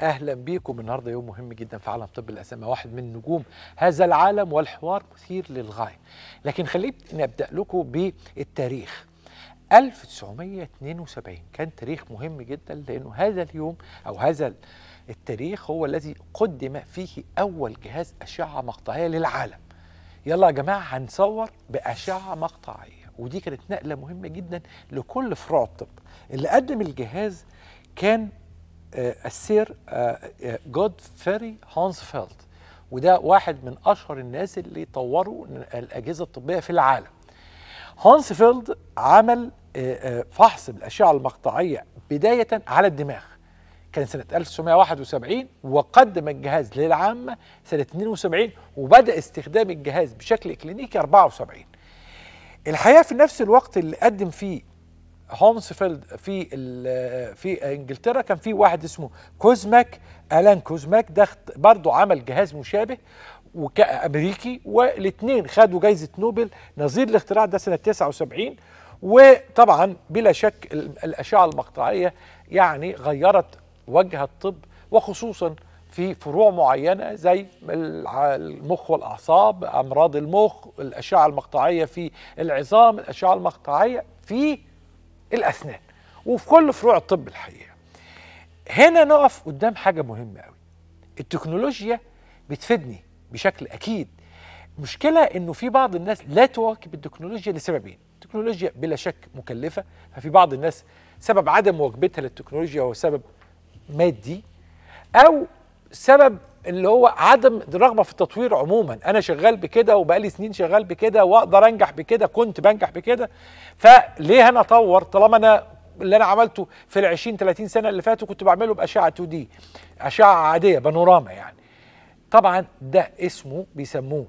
اهلا بيكم النهارده يوم مهم جدا في عالم طب الاسماء واحد من نجوم هذا العالم والحوار مثير للغايه لكن خليني ابدا لكم بالتاريخ 1972 كان تاريخ مهم جدا لانه هذا اليوم او هذا التاريخ هو الذي قدم فيه اول جهاز اشعه مقطعيه للعالم يلا يا جماعه هنصور باشعه مقطعيه ودي كانت نقله مهمه جدا لكل فروع الطب اللي قدم الجهاز كان آه، السير آه، آه، جود فيري هانسفيلد وده واحد من اشهر الناس اللي طوروا الاجهزه الطبيه في العالم هانسفيلد عمل فحص الاشعه المقطعيه بدايه على الدماغ كان سنة 1971 وقدم الجهاز للعامة سنة 72 وبدأ استخدام الجهاز بشكل كلينيكي 74 الحقيقة في نفس الوقت اللي قدم فيه هومسفيلد في في انجلترا كان في واحد اسمه كوزماك الان كوزماك ده برضه عمل جهاز مشابه امريكي والاثنين خدوا جائزه نوبل نظير الاختراع ده سنه 79 وطبعا بلا شك الاشعه المقطعيه يعني غيرت وجه الطب وخصوصا في فروع معينة زي المخ والأعصاب أمراض المخ الأشعة المقطعية في العظام الأشعة المقطعية في الأسنان وفي كل فروع الطب الحقيقة هنا نقف قدام حاجة مهمة قوي التكنولوجيا بتفيدني بشكل أكيد مشكلة إنه في بعض الناس لا تواكب التكنولوجيا لسببين التكنولوجيا بلا شك مكلفة ففي بعض الناس سبب عدم مواكبتها للتكنولوجيا هو سبب مادي أو سبب اللي هو عدم الرغبه في التطوير عموما انا شغال بكده وبقالي سنين شغال بكده واقدر انجح بكده كنت بنجح بكده فليه انا اطور طالما انا اللي انا عملته في ال 20 30 سنه اللي فاتوا كنت بعمله باشعه 2 دي اشعه عاديه بانوراما يعني طبعا ده اسمه بيسموه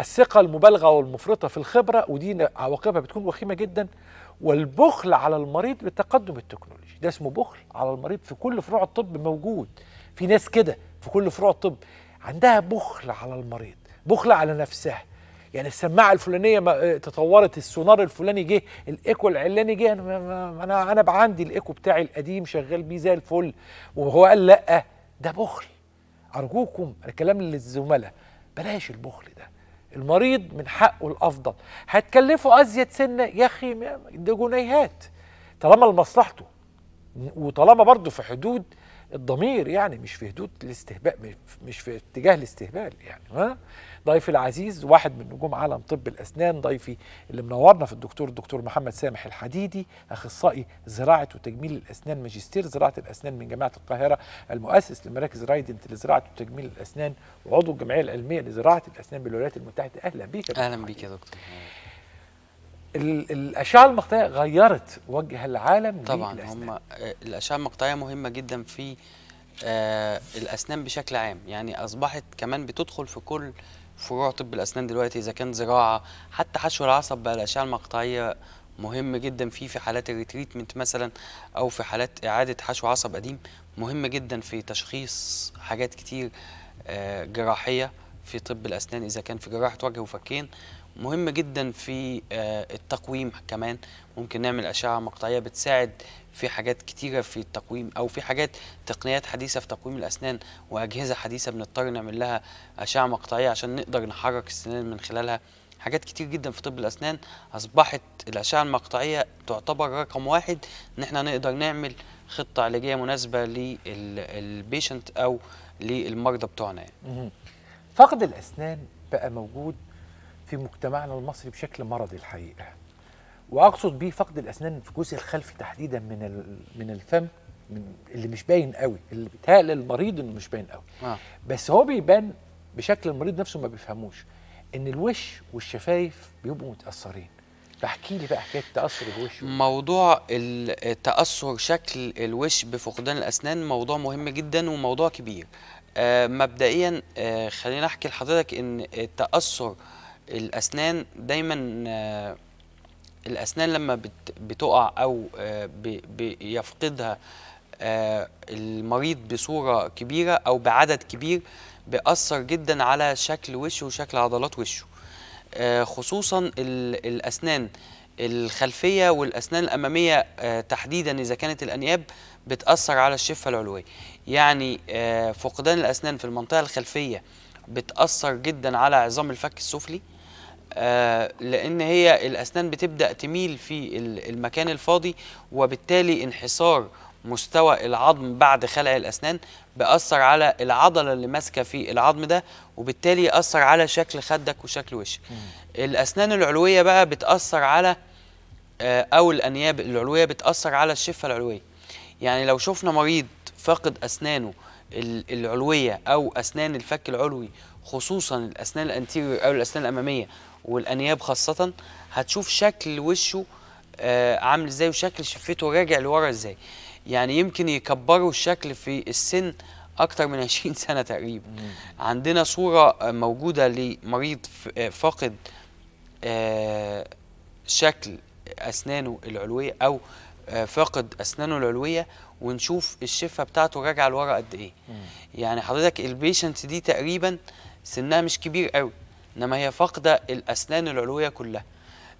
الثقه المبالغه والمفرطه في الخبره ودي عواقبها بتكون وخيمه جدا والبخل على المريض بالتقدم التكنولوجي ده اسمه بخل على المريض في كل فروع الطب موجود في ناس كده في كل فروع الطب عندها بخل على المريض بخل على نفسها يعني السماعه الفلانيه آه، تطورت السونار الفلاني جه الايكو العلاني جه انا انا انا عندي الايكو بتاعي القديم شغال بيه زي الفل وهو قال لا ده بخل ارجوكم الكلام للزملاء بلاش البخل ده المريض من حقه الافضل هتكلفه ازيد سنه يا اخي ده جنيهات طالما لمصلحته وطالما برضه في حدود الضمير يعني مش في هدوء الاستهبال مش في اتجاه الاستهبال يعني ها ضيفي العزيز واحد من نجوم عالم طب الاسنان ضيفي اللي منورنا في الدكتور الدكتور محمد سامح الحديدي اخصائي زراعه وتجميل الاسنان ماجستير زراعه الاسنان من جامعه القاهره المؤسس لمراكز رايدنت لزراعه وتجميل الاسنان وعضو الجمعيه العلميه لزراعه الاسنان بالولايات المتحده اهلا بيك اهلا بيك يا دكتور الاشعه المقطعيه غيرت وجه العالم طبعا هم الاشعه المقطعيه مهمه جدا في آه الاسنان بشكل عام يعني اصبحت كمان بتدخل في كل فروع طب الاسنان دلوقتي اذا كان زراعه حتى حشو العصب بقى الاشعه المقطعيه مهم جدا فيه في حالات الريتريتمنت مثلا او في حالات اعاده حشو عصب قديم مهم جدا في تشخيص حاجات كتير آه جراحيه في طب الاسنان اذا كان في جراحه وجه وفكين مهم جدا في آه، التقويم كمان ممكن نعمل أشعة مقطعية بتساعد في حاجات كتيرة في التقويم أو في حاجات تقنيات حديثة في تقويم الأسنان وأجهزة حديثة بنضطر نعمل لها أشعة مقطعية عشان نقدر نحرك السنان من خلالها حاجات كتير جدا في طب الأسنان أصبحت الأشعة المقطعية تعتبر رقم واحد إن إحنا نقدر نعمل خطة علاجية مناسبة للبيشنت أو للمرضى بتوعنا يعني. فقد الأسنان بقى موجود في مجتمعنا المصري بشكل مرضي الحقيقه واقصد بيه فقد الاسنان في الجزء الخلفي تحديدا من من الفم من اللي مش باين قوي اللي بيتهيأ للمريض انه مش باين قوي آه. بس هو بيبان بشكل المريض نفسه ما بيفهموش ان الوش والشفايف بيبقوا متاثرين فاحكي لي بقى حكايه تاثر الوش موضوع تاثر شكل الوش بفقدان الاسنان موضوع مهم جدا وموضوع كبير آه مبدئيا آه خلينا احكي لحضرتك ان التاثر آه الاسنان دايما آه، الاسنان لما بتقع او آه، بيفقدها آه، المريض بصوره كبيره او بعدد كبير بيأثر جدا على شكل وشه وشكل عضلات وشه خصوصا الاسنان الخلفيه والاسنان الاماميه تحديدا اذا كانت الانياب بتاثر على الشفه العلويه يعني فقدان الاسنان في المنطقه الخلفيه بتاثر جدا على عظام الفك السفلي آه، لان هي الاسنان بتبدا تميل في المكان الفاضي وبالتالي انحسار مستوى العظم بعد خلع الاسنان بأثر على العضله اللي ماسكه في العظم ده وبالتالي يأثر على شكل خدك وشكل وشك. الاسنان العلويه بقى بتأثر على آه، او الانياب العلويه بتأثر على الشفه العلويه. يعني لو شفنا مريض فاقد اسنانه العلويه او اسنان الفك العلوي خصوصا الاسنان الانتيريور او الاسنان الاماميه والانياب خاصه هتشوف شكل وشه آه عامل ازاي وشكل شفته راجع لورا ازاي يعني يمكن يكبروا الشكل في السن اكتر من 20 سنه تقريبا عندنا صوره موجوده لمريض فاقد آه شكل اسنانه العلويه او آه فاقد اسنانه العلويه ونشوف الشفه بتاعته راجعه لورا قد ايه مم. يعني حضرتك البيشنت دي تقريبا سنها مش كبير قوي انما هي فاقده الاسنان العلويه كلها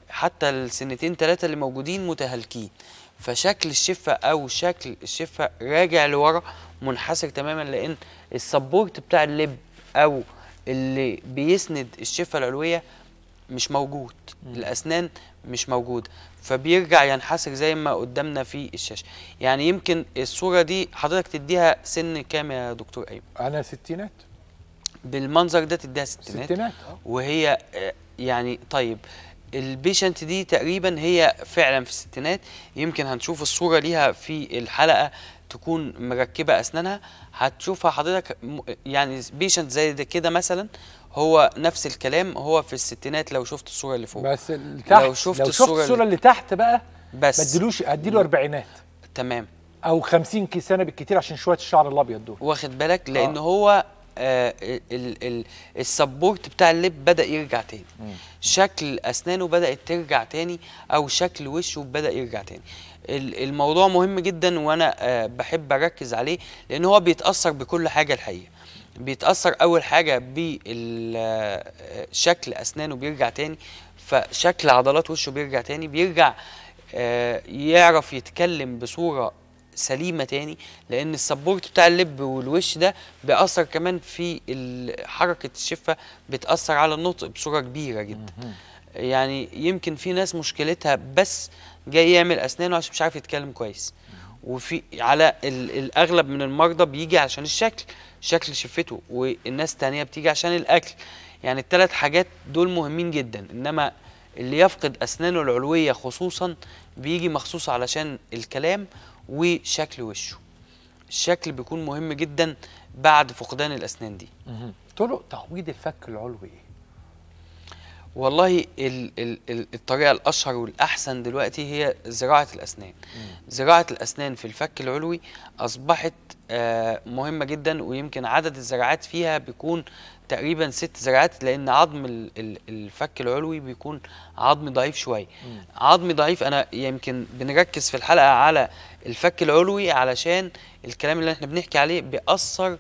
حتى السنتين ثلاثه اللي موجودين متهالكين فشكل الشفه او شكل الشفه راجع لورا منحسر تماما لان السبورت بتاع اللب او اللي بيسند الشفه العلويه مش موجود م. الاسنان مش موجوده فبيرجع ينحسر زي ما قدامنا في الشاشه يعني يمكن الصوره دي حضرتك تديها سن كام يا دكتور ايمن انا ستينات بالمنظر ده تديها ستينات ستينات وهي آه، يعني طيب البيشنت دي تقريبا هي فعلا في الستينات يمكن هنشوف الصوره ليها في الحلقه تكون مركبه اسنانها هتشوفها حضرتك يعني بيشنت زي ده كده مثلا هو نفس الكلام هو في الستينات لو شفت الصوره اللي فوق بس تحت لو شفت, لو شفت الصوره, الصورة اللي, اللي تحت بقى بس ما اديله اربعينات تمام او 50 سنه بالكتير عشان شويه الشعر الابيض دول واخد بالك لان آه. هو آه، السبورت بتاع اللب بدا يرجع تاني شكل اسنانه بدات ترجع تاني او شكل وشه بدا يرجع تاني الموضوع مهم جدا وانا آه، بحب اركز عليه لان هو بيتاثر بكل حاجه الحقيقه بيتاثر اول حاجه بشكل آه، اسنانه بيرجع تاني فشكل عضلات وشه بيرجع تاني بيرجع يعرف يتكلم بصوره سليمه تاني لان السبورت بتاع اللب والوش ده بيأثر كمان في حركه الشفه بتأثر على النطق بصوره كبيره جدا يعني يمكن في ناس مشكلتها بس جاي يعمل اسنانه عشان مش عارف يتكلم كويس وفي على الاغلب من المرضى بيجي عشان الشكل شكل شفته والناس تانية بتيجي عشان الاكل يعني الثلاث حاجات دول مهمين جدا انما اللي يفقد اسنانه العلويه خصوصا بيجي مخصوص علشان الكلام وشكل وشه الشكل بيكون مهم جدا بعد فقدان الاسنان دي طرق تعويض الفك العلوي ايه والله الـ الـ الـ الطريقه الاشهر والاحسن دلوقتي هي زراعه الاسنان مم. زراعه الاسنان في الفك العلوي اصبحت آه مهمه جدا ويمكن عدد الزراعات فيها بيكون تقريبا ست زرعات لان عظم الفك العلوي بيكون عظم ضعيف شويه عظم ضعيف انا يمكن بنركز في الحلقه على الفك العلوي علشان الكلام اللي احنا بنحكي عليه بيأثر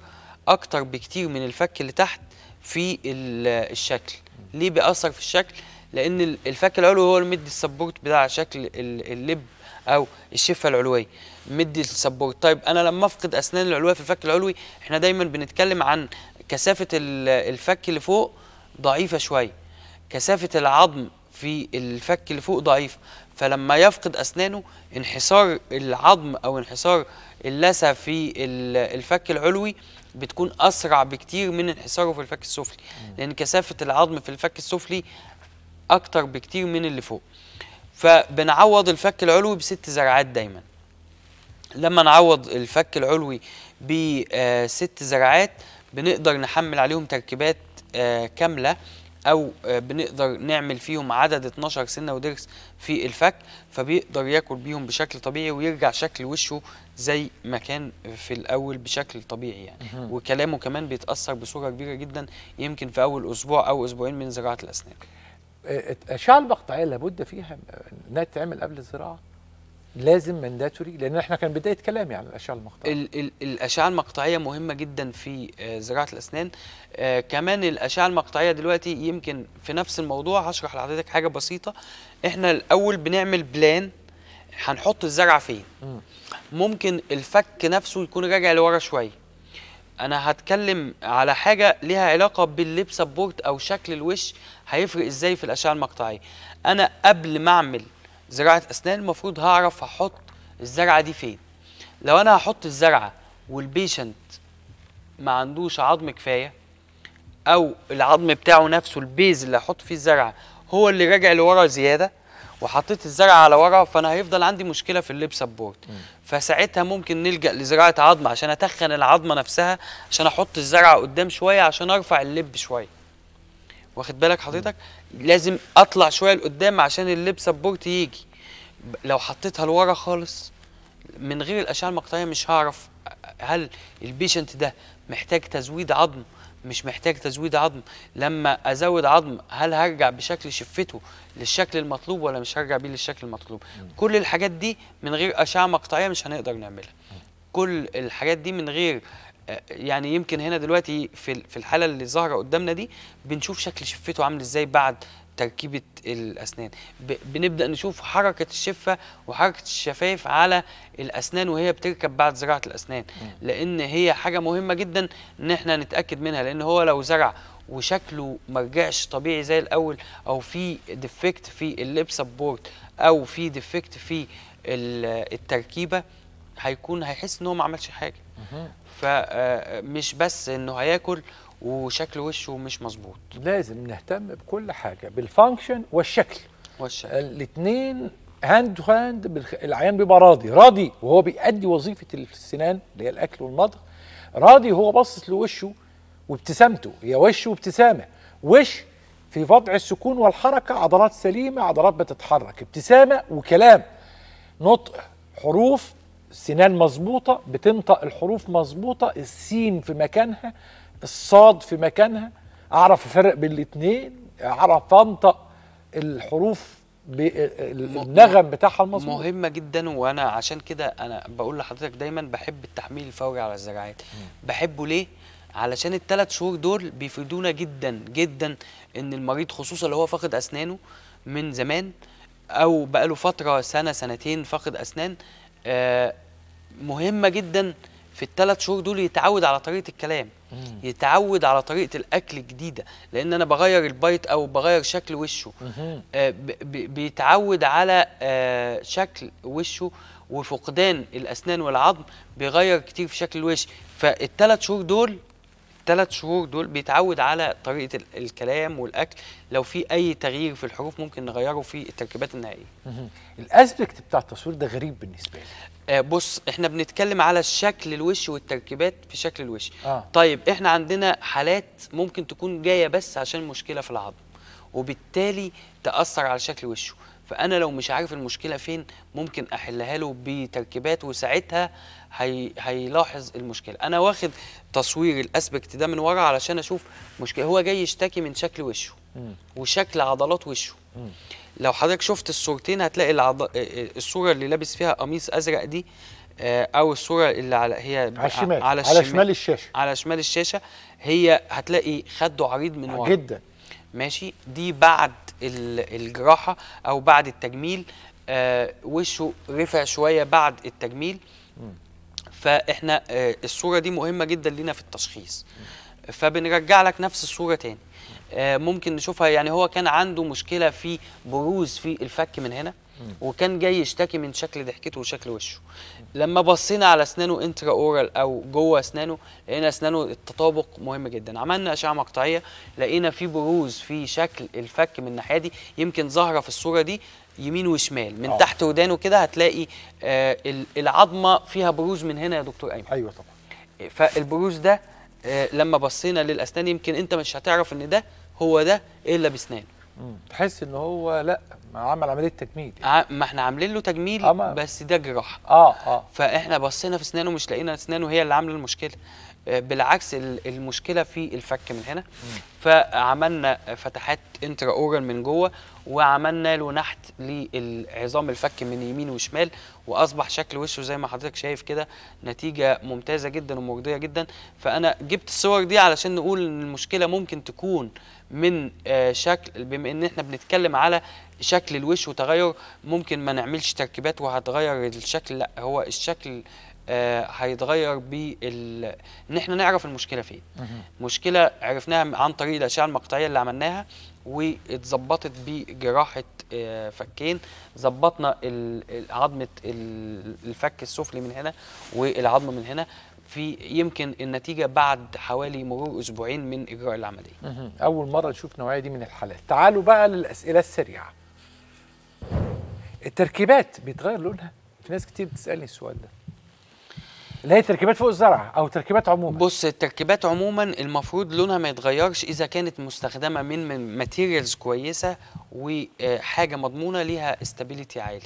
اكتر بكتير من الفك اللي تحت في الشكل ليه بيأثر في الشكل لان الفك العلوي هو اللي مدي السبورت بتاع شكل اللب او الشفه العلويه مدي السبورت طيب انا لما افقد اسناني العلويه في الفك العلوي احنا دايما بنتكلم عن كثافه الفك اللي فوق ضعيفه شويه كثافه العظم في الفك اللي فوق ضعيفه فلما يفقد اسنانه انحسار العظم او انحسار اللثه في الفك العلوي بتكون اسرع بكتير من انحساره في الفك السفلي لان كثافه العظم في الفك السفلي اكتر بكتير من اللي فوق فبنعوض الفك العلوي بست زرعات دايما لما نعوض الفك العلوي بست آه، زرعات بنقدر نحمل عليهم تركيبات آه، كامله او آه، بنقدر نعمل فيهم عدد 12 سنه ودرس في الفك فبيقدر ياكل بيهم بشكل طبيعي ويرجع شكل وشه زي ما كان في الاول بشكل طبيعي يعني وكلامه كمان بيتاثر بصوره كبيره جدا يمكن في اول اسبوع او اسبوعين من زراعه الاسنان الاشعه المقطعيه آه، لابد فيها انها تتعمل قبل الزراعه لازم مانداتوري لان احنا كان بدايه كلامي عن الاشعه المقطعيه ال ال الاشعه المقطعيه مهمه جدا في آه، زراعه الاسنان آه، كمان الاشعه المقطعيه دلوقتي يمكن في نفس الموضوع هشرح لحضرتك حاجه بسيطه احنا الاول بنعمل بلان هنحط الزرعه فين ممكن الفك نفسه يكون راجع لورا شويه انا هتكلم على حاجه ليها علاقه بالليب سبورت او شكل الوش هيفرق ازاي في الاشعه المقطعيه انا قبل ما اعمل زراعه اسنان المفروض هعرف هحط الزرعه دي فين لو انا هحط الزرعه والبيشنت ما عندوش عظم كفايه او العظم بتاعه نفسه البيز اللي هحط فيه الزرعه هو اللي راجع لورا زياده وحطيت الزرعه على ورا فانا هيفضل عندي مشكله في اللب سبورت فساعتها ممكن نلجا لزراعه عظم عشان اتخن العظمه نفسها عشان احط الزرعه قدام شويه عشان ارفع اللب شويه واخد بالك حضرتك لازم اطلع شويه لقدام عشان اللب سبورت يجي لو حطيتها لورا خالص من غير الاشعه المقطعيه مش هعرف هل البيشنت ده محتاج تزويد عظم مش محتاج تزويد عظم لما ازود عظم هل هرجع بشكل شفته للشكل المطلوب ولا مش هرجع بيه للشكل المطلوب كل الحاجات دي من غير اشعه مقطعيه مش هنقدر نعملها كل الحاجات دي من غير يعني يمكن هنا دلوقتي في في الحاله اللي ظاهره قدامنا دي بنشوف شكل شفته عامل ازاي بعد تركيبه الاسنان بنبدا نشوف حركه الشفه وحركه الشفايف على الاسنان وهي بتركب بعد زراعه الاسنان لان هي حاجه مهمه جدا ان احنا نتاكد منها لان هو لو زرع وشكله ما رجعش طبيعي زي الاول او في ديفكت في اللب سبورت او في ديفكت في التركيبه هيكون هيحس ان هو ما عملش حاجه فمش آه، آه، بس انه هياكل وشكل وشه مش مظبوط لازم نهتم بكل حاجه بالفانكشن والشكل والشكل الاثنين هاند تو هاند العيان بيبقى راضي راضي وهو بيأدي وظيفه السنان اللي هي الاكل والمضغ راضي هو باصص لوشه وابتسامته هي وش وابتسامه وش في وضع السكون والحركه عضلات سليمه عضلات بتتحرك ابتسامه وكلام نطق حروف سنان مظبوطه بتنطق الحروف مظبوطه السين في مكانها الصاد في مكانها اعرف افرق بين الاثنين اعرف انطق الحروف النغم بتاعها المظبوط مهمه جدا وانا عشان كده انا بقول لحضرتك دايما بحب التحميل الفوري على الزراعات بحبه ليه علشان الثلاث شهور دول بيفيدونا جدا جدا ان المريض خصوصا اللي هو فاقد اسنانه من زمان او بقاله فتره سنه سنتين فاقد اسنان آه مهمه جدا في الثلاث شهور دول يتعود على طريقه الكلام مم. يتعود على طريقه الاكل الجديده لان انا بغير البايت او بغير شكل وشه آه بيتعود على آه شكل وشه وفقدان الاسنان والعظم بيغير كتير في شكل الوش فالثلاث شهور دول الثلاث شهور دول بيتعود على طريقه الكلام والاكل لو في اي تغيير في الحروف ممكن نغيره في التركيبات النهائيه الاسبكت بتاع التصوير ده غريب بالنسبه لي آه بص احنا بنتكلم على شكل الوش والتركيبات في شكل الوش آه. طيب احنا عندنا حالات ممكن تكون جايه بس عشان مشكله في العظم وبالتالي تاثر على شكل وشه فانا لو مش عارف المشكله فين ممكن احلها له بتركيبات وساعتها هي... هيلاحظ المشكله انا واخد تصوير الاسبكت ده من ورا علشان اشوف مشكله هو جاي يشتكي من شكل وشه م. وشكل عضلات وشه م. لو حضرتك شفت الصورتين هتلاقي العض... آه، آه، الصوره اللي لابس فيها قميص ازرق دي آه، او الصوره اللي على هي على الشمال على, الشمال على شمال الشاشه على شمال الشاشه هي هتلاقي خده عريض من ورا جدا ماشي دي بعد الجراحه او بعد التجميل آه وشه رفع شويه بعد التجميل فاحنا آه الصوره دي مهمه جدا لينا في التشخيص فبنرجع لك نفس الصوره تاني آه، ممكن نشوفها يعني هو كان عنده مشكله في بروز في الفك من هنا وكان جاي يشتكي من شكل ضحكته وشكل وشه لما بصينا على اسنانه انترا اورال او جوه اسنانه لقينا اسنانه التطابق مهم جدا عملنا اشعه مقطعيه لقينا في بروز في شكل الفك من الناحيه دي يمكن ظاهره في الصوره دي يمين وشمال من أوه. تحت ودانه كده هتلاقي آه العظمه فيها بروز من هنا يا دكتور ايمن ايوه طبعا فالبروز ده آه، لما بصينا للاسنان يمكن انت مش هتعرف ان ده هو ده الا بسنان تحس ان هو لا عمل عمليه تجميل يعني. ما احنا عاملين له تجميل أما... آه، بس ده جراحه اه اه فاحنا بصينا في اسنانه مش لقينا اسنانه هي اللي عامله المشكله آه، بالعكس المشكله في الفك من هنا فعملنا فتحات انترا اورال من جوه وعملنا له نحت للعظام الفك من يمين وشمال واصبح شكل وشه زي ما حضرتك شايف كده نتيجه ممتازه جدا ومرضيه جدا فانا جبت الصور دي علشان نقول ان المشكله ممكن تكون من آه، شكل بما ان احنا بنتكلم على شكل الوش وتغير ممكن ما نعملش تركيبات وهتغير الشكل لا هو الشكل آه، هيتغير ب ان احنا نعرف المشكله فين مشكله عرفناها عن طريق الاشعه المقطعيه اللي عملناها واتظبطت بجراحه آه، فكين ظبطنا عظمه الفك السفلي من هنا والعظمه من هنا في يمكن النتيجه بعد حوالي مرور اسبوعين من اجراء العمليه اول مره نشوف النوعيه دي من الحالات تعالوا بقى للاسئله السريعه التركيبات بيتغير لونها في ناس كتير بتسالني السؤال ده اللي هي تركيبات فوق الزرع او تركيبات عموما بص التركيبات عموما المفروض لونها ما يتغيرش اذا كانت مستخدمه من, من ماتيريالز كويسه وحاجه مضمونه ليها استابيليتي عالي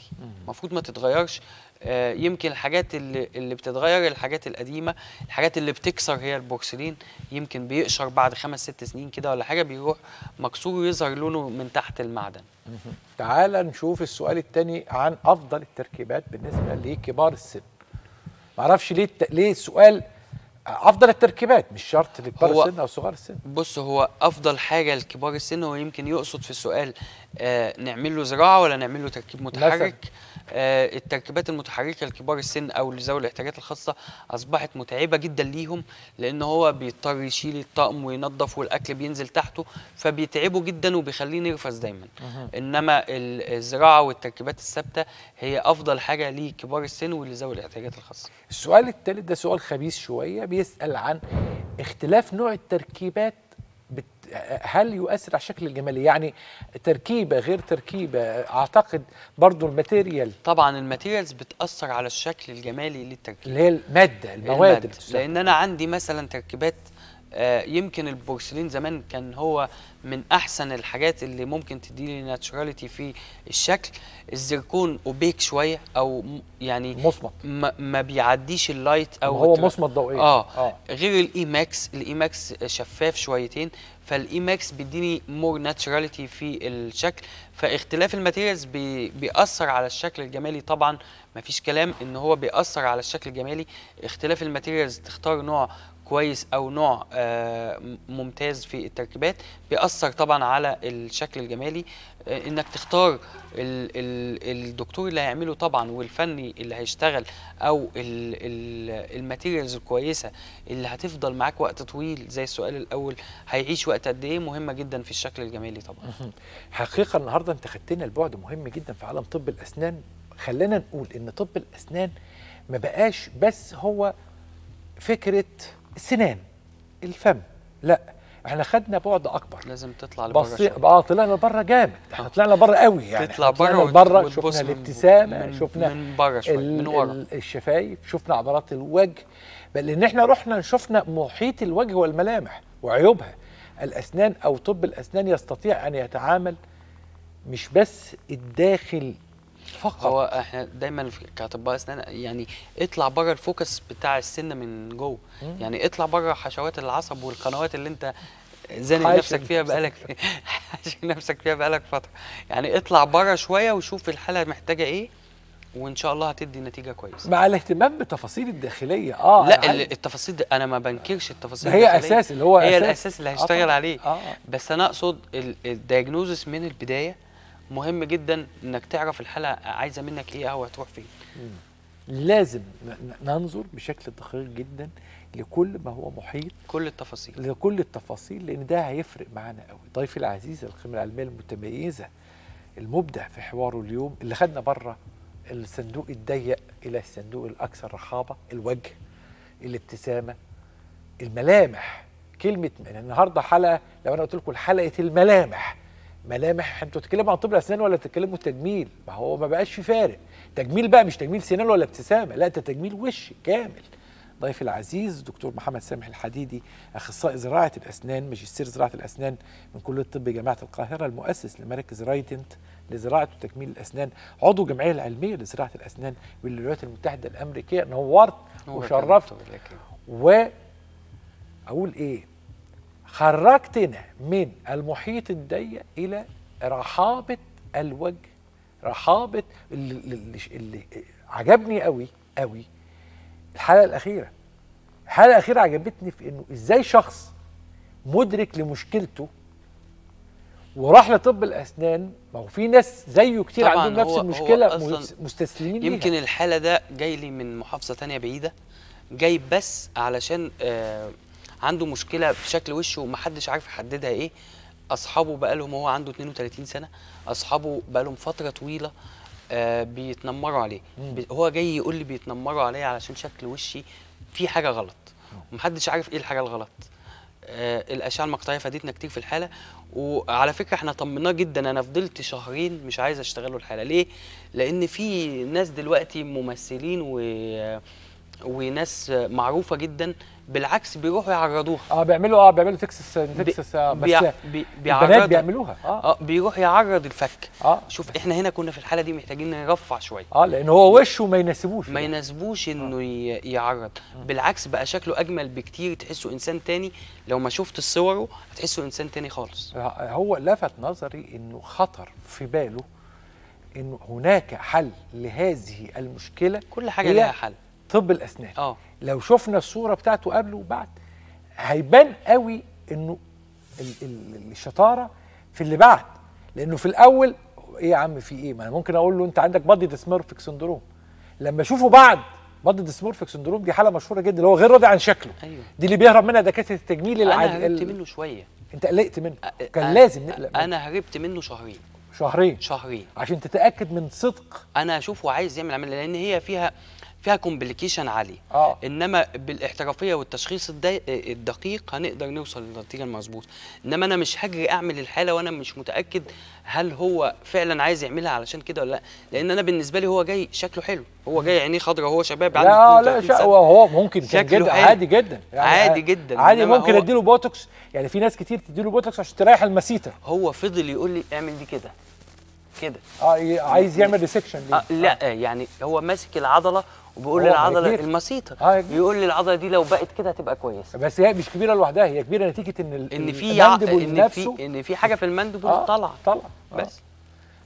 المفروض ما تتغيرش آه، يمكن الحاجات اللي, اللي بتتغير الحاجات القديمه الحاجات اللي بتكسر هي البورسلين يمكن بيقشر بعد خمس ست سنين كده ولا حاجه بيروح مكسور ويظهر لونه من تحت المعدن تعال نشوف السؤال الثاني عن افضل التركيبات بالنسبه لكبار السن معرفش ليه ليه السؤال افضل التركيبات مش شرط لكبار السن او صغار السن بص هو افضل حاجه لكبار السن هو يمكن يقصد في السؤال آه، نعمل له زراعه ولا نعمل له تركيب متحرك آه التركيبات المتحركه لكبار السن او اللي ذوي الاحتياجات الخاصه اصبحت متعبه جدا ليهم لان هو بيضطر يشيل الطقم وينظف والاكل بينزل تحته فبيتعبه جدا وبيخليه نرفز دايما انما الزراعه والتركيبات الثابته هي افضل حاجه لكبار السن واللي ذوي الاحتياجات الخاصه السؤال الثالث ده سؤال خبيث شويه بيسال عن اختلاف نوع التركيبات هل يؤثر على الشكل الجمالي يعني تركيبه غير تركيبه اعتقد برضو الماتيريال طبعا الماتيريالز بتاثر على الشكل الجمالي للتركيبه اللي هي الماده المواد لان انا عندي مثلا تركيبات آه، يمكن البورسلين زمان كان هو من احسن الحاجات اللي ممكن تديني ناتشراليتي في الشكل الزركون اوبيك شويه او يعني مصمت ما, ما بيعديش اللايت او هو مصمت ضوئي آه, اه غير الاي ماكس الاي ماكس شفاف شويتين فالاي ماكس بيديني مور ناتشراليتي في الشكل فاختلاف الماتيريالز بي بيأثر على الشكل الجمالي طبعا مفيش كلام ان هو بيأثر على الشكل الجمالي اختلاف الماتيريالز تختار نوع كويس او نوع آه، ممتاز في التركيبات بيأثر طبعا على الشكل الجمالي آه، انك تختار الدكتور اللي هيعمله طبعا والفني اللي هيشتغل او الماتيريالز الكويسه اللي هتفضل معاك وقت طويل زي السؤال الاول هيعيش وقت قد ايه مهمه جدا في الشكل الجمالي طبعا حقيقه النهارده انت خدتنا لبعد مهم جدا في عالم طب الاسنان خلينا نقول ان طب الاسنان ما بقاش بس هو فكره السنان الفم لا احنا خدنا بعد اكبر لازم تطلع لبره بص اه طلعنا لبره جامد احنا آه. طلعنا لبره قوي يعني تطلع بره لبره شفنا الابتسامه من شفنا من بره شويه من ورا الشفايف شفنا عضلات الوجه بل ان احنا رحنا شفنا محيط الوجه والملامح وعيوبها الاسنان او طب الاسنان يستطيع ان يتعامل مش بس الداخل فقط هو احنا دايما كاطباء اسنان يعني اطلع بره الفوكس بتاع السن من جوه يعني اطلع بره حشوات العصب والقنوات اللي انت زاني نفسك فيها بقالك في... نفسك فيها بقالك فتره يعني اطلع بره شويه وشوف الحاله محتاجه ايه وان شاء الله هتدي نتيجه كويسه مع الاهتمام بالتفاصيل الداخليه اه لا أنا التفاصيل دي انا ما بنكرش التفاصيل هي الداخلية. اساس اللي هو هي أساس. الاساس اللي هيشتغل آه، آه. عليه آه. بس انا اقصد الدايجنوزس من البدايه مهم جدا انك تعرف الحاله عايزه منك ايه او هتروح فين لازم ننظر بشكل دقيق جدا لكل ما هو محيط كل التفاصيل لكل التفاصيل لان ده هيفرق معانا قوي ضيفي العزيز القيمه العلميه المتميزه المبدع في حواره اليوم اللي خدنا بره الصندوق الضيق الى الصندوق الاكثر رحابه الوجه الابتسامه الملامح كلمه النهارده حلقه لو انا قلت لكم حلقه الملامح ملامح انتوا بتتكلموا عن طب الاسنان ولا بتتكلموا تجميل ما هو ما بقاش في فارق تجميل بقى مش تجميل سنان ولا ابتسامه لا ده تجميل وش كامل ضيفي العزيز دكتور محمد سامح الحديدي اخصائي زراعه الاسنان ماجستير زراعه الاسنان من كليه الطب جامعه القاهره المؤسس لمركز رايتنت لزراعه وتكميل الاسنان عضو الجمعيه العلميه لزراعه الاسنان بالولايات المتحده الامريكيه نورت وشرفت و اقول ايه خرجتنا من المحيط الضيق الى رحابه الوجه رحابه اللي, اللي عجبني قوي قوي الحلقه الاخيره الحلقه الاخيره عجبتني في انه ازاي شخص مدرك لمشكلته وراح لطب الاسنان ما هو في ناس زيه كتير عندهم نفس المشكله هو مستسلمين يمكن ليها. الحاله ده جاي لي من محافظه تانية بعيده جاي بس علشان آه عنده مشكله في شكل وشه ومحدش عارف يحددها ايه اصحابه بقى لهم وهو عنده 32 سنه اصحابه بقى لهم فتره طويله آه بيتنمروا عليه مم. هو جاي يقول لي بيتنمروا عليا علشان شكل وشي في حاجه غلط ومحدش عارف ايه الحاجه الغلط آه الاشعه المقطعيه فادتنا كتير في الحاله وعلى فكره احنا طمناه جدا انا فضلت شهرين مش عايز اشتغله الحاله ليه لان في ناس دلوقتي ممثلين و وناس معروفه جدا بالعكس بيروحوا يعرضوها اه بيعملوا اه بيعملوا تكسس تكسس آه بس بي... البنات بيعملوها اه, آه بيروح يعرض الفك اه شوف احنا هنا كنا في الحاله دي محتاجين نرفع شويه اه لان هو وشه ما يناسبوش ما يناسبوش آه. انه آه. يعرض بالعكس بقى شكله اجمل بكتير تحسه انسان تاني لو ما شفت صوره هتحسه انسان تاني خالص آه، هو لفت نظري انه خطر في باله انه هناك حل لهذه المشكله كل حاجه لها حل طب الاسنان اه لو شفنا الصوره بتاعته قبل وبعد هيبان قوي انه الشطاره في اللي بعد لانه في الاول ايه يا عم في ايه ما انا ممكن اقول له انت عندك بادي ديسمورفيك سندروم لما اشوفه بعد بادي ديسمورفيك سندروم دي حاله مشهوره جدا اللي هو غير راضي عن شكله أيوه. دي اللي بيهرب منها دكاتره التجميل العادي انا هربت منه شويه انت قلقت منه أ... كان أ... لازم نقلق منه. انا هربت منه شهرين شهرين شهرين عشان تتاكد من صدق انا اشوفه عايز يعمل عمليه لان هي فيها فيها كومبليكيشن عالي آه. انما بالاحترافيه والتشخيص الدقيق هنقدر نوصل للنتيجه المظبوطه انما انا مش هجري اعمل الحاله وانا مش متاكد هل هو فعلا عايز يعملها علشان كده ولا لا لان انا بالنسبه لي هو جاي شكله حلو هو جاي عينيه خضراء هو شباب عنده لا لا هو هو ممكن جدا عادي جدا يعني عادي جدا عادي ممكن اديله بوتوكس يعني في ناس كتير تديله بوتوكس عشان تريح المسيته هو فضل يقول لي اعمل دي كده كده اه يعني عايز يعمل ريسكشن آه لا آه. آه. يعني هو ماسك العضله وبيقول للعضله المسيطه آه بيقول للعضله دي لو بقت كده هتبقى كويسه بس هي مش كبيره لوحدها هي كبيره نتيجه ان ان في ان في ان في حاجه في المندبل آه، طالعه آه طالعه بس آه.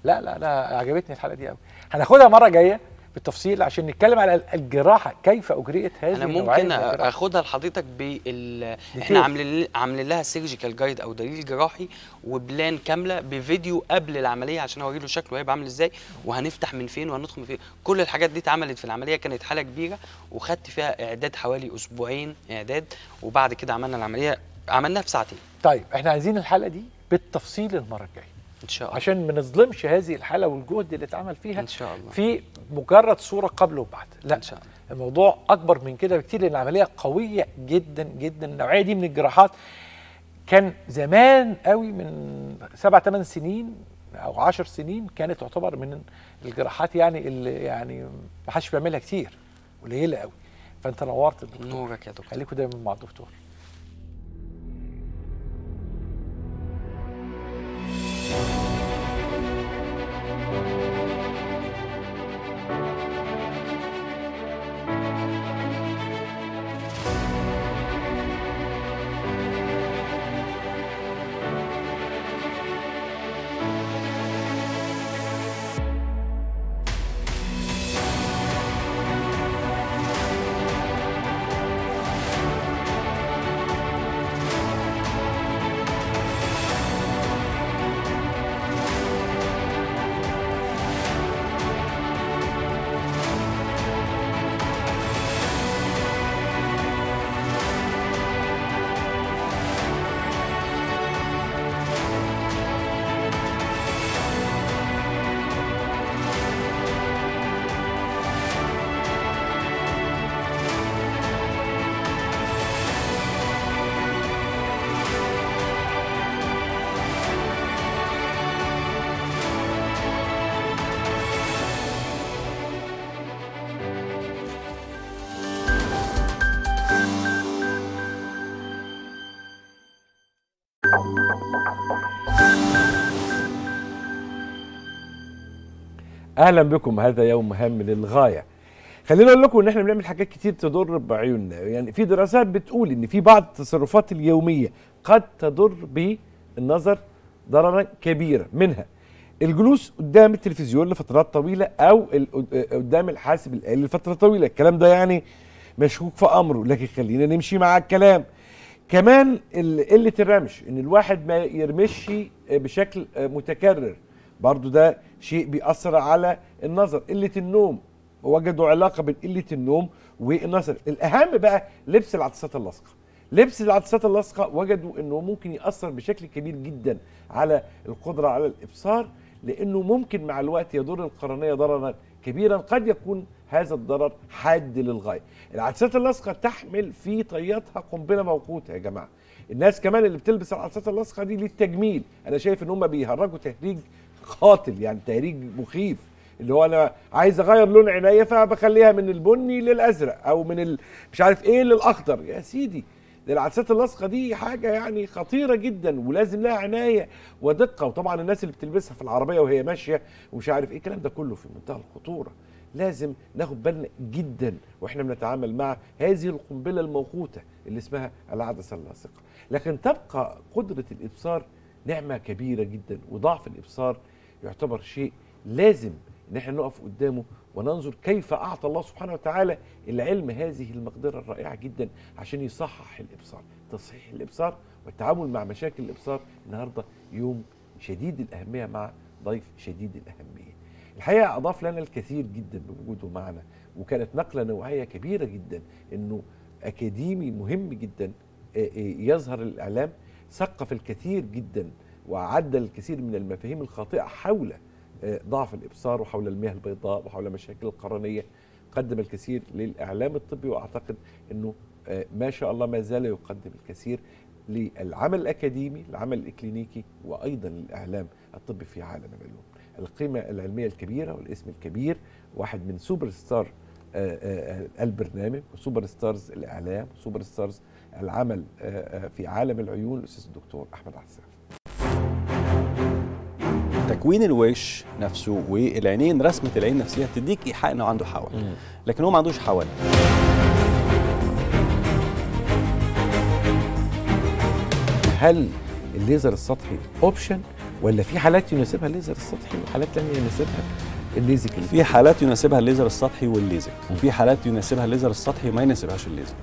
لا لا لا عجبتني الحلقه دي قوي هناخدها مره جايه بالتفصيل عشان نتكلم على الجراحه كيف اجريت هذه انا ممكن اخدها لحضرتك بال احنا عاملين عاملين لها سيرجيكال جايد او دليل جراحي وبلان كامله بفيديو قبل العمليه عشان اوري له شكله هيبقى عامل ازاي وهنفتح من فين وهندخل من فين كل الحاجات دي اتعملت في العمليه كانت حاله كبيره وخدت فيها اعداد حوالي اسبوعين اعداد وبعد كده عملنا العمليه عملناها في ساعتين طيب احنا عايزين الحلقه دي بالتفصيل المره الجايه ان شاء الله عشان ما نظلمش هذه الحاله والجهد اللي اتعمل فيها ان شاء الله في مجرد صوره قبل وبعد لا إن شاء الله. الموضوع اكبر من كده بكتير لان العمليه قويه جدا جدا النوعيه دي من الجراحات كان زمان قوي من سبع ثمان سنين او عشر سنين كانت تعتبر من الجراحات يعني اللي يعني ما حدش بيعملها كتير قليله قوي فانت نورت الدكتور نورك يا دكتور خليكوا دايما مع الدكتور اهلا بكم هذا يوم هام للغايه خلينا اقول لكم ان احنا بنعمل حاجات كتير تضر بعيوننا يعني في دراسات بتقول ان في بعض التصرفات اليوميه قد تضر بالنظر ضررا كبيرا منها الجلوس قدام التلفزيون لفترات طويله او قدام الحاسب الالي لفتره طويله الكلام ده يعني مشكوك في امره لكن خلينا نمشي مع الكلام كمان قله الرمش ان الواحد ما يرمش بشكل متكرر برضو ده شيء بيأثر على النظر قلة النوم وجدوا علاقة بين قلة النوم والنظر الأهم بقى لبس العدسات اللاصقة لبس العدسات اللاصقة وجدوا أنه ممكن يأثر بشكل كبير جدا على القدرة على الإبصار لأنه ممكن مع الوقت يضر القرنية ضررا كبيرا قد يكون هذا الضرر حاد للغاية العدسات اللاصقة تحمل في طياتها قنبلة موقوتة يا جماعة الناس كمان اللي بتلبس العدسات اللاصقه دي للتجميل انا شايف ان هم بيهرجوا تهريج قاتل يعني تهريج مخيف اللي هو انا عايز اغير لون عينيا فبخليها من البني للازرق او من ال... مش عارف ايه للاخضر يا سيدي العدسات اللاصقه دي حاجه يعني خطيره جدا ولازم لها عنايه ودقه وطبعا الناس اللي بتلبسها في العربيه وهي ماشيه ومش عارف ايه الكلام ده كله في منتهى الخطوره لازم ناخد بالنا جدا واحنا بنتعامل مع هذه القنبله الموقوته اللي اسمها العدسه اللاصقه لكن تبقى قدره الابصار نعمه كبيره جدا وضعف الابصار يعتبر شيء لازم ان احنا نقف قدامه وننظر كيف اعطى الله سبحانه وتعالى العلم هذه المقدره الرائعه جدا عشان يصحح الابصار، تصحيح الابصار والتعامل مع مشاكل الابصار النهارده يوم شديد الاهميه مع ضيف شديد الاهميه. الحقيقه اضاف لنا الكثير جدا بوجوده معنا وكانت نقله نوعيه كبيره جدا انه اكاديمي مهم جدا يظهر الاعلام ثقف الكثير جدا وعدل الكثير من المفاهيم الخاطئة حول آه، ضعف الإبصار وحول المياه البيضاء وحول مشاكل القرنية قدم الكثير للإعلام الطبي وأعتقد أنه آه، ما شاء الله ما زال يقدم الكثير للعمل الأكاديمي العمل الإكلينيكي وأيضا الإعلام الطبي في عالم العلوم القيمة العلمية الكبيرة والاسم الكبير واحد من سوبر ستار آه، البرنامج وسوبر ستارز الإعلام وسوبر ستارز العمل آه، آه، في عالم العيون الاستاذ الدكتور احمد عساف تكوين الوش نفسه والعينين رسمه العين نفسها تديك ايحاء انه عنده حول لكن هو ما عندوش حول هل الليزر السطحي اوبشن ولا في حالات يناسبها الليزر السطحي وحالات لم يناسبها الليزك في حالات يناسبها الليزر السطحي والليزك وفي حالات يناسبها الليزر السطحي وما يناسبهاش الليزك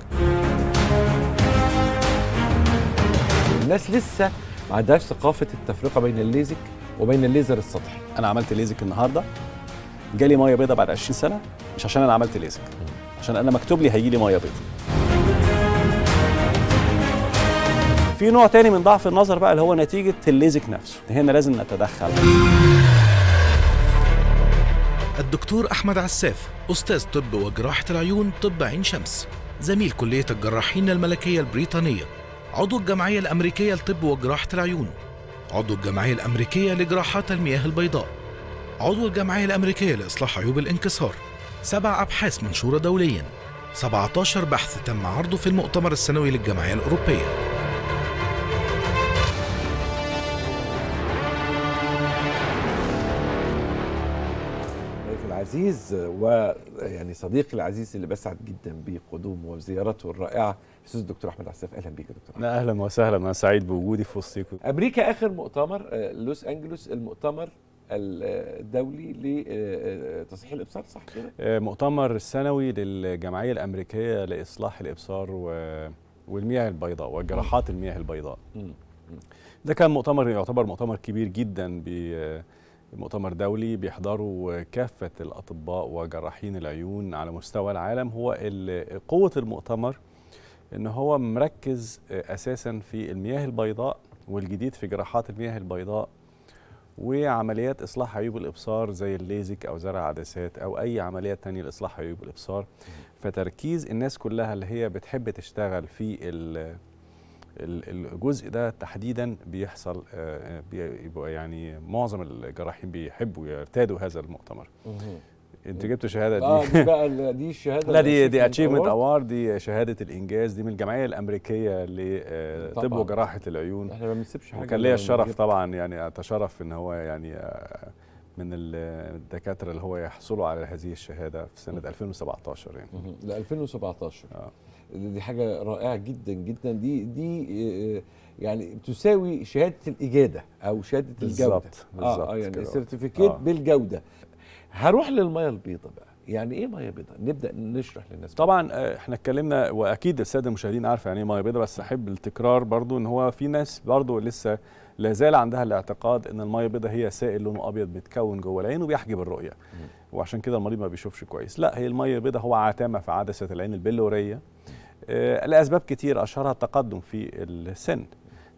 الناس لسه ما عندهاش ثقافه التفرقه بين الليزك وبين الليزر السطحي انا عملت ليزك النهارده جالي ميه بيضاء بعد 20 سنه مش عشان انا عملت ليزك عشان انا مكتوب لي هيجي لي ميه بيضاء في نوع تاني من ضعف النظر بقى اللي هو نتيجه الليزك نفسه هنا لازم نتدخل الدكتور احمد عساف استاذ طب وجراحه العيون طب عين شمس زميل كليه الجراحين الملكيه البريطانيه عضو الجمعية الأمريكية لطب وجراحة العيون عضو الجمعية الأمريكية لجراحات المياه البيضاء عضو الجمعية الأمريكية لإصلاح عيوب الانكسار سبع أبحاث منشورة دولياً 17 بحث تم عرضه في المؤتمر السنوي للجمعية الأوروبية العزيز ويعني صديقي العزيز اللي بسعد جدا بقدومه وزيارته الرائعه الاستاذ الدكتور احمد عساف اهلا بيك يا دكتور احمد اهلا وسهلا انا سعيد بوجودي في وسطيكم امريكا اخر مؤتمر آه، لوس انجلوس المؤتمر الدولي لتصحيح آه، آه، الابصار صح كده؟ مؤتمر السنوي للجمعيه الامريكيه لاصلاح الابصار والمياه البيضاء وجراحات المياه البيضاء. ده كان مؤتمر يعتبر مؤتمر كبير جدا مؤتمر دولي بيحضره كافه الاطباء وجراحين العيون على مستوى العالم هو قوه المؤتمر ان هو مركز آه، اساسا في المياه البيضاء والجديد في جراحات المياه البيضاء وعمليات اصلاح عيوب الابصار زي الليزك او زرع عدسات او اي عمليه تانية لاصلاح عيوب الابصار فتركيز الناس كلها اللي هي بتحب تشتغل في الجزء ده تحديدا بيحصل آه، آه، يعني معظم الجراحين بيحبوا يرتادوا هذا المؤتمر انت جبت شهاده دي اه دي بقى دي الشهاده لا دي دي اتشيفمنت اوارد دي شهاده الانجاز دي من الجمعيه الامريكيه لطب آه، وجراحه العيون احنا ما بنسيبش حاجه وكان ليا الشرف طبعا يعني اتشرف ان هو يعني آه، من آه، الدكاتره اللي هو يحصلوا على هذه الشهاده في سنه 2017 يعني ل 2017 اه دي حاجه رائعه جدا جدا دي دي يعني تساوي شهاده الاجاده او شهاده بالزبط الجوده بالظبط اه يعني السيرتيفيكيت آه. بالجوده هروح للميه البيضاء بقى يعني ايه ميه بيضاء نبدا نشرح للناس طبعا آه، احنا اتكلمنا واكيد الساده المشاهدين عارفه يعني ايه ميه بيضاء بس احب التكرار برضو ان هو في ناس برضو لسه لا زال عندها الاعتقاد ان الميه البيضاء هي سائل لونه ابيض بيتكون جوه العين وبيحجب الرؤيه وعشان كده المريض ما بيشوفش كويس لا هي الميه البيضاء هو عتامه في عدسه العين البلوريه آه، لاسباب كتير اشهرها التقدم في السن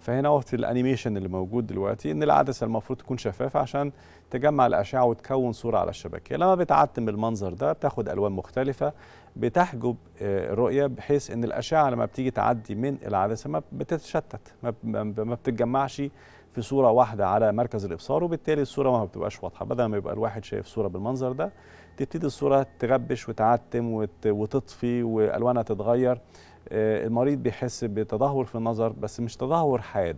فهنا وقت الانيميشن اللي موجود دلوقتي ان العدسه المفروض تكون شفافه عشان تجمع الاشعه وتكون صوره على الشبكه لما بتعتم بالمنظر ده بتاخد الوان مختلفه بتحجب الرؤيه آه، بحيث ان الاشعه لما بتيجي تعدي من العدسه ما بتتشتت ما بتتجمعش في صوره واحده على مركز الابصار وبالتالي الصوره ما بتبقاش واضحه بدل ما يبقى الواحد شايف صوره بالمنظر ده تبتدي الصوره تغبش وتعتم وتطفي والوانها تتغير آه، المريض بيحس بتدهور في النظر بس مش تدهور حاد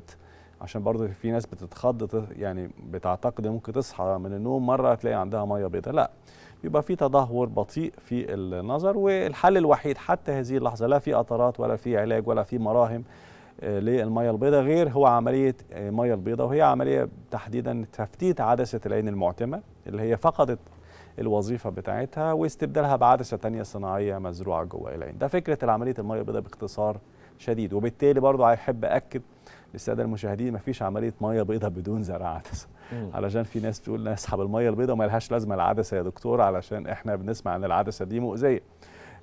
عشان برضه في ناس بتتخض يعني بتعتقد ممكن تصحى من النوم مره تلاقي عندها ميه بيضاء لا بيبقى في تدهور بطيء في النظر والحل الوحيد حتى هذه اللحظه لا في قطرات ولا في علاج ولا في مراهم آه، للميه البيضاء غير هو عمليه الميه آه، البيضاء وهي عمليه تحديدا تفتيت عدسه العين المعتمه اللي هي فقدت الوظيفه بتاعتها واستبدالها بعدسه ثانيه صناعيه مزروعه جوه العين ده فكره عمليه الميه البيضاء باختصار شديد وبالتالي برضه هيحب اكد للساده المشاهدين مفيش عمليه ميه بيضاء بدون زرع عدسه علشان في ناس تقول نسحب الميه البيضاء وما لهاش لازمه العدسه يا دكتور علشان احنا بنسمع ان العدسه دي مؤذيه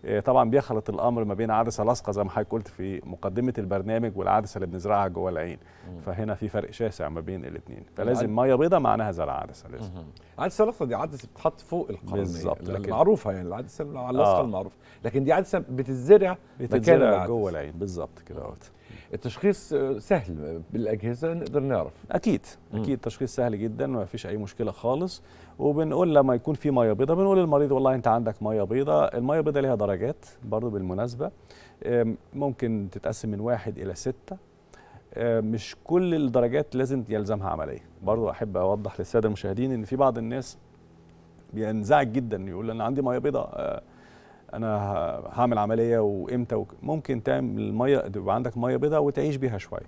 آه، طبعا بيخلط الامر ما بين عدسه لاصقه زي ما حضرتك قلت في مقدمه البرنامج والعدسه اللي بنزرعها جوه العين فهنا في فرق شاسع ما بين الاثنين يعني فلازم ميه بيضاء معناها زرع عدسه لازم عدسه لاصقه دي عدسه بتتحط فوق القرنيه بالظبط معروفه يعني العدسه اللاصقه آه. المعروفه لكن دي عدسه بتتزرع بتتزرع جوه العين بالظبط كده اهوت التشخيص سهل بالاجهزه نقدر نعرف اكيد اكيد تشخيص سهل جدا ما فيش اي مشكله خالص وبنقول لما يكون في ميه بيضاء بنقول للمريض والله انت عندك ميه بيضاء الميه بيضاء ليها درجات برضو بالمناسبه ممكن تتقسم من واحد الى سته مش كل الدرجات لازم يلزمها عمليه برضو احب اوضح للساده المشاهدين ان في بعض الناس بينزعج جدا يقول انا عندي ميه بيضاء آه، انا هعمل عمليه وامتى ممكن تعمل الميه تبقى عندك ميه بيضاء وتعيش بيها شويه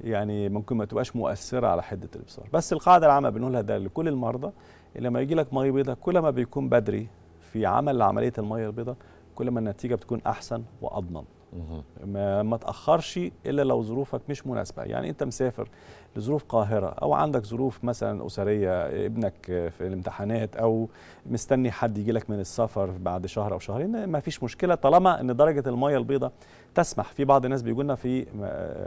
يعني ممكن ما تبقاش مؤثره على حده الابصار بس القاعده العامه بنقولها ده لكل المرضى لما يجي لك ميه بيضاء كل ما بيكون بدري في عمل عمليه الميه البيضاء كل ما النتيجه بتكون احسن واضمن ما, ما تاخرش الا لو ظروفك مش مناسبه يعني انت مسافر لظروف قاهره او عندك ظروف مثلا اسريه ابنك في الامتحانات او مستني حد يجي لك من السفر بعد شهر او شهرين ما فيش مشكله طالما ان درجه الميه البيضاء تسمح في بعض الناس بيقولنا في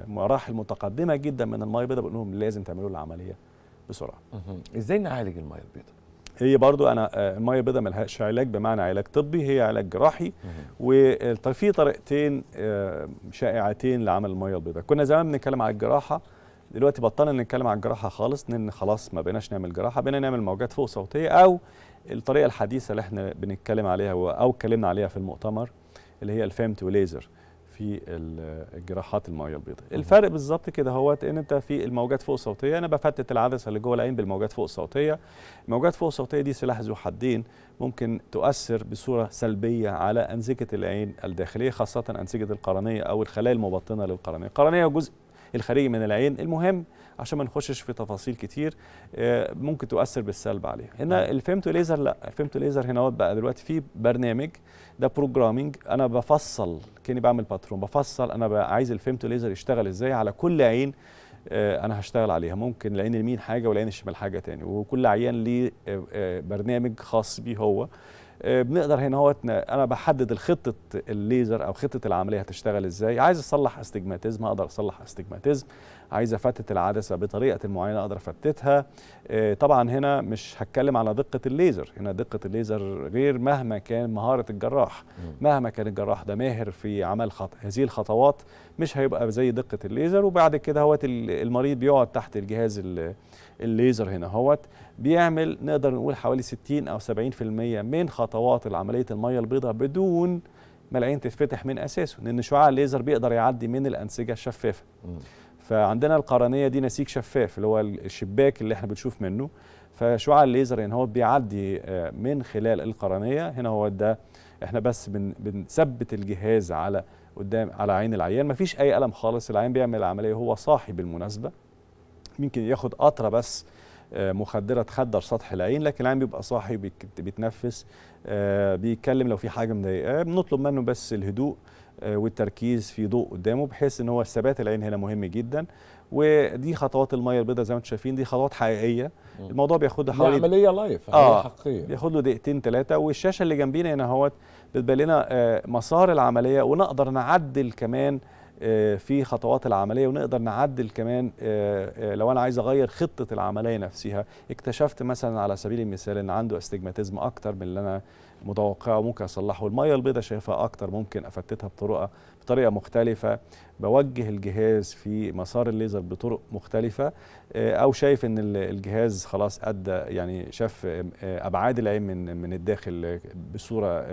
مراحل متقدمه جدا من الميه البيضاء بنقول لهم لازم تعملوا العمليه بسرعه ازاي نعالج الميه البيضاء هي برضو انا آه، الميه البيضاء ما لهاش علاج بمعنى علاج طبي هي علاج جراحي وفي طريقتين آه، شائعتين لعمل الميه البيضاء كنا زمان بنتكلم على الجراحه دلوقتي بطلنا نتكلم على الجراحه خالص لان خلاص ما بقيناش نعمل جراحه بقينا نعمل موجات فوق صوتيه او الطريقه الحديثه اللي احنا بنتكلم عليها او اتكلمنا عليها في المؤتمر اللي هي الفيمتو وليزر في الجراحات المائيه البيضاء الفرق بالظبط كده هو ان انت في الموجات فوق الصوتيه انا بفتت العدسه اللي جوه العين بالموجات فوق الصوتيه الموجات فوق الصوتيه دي سلاح ذو حدين ممكن تؤثر بصوره سلبيه على انسجه العين الداخليه خاصه انسجه القرنيه او الخلايا المبطنه للقرنيه القرنيه جزء الخارجي من العين المهم عشان ما نخشش في تفاصيل كتير آه، ممكن تؤثر بالسلب عليه هنا نعم. الفيمتو ليزر لا الفيمتو ليزر هنا بقى دلوقتي في برنامج ده بروجرامينج انا بفصل كاني بعمل باترون بفصل انا بقى عايز الفيمتو ليزر يشتغل ازاي على كل عين آه، انا هشتغل عليها ممكن العين اليمين حاجه والعين الشمال حاجه تاني وكل عيان ليه آه، برنامج خاص بيه هو آه، بنقدر هنا هو انا بحدد الخطه الليزر او خطه العمليه هتشتغل ازاي عايز اصلح استجماتيزم اقدر اصلح استجماتيزم عايز افتت العدسه بطريقه معينه اقدر افتتها آه، طبعا هنا مش هتكلم على دقه الليزر هنا دقه الليزر غير مهما كان مهاره الجراح مهما كان الجراح ده ماهر في عمل خط... هذه الخطوات مش هيبقى زي دقه الليزر وبعد كده هوت المريض بيقعد تحت الجهاز الليزر هنا هوت بيعمل نقدر نقول حوالي 60 أو 70% من خطوات عملية المية البيضاء بدون ما العين تتفتح من أساسه لأن شعاع الليزر بيقدر يعدي من الأنسجة الشفافة فعندنا القرنية دي نسيج شفاف اللي هو الشباك اللي احنا بنشوف منه فشعاع الليزر يعني هو بيعدي آه، من خلال القرنية هنا هو ده احنا بس بنثبت الجهاز على قدام على عين العيان مفيش اي الم خالص العيان بيعمل العمليه وهو صاحي بالمناسبه ممكن ياخد قطره بس مخدره تخدر سطح العين لكن العين بيبقى صاحي بيتنفس آه، بيتكلم لو في حاجه مضايقاه بنطلب منه بس الهدوء آه، والتركيز في ضوء قدامه بحيث ان هو ثبات العين هنا مهم جدا ودي خطوات الميه البيضاء زي ما انتم شايفين دي خطوات حقيقيه الموضوع بياخد حوالي عمليه لايف آه حقيقيه بياخد له دقيقتين ثلاثه والشاشه اللي جنبينا هنا اهوت بتبان لنا آه، مسار العمليه ونقدر نعدل كمان آه، في خطوات العمليه ونقدر نعدل كمان آه، آه، لو انا عايز اغير خطه العمليه نفسها اكتشفت مثلا على سبيل المثال ان عنده استجماتيزم اكتر من اللي انا متوقعه ممكن اصلحه الميه البيضاء شايفها اكتر ممكن افتتها بطريقه بطريقه مختلفه بوجه الجهاز في مسار الليزر بطرق مختلفه او شايف ان الجهاز خلاص ادى يعني شاف ابعاد العين من من الداخل بصوره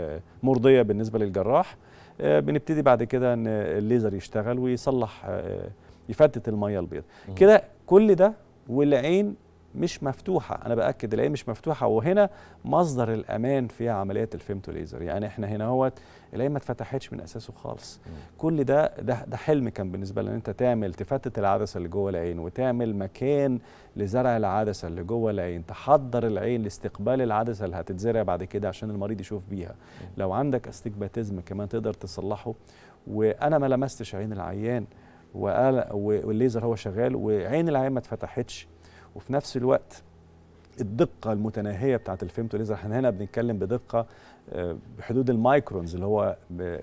مرضيه بالنسبه للجراح آه، بنبتدي بعد كده ان الليزر يشتغل ويصلح آه، يفتت الميه البيض كده كل ده والعين مش مفتوحه انا باكد العين مش مفتوحه وهنا مصدر الامان في عمليه الفيمتو ليزر يعني احنا هنا اهوت العين ما اتفتحتش من اساسه خالص مم. كل ده ده ده حلم كان بالنسبه لنا انت تعمل تفتت العدسه اللي جوه العين وتعمل مكان لزرع العدسه اللي جوه العين تحضر العين لاستقبال العدسه اللي هتتزرع بعد كده عشان المريض يشوف بيها مم. لو عندك استجباتيزم كمان تقدر تصلحه وانا ما لمستش عين العيان والليزر هو شغال وعين العين ما اتفتحتش وفي نفس الوقت الدقه المتناهيه بتاعه الفيمتو ليزر احنا هنا بنتكلم بدقه آه، بحدود المايكرونز اللي هو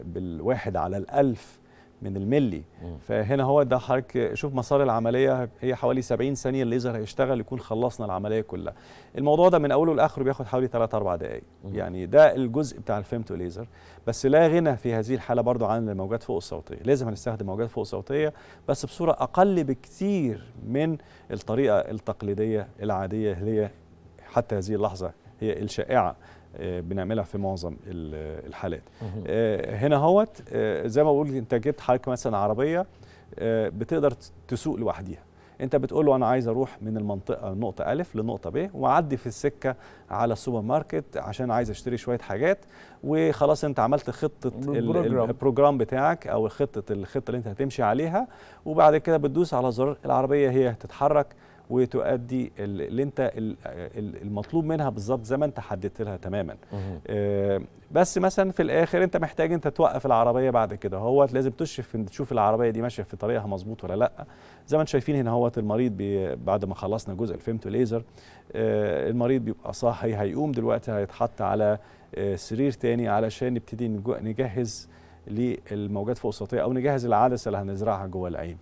بالواحد على الألف من الملي فهنا هو ده حضرتك شوف مسار العمليه هي حوالي 70 ثانيه الليزر هيشتغل يكون خلصنا العمليه كلها الموضوع ده من اوله لاخره بياخد حوالي 3 4 دقائق يعني ده الجزء بتاع الفيمتو ليزر بس لا غنى في هذه الحاله برضو عن الموجات فوق الصوتيه لازم هنستخدم موجات فوق الصوتيه بس بصوره اقل بكثير من الطريقه التقليديه العاديه اللي هي حتى هذه اللحظه هي الشائعه آه، بنعملها في معظم الحالات آه، هنا هوت آه، زي ما بقول انت جبت حضرتك مثلا عربيه بتقدر تسوق لوحديها انت بتقول له انا عايز اروح من المنطقه نقطه الف لنقطه ب واعدي في السكه على السوبر ماركت عشان عايز اشتري شويه حاجات وخلاص انت عملت خطه البروجرام بتاعك او خطه الخطه اللي انت هتمشي عليها وبعد كده بتدوس على زرار العربيه هي هتتحرك وتؤدي اللي انت المطلوب منها بالظبط زي ما انت حددت لها تماما آه، بس مثلا في الاخر انت محتاج انت توقف العربيه بعد كده هو لازم تشرف تشوف العربيه دي ماشيه في طريقها مظبوط ولا لا زي ما انتم شايفين هنا هو المريض بعد ما خلصنا جزء الفيمتو ليزر آه، المريض بيبقى صاحي هيقوم دلوقتي هيتحط على آه، سرير تاني علشان نبتدي نجهز للموجات فوق السطحيه او نجهز العدسه اللي هنزرعها جوه العين.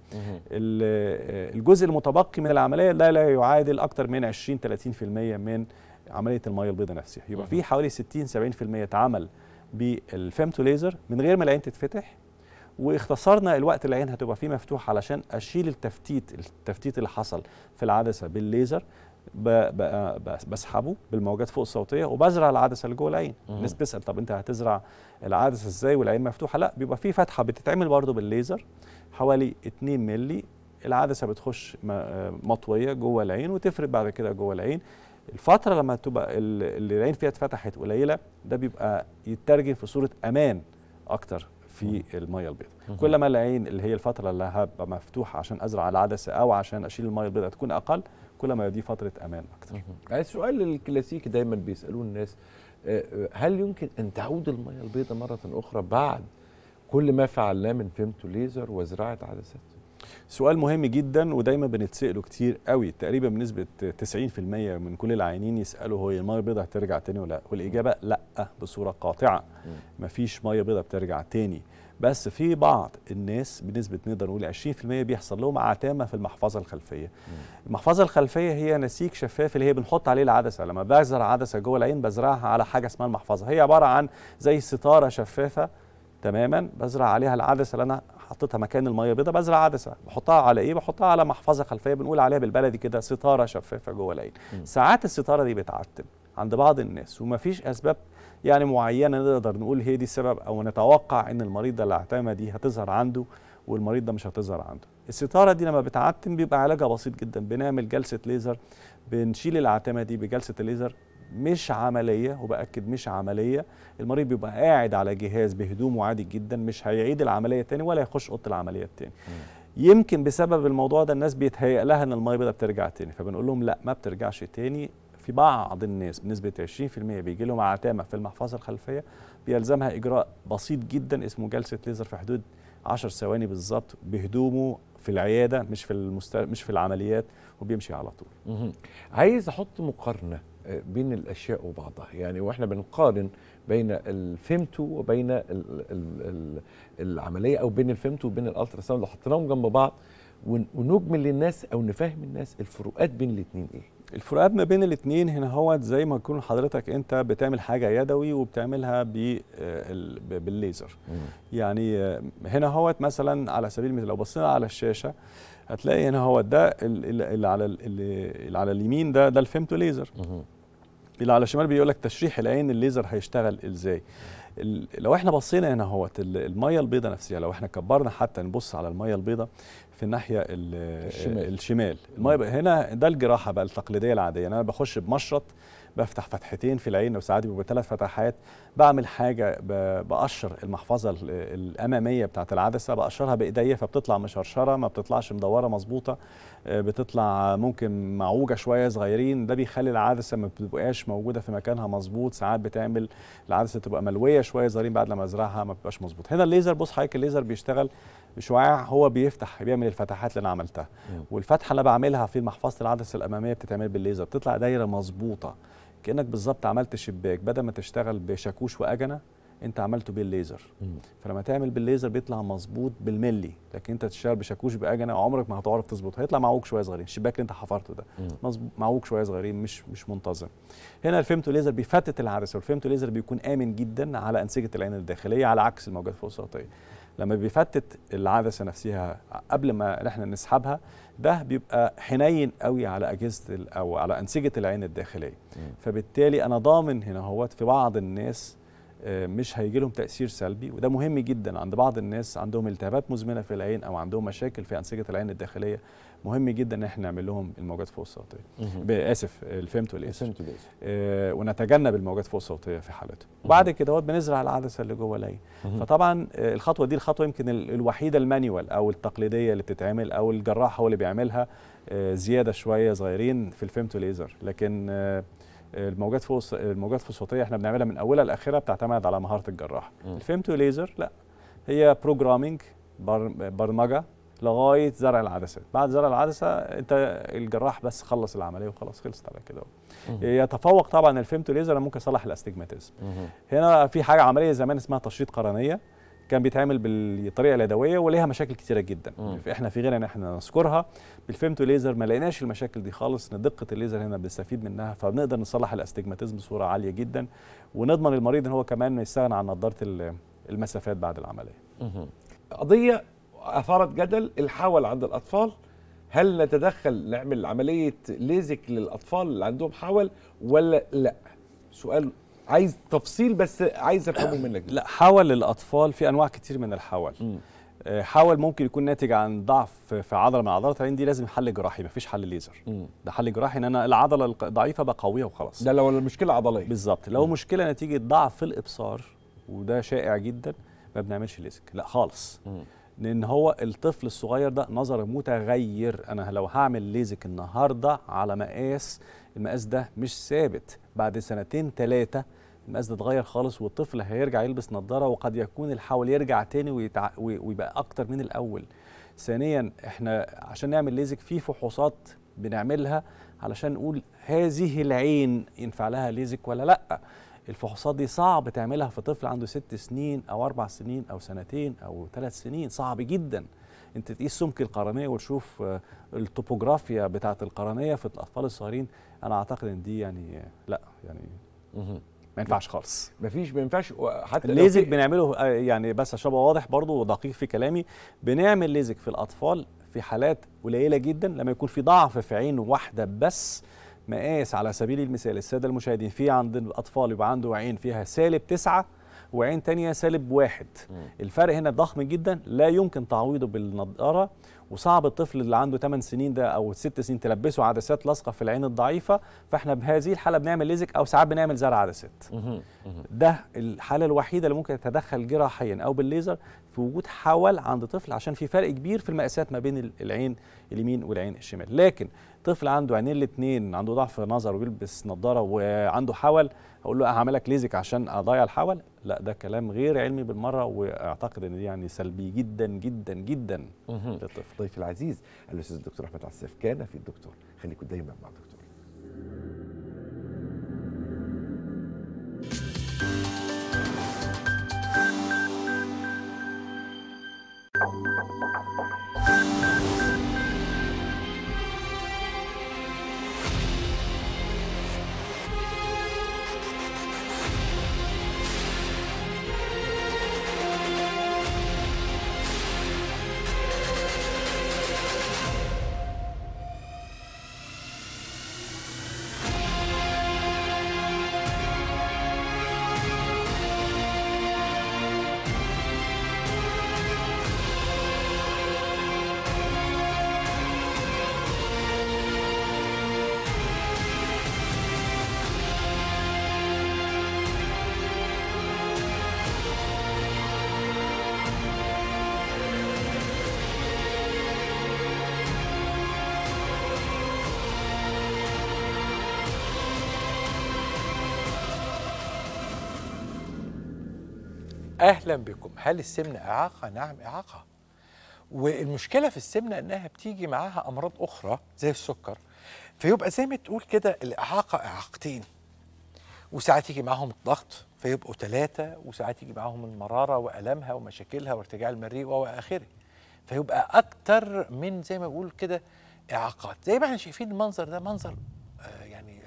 الجزء المتبقي من العمليه لا لا يعادل اكثر من 20 30% من عمليه الميه البيضاء نفسها، يبقى في حوالي 60 70% اتعمل بالفيمتو ليزر من غير ما العين تتفتح واختصرنا الوقت اللي العين هتبقى فيه مفتوح علشان اشيل التفتيت التفتيت اللي حصل في العدسه بالليزر بسحبه بالموجات فوق الصوتيه وبزرع العدسه اللي جوه العين الناس بتسال طب انت هتزرع العدسه ازاي والعين مفتوحه لا بيبقى في فتحه بتتعمل برده بالليزر حوالي 2 مللي العدسه بتخش مطويه جوه العين وتفرد بعد كده جوه العين الفتره لما تبقى اللي العين فيها اتفتحت قليله ده بيبقى يترجم في صوره امان اكتر في الميه البيضاء كل ما العين اللي هي الفتره اللي هبقى مفتوحه عشان ازرع العدسه او عشان اشيل الميه البيضاء تكون اقل كل ما دي فتره امان اكتر يعني السؤال الكلاسيكي دايما بيسالوه الناس آه، آه، هل يمكن ان تعود الميه البيضاء مره اخرى بعد كل ما فعلناه من فيمتو ليزر وزراعه عدسات سؤال مهم جدا ودايما بنتساله كتير قوي تقريبا بنسبه 90% من كل العيانين يسالوا هو الميه البيضاء هترجع تاني ولا لا والاجابه لا بصوره قاطعه مفيش ميه بيضاء بترجع تاني بس في بعض الناس بنسبه نقدر نقول 20% بيحصل لهم عتامه في المحفظه الخلفيه مم. المحفظه الخلفيه هي نسيج شفاف اللي هي بنحط عليه العدسه لما بزرع عدسه جوه العين بزرعها على حاجه اسمها المحفظه هي عباره عن زي ستاره شفافه تماما بزرع عليها العدسه اللي انا حطيتها مكان الميه البيضاء بزرع عدسه بحطها على ايه بحطها على محفظه خلفيه بنقول عليها بالبلدي كده ستاره شفافه جوه العين ساعات الستاره دي بتعتم عند بعض الناس ومفيش اسباب يعني معينه نقدر نقول هي دي السبب او نتوقع ان المريض ده اعتمى دي هتظهر عنده والمريض ده مش هتظهر عنده الستاره دي لما بتعتم بيبقى علاجها بسيط جدا بنعمل جلسه ليزر بنشيل العتمه دي بجلسه الليزر مش عمليه وباكد مش عمليه المريض بيبقى قاعد على جهاز بهدومه عادي جدا مش هيعيد العمليه تاني ولا يخش اوضه العمليه تاني يمكن بسبب الموضوع ده الناس بيتهيأ لها ان الميه بيضاء بترجع تاني فبنقول لهم لا ما بترجعش تاني في بعض الناس بنسبه 20% بيجي لهم عتامه في المحفظه الخلفيه بيلزمها اجراء بسيط جدا اسمه جلسه ليزر في حدود 10 ثواني بالظبط بهدومه في العياده مش في المست... مش في العمليات وبيمشي على طول. عايز احط مقارنه آه، بين الاشياء وبعضها يعني واحنا بنقارن بين الفيمتو وبين الـ الـ العمليه او بين الفيمتو وبين الالترا ساوند لو حطيناهم جنب بعض ونجمل للناس او نفهم الناس الفروقات بين الاثنين ايه الفروقات ما بين الاثنين هنا هو زي ما تكون حضرتك انت بتعمل حاجه يدوي وبتعملها آه، بالليزر مم. يعني آه، هنا هوت مثلا على سبيل المثال لو بصينا على الشاشه هتلاقي هنا هو ده اللي على اللي على اليمين ده ده الفيمتو ليزر مم. اللي على الشمال بيقول لك تشريح العين الليزر هيشتغل ازاي لو احنا بصينا هنا هو الميه البيضاء نفسها لو احنا كبرنا حتى نبص على الميه البيضاء في الناحيه الشمال, الشمال. الميه هنا ده الجراحه بقى التقليديه العاديه يعني انا بخش بمشرط بفتح فتحتين في العين وساعات بيبقى ثلاث فتحات بعمل حاجه بقشر المحفظه الاماميه بتاعه العدسه بقشرها بايديا فبتطلع مشرشره ما بتطلعش مدوره مظبوطه آه، بتطلع ممكن معوجه شويه صغيرين ده بيخلي العدسه ما بتبقاش موجوده في مكانها مظبوط ساعات بتعمل العدسه تبقى ملويه شويه صغيرين بعد لما ازرعها ما بتبقاش مظبوط هنا الليزر بص حضرتك الليزر بيشتغل مشوع هو بيفتح بيعمل الفتحات اللي انا عملتها والفتحه اللي بعملها في محفظه العدسه الاماميه بتتعمل بالليزر بتطلع دايره مظبوطه كانك بالظبط عملت شباك بدل ما تشتغل بشاكوش واجنه انت عملته بالليزر فلما تعمل بالليزر بيطلع مظبوط بالملي لكن انت تشتغل بشاكوش باجنه عمرك ما هتعرف تظبط هيطلع معوج شويه صغيرين الشباك اللي انت حفرته ده معوج شويه صغيرين مش مش منتظم هنا الفيمتو ليزر بيفتت العدسه والفيمتو ليزر بيكون امن جدا على انسجه العين الداخليه على عكس الموجات الفوسطيه لما بيفتت العدسه نفسها قبل ما احنا نسحبها ده بيبقى حنين قوي على اجهزه او على انسجه العين الداخليه م. فبالتالي انا ضامن هنا هوت في بعض الناس آه، مش هيجي لهم تاثير سلبي وده مهم جدا عند بعض الناس عندهم التهابات مزمنه في العين او عندهم مشاكل في انسجه العين الداخليه مهم جدا ان احنا نعمل لهم الموجات فوق الصوتيه اسف الفيمتو إيه؟ الاس إيه؟ آه ونتجنب الموجات فوق الصوتيه في حالتهم بعد كده بنزرع العدسه اللي جوه العين فطبعا آه الخطوه دي الخطوه يمكن الوحيده المانيوال او التقليديه اللي بتتعمل او الجراح هو اللي بيعملها آه زياده شويه صغيرين في الفيمتو إيه، ليزر لكن آه الموجات فوق الموجات فوق الصوتيه احنا بنعملها من اولها لاخرها بتعتمد على مهاره الجراح الفيمتو ليزر لا هي بروجرامينج برمجه لغايه زرع العدسه بعد زرع العدسه انت الجراح بس خلص العمليه وخلاص خلصت على كده يتفوق طبعا الفيمتو ليزر ممكن يصلح الاستجماتيزم هنا في حاجه عمليه زمان اسمها تشريط قرنيه كان بيتعمل بالطريقه اليدويه وليها مشاكل كتيره جدا احنا في غنى ان احنا نذكرها بالفيمتو ليزر ما لقيناش المشاكل دي خالص ان دقه الليزر هنا بنستفيد منها فبنقدر نصلح الاستجماتيزم بصوره عاليه جدا ونضمن المريض ان هو كمان يستغنى عن نظاره المسافات بعد العمليه قضيه اثارت جدل الحول عند الاطفال هل نتدخل نعمل عمليه ليزك للاطفال اللي عندهم حول ولا لا سؤال عايز تفصيل بس عايز افهمه منك لا حول الاطفال في انواع كتير من الحول م. آه، حول ممكن يكون ناتج عن ضعف في عضله من عضلات العين دي لازم حل جراحي مفيش حل ليزر م. ده حل جراحي ان انا العضله الضعيفه بقويها وخلاص ده لو المشكله عضليه بالظبط لو م. مشكله نتيجه ضعف في الابصار وده شائع جدا ما بنعملش ليزك لا خالص م. لان هو الطفل الصغير ده نظر متغير انا لو هعمل ليزك النهارده على مقاس المقاس ده مش ثابت بعد سنتين ثلاثه المقاس ده اتغير خالص والطفل هيرجع يلبس نظاره وقد يكون الحول يرجع تاني ويتع... ويبقى اكتر من الاول ثانيا احنا عشان نعمل ليزك في فحوصات بنعملها علشان نقول هذه العين ينفع لها ليزك ولا لا الفحوصات دي صعب تعملها في طفل عنده ست سنين او اربع سنين او سنتين او ثلاث سنين صعب جدا انت تقيس سمك القرنيه وتشوف آه، التوبوغرافيا بتاعه القرنيه في الاطفال الصغيرين انا اعتقد ان دي يعني آه، لا يعني ما ينفعش خالص ما فيش ما ينفعش حتى الليزك بنعمله آه، يعني بس عشان ابقى واضح برضه ودقيق في كلامي بنعمل ليزك في الاطفال في حالات قليله جدا لما يكون في ضعف في عين واحده بس مقاس على سبيل المثال الساده المشاهدين في عند الاطفال يبقى عنده عين فيها سالب تسعة وعين تانية سالب واحد الفرق هنا ضخم جدا لا يمكن تعويضه بالنضاره وصعب الطفل اللي عنده 8 سنين ده او 6 سنين تلبسه عدسات لاصقه في العين الضعيفه فاحنا بهذه الحاله بنعمل ليزك او ساعات بنعمل زرع عدسات ده الحاله الوحيده اللي ممكن تتدخل جراحيا او بالليزر في وجود حول عند طفل عشان في فرق كبير في المقاسات ما بين العين اليمين والعين الشمال لكن طفل عنده عينين الاثنين عنده ضعف نظر وبيلبس نظاره وعنده حول اقول له أه، هعمل لك ليزك عشان اضيع الحول لا ده كلام غير علمي بالمره واعتقد ان دي يعني سلبي جدا جدا جدا للطفل ضيفي العزيز الاستاذ الدكتور احمد عساف كان في الدكتور خليكم دايما مع الدكتور اهلا بكم هل السمنه اعاقه نعم اعاقه والمشكله في السمنه انها بتيجي معاها امراض اخرى زي السكر فيبقى زي ما تقول كده الاعاقه اعاقتين وساعات يجي معاهم الضغط فيبقوا ثلاثه وساعات يجي معاهم المراره والمها ومشاكلها وارتجاع المريء واخره فيبقى اكتر من زي ما بقول كده اعاقات زي ما احنا شايفين المنظر ده منظر آه يعني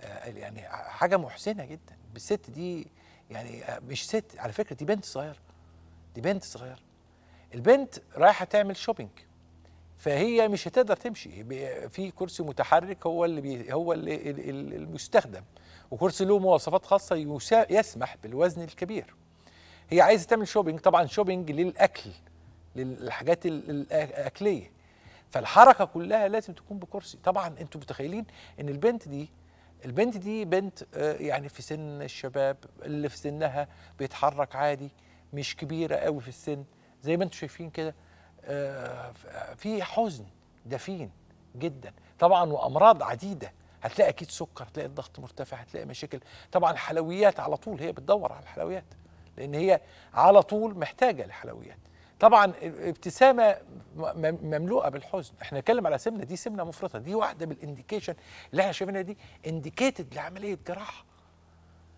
آه يعني حاجه محزنه جدا الست دي يعني آه، مش ست على فكره دي بنت صغيره دي بنت صغيره البنت رايحه تعمل شوبينج فهي مش هتقدر تمشي في كرسي متحرك هو اللي بي هو اللي المستخدم وكرسي له مواصفات خاصه يسمح بالوزن الكبير هي عايزه تعمل شوبينج طبعا شوبينج للاكل للحاجات الاكليه فالحركه كلها لازم تكون بكرسي طبعا انتم متخيلين ان البنت دي البنت دي بنت آه، يعني في سن الشباب اللي في سنها بيتحرك عادي مش كبيره قوي في السن زي ما انتم شايفين كده آه، في حزن دفين جدا طبعا وامراض عديده هتلاقي اكيد سكر هتلاقي الضغط مرتفع هتلاقي مشاكل طبعا حلويات على طول هي بتدور على الحلويات لان هي على طول محتاجه لحلويات طبعا ابتسامه مملوءه بالحزن احنا نتكلم على سمنه دي سمنه مفرطه دي واحده بالانديكيشن اللي احنا شايفينها دي انديكيتد لعمليه جراحه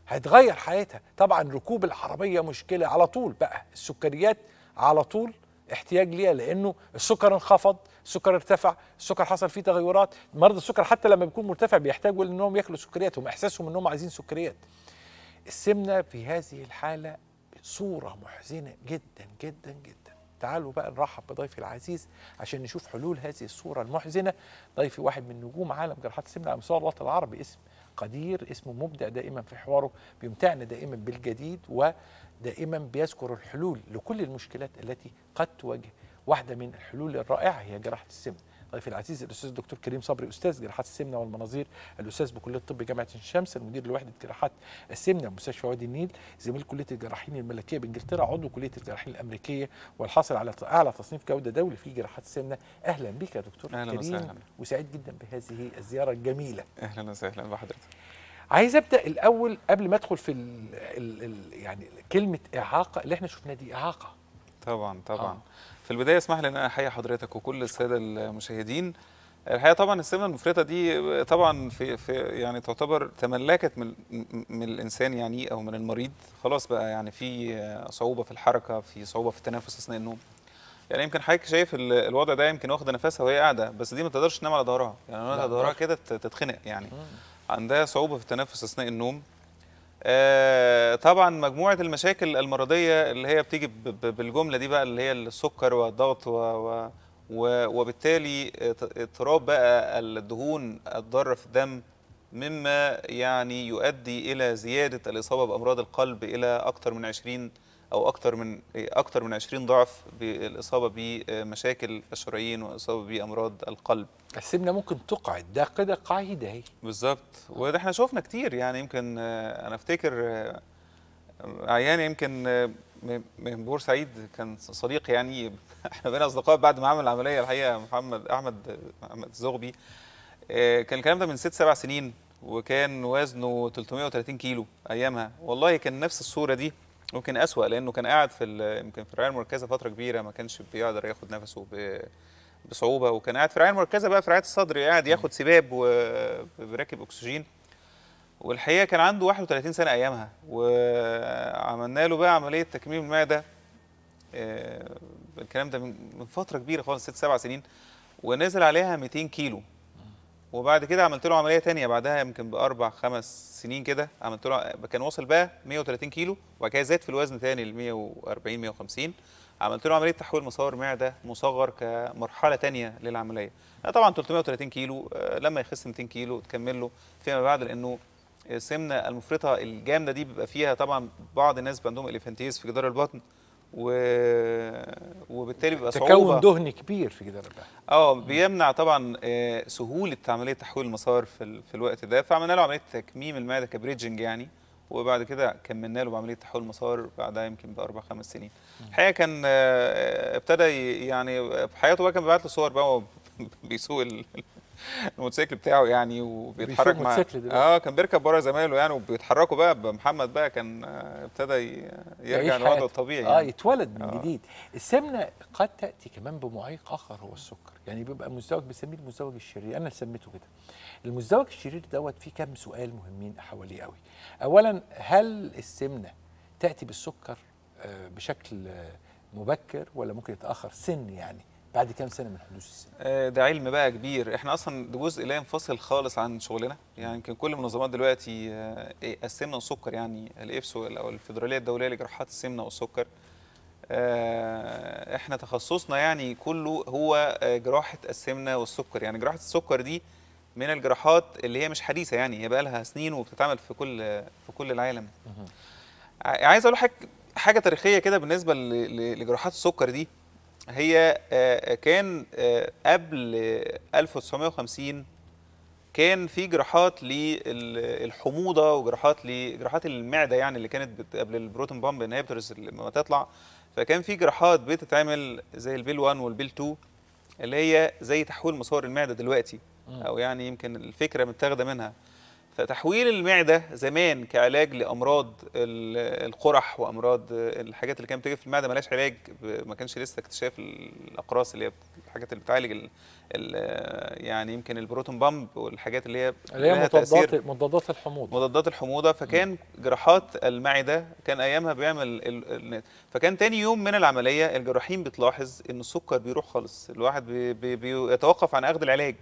هتغير حياتها طبعا ركوب العربيه مشكله على طول بقى السكريات على طول احتياج ليها لانه السكر انخفض السكر ارتفع السكر حصل فيه تغيرات مرضى السكر حتى لما بيكون مرتفع بيحتاجوا انهم ياكلوا سكريات هم احساسهم انهم عايزين سكريات السمنه في هذه الحاله صوره محزنه جدا جدا جدا تعالوا بقى نرحب بضيفي العزيز عشان نشوف حلول هذه الصورة المحزنة ضيفي واحد من نجوم عالم جراحات السمنة أمثال الوطن العربي اسم قدير اسمه مبدع دائما في حواره بيمتعنا دائما بالجديد ودائما بيذكر الحلول لكل المشكلات التي قد تواجه واحدة من الحلول الرائعة هي جراحة السمنه ضيفي العزيز الاستاذ الدكتور كريم صبري استاذ جراحات السمنه والمناظير الاستاذ بكليه الطب جامعه الشمس المدير لوحده جراحات السمنه بمستشفى وادي النيل زميل كليه الجراحين الملكيه بانجلترا عضو كليه الجراحين الامريكيه والحاصل على اعلى تصنيف جوده دولي في جراحات السمنه اهلا بك يا دكتور أهلا كريم وسهلا. وسعيد جدا بهذه الزياره الجميله اهلا وسهلا بحضرتك عايز ابدا الاول قبل ما ادخل في الـ الـ يعني كلمه اعاقه اللي احنا شفناها دي اعاقه طبعا طبعا آه. في البدايه اسمح لي ان احيي حضرتك وكل الساده المشاهدين الحقيقه طبعا السمنه المفرطه دي طبعا في, في يعني تعتبر تملكت من, من الانسان يعني او من المريض خلاص بقى يعني في صعوبه في الحركه في صعوبه في التنفس اثناء النوم يعني يمكن حضرتك شايف الوضع ده يمكن واخده نفسها وهي قاعده بس دي ما تقدرش تنام على ظهرها يعني على ظهرها كده تتخنق يعني عندها صعوبه في التنفس اثناء النوم آه، طبعا مجموعه المشاكل المرضيه اللي هي بتيجي بالجمله دي بقى اللي هي السكر والضغط و... و... وبالتالي اضطراب بقى الدهون الضاره في الدم مما يعني يؤدي الى زياده الاصابه بامراض القلب الى اكثر من 20 او اكثر من اكثر من 20 ضعف بالاصابه بمشاكل الشرايين واصابه بامراض القلب السمنه ممكن تقعد ده كده قاعده اهي بالظبط وده احنا شفنا كتير يعني يمكن انا افتكر عيان يمكن من بورسعيد كان صديق يعني احنا بقينا اصدقاء بعد ما عمل العمليه الحقيقه محمد احمد احمد الزغبي آه، كان الكلام ده من ست سبع سنين وكان وزنه 330 كيلو ايامها والله كان نفس الصوره دي ممكن اسوأ لانه كان قاعد في يمكن في الرعايه المركزه فتره كبيره ما كانش بيقدر ياخد نفسه ب بصعوبه وكان قاعد في الرعايه المركزه بقى في رعايه الصدر قاعد ياخد سباب وراكب اكسجين والحقيقه كان عنده 31 سنه ايامها وعملنا له بقى عمليه تكميم المعده آه، الكلام ده من فتره كبيره خالص ست سبع سنين ونزل عليها 200 كيلو وبعد كده عملت له عمليه ثانيه بعدها يمكن باربع خمس سنين كده عملت له كان واصل بقى 130 كيلو وبعد كده زاد في الوزن ثاني ل 140 150 عملت له عمليه تحويل مسار معده مصغر كمرحله ثانيه للعمليه طبعا 330 كيلو آه، لما يخس 200 كيلو تكمل له فيما بعد لانه السمنه المفرطه الجامده دي بيبقى فيها طبعا بعض الناس بيبقى عندهم اليفانتيز في جدار البطن و... وبالتالي بيبقى صعوبه تكون دهن كبير في كده اه بيمنع طبعا آه، سهوله عمليه تحويل المسار في, في الوقت ده فعملنا له عمليه تكميم المعده كبريدجنج يعني وبعد كده كملنا له بعمليه تحويل المسار بعدها يمكن باربع خمس سنين الحقيقه كان آه، ابتدى يعني في حياته بقى كان بيبعت له صور بقى وهو بيسوق الموتوسيكل بتاعه يعني وبيتحرك مع اه كان بيركب ورا زمايله يعني وبيتحركوا بقى بمحمد بقى كان آه، ابتدى يرجع لوضعه الطبيعي آه، يعني. اه يتولد من آه. جديد آه. السمنه قد تاتي كمان بمعيق اخر هو السكر يعني بيبقى مزدوج بنسميه المزدوج الشرير انا سميته كده المزدوج الشرير دوت فيه كام سؤال مهمين حواليه قوي اولا هل السمنه تاتي بالسكر بشكل مبكر ولا ممكن يتاخر سن يعني بعد كام سنه من حدوث السنه؟ آه، ده علم بقى كبير احنا اصلا ده جزء لا ينفصل خالص عن شغلنا يعني يمكن كل المنظمات دلوقتي آه، إيه، السمنه والسكر يعني الابسو او الفدراليه الدوليه لجراحات السمنه والسكر آه، احنا تخصصنا يعني كله هو جراحه السمنه والسكر يعني جراحه السكر دي من الجراحات اللي هي مش حديثه يعني هي بقى لها سنين وبتتعمل في كل في كل العالم عايز اقول حاجه حاجه تاريخيه كده بالنسبه لجراحات السكر دي هي آه، كان آه، قبل 1950 كان في جراحات للحموضه وجراحات لجراحات المعده يعني اللي كانت قبل البروتون بامب انهبيتورز لما تطلع فكان في جراحات بتتعمل زي البيل 1 والبيل 2 اللي هي زي تحويل مسار المعده دلوقتي او يعني يمكن الفكره متاخده منها فتحويل المعده زمان كعلاج لامراض القرح وامراض الحاجات اللي كانت بتيجي في المعده ملهاش علاج ما كانش لسه اكتشاف الاقراص اللي هي الحاجات اللي بتعالج الـ الـ يعني يمكن البروتون بامب والحاجات اللي هي اللي هي مضادات مضادات الحموضه مضادات الحموضه فكان جراحات المعده كان ايامها بيعمل الـ فكان تاني يوم من العمليه الجراحين بتلاحظ ان السكر بيروح خالص الواحد بي بي بيتوقف عن اخذ العلاج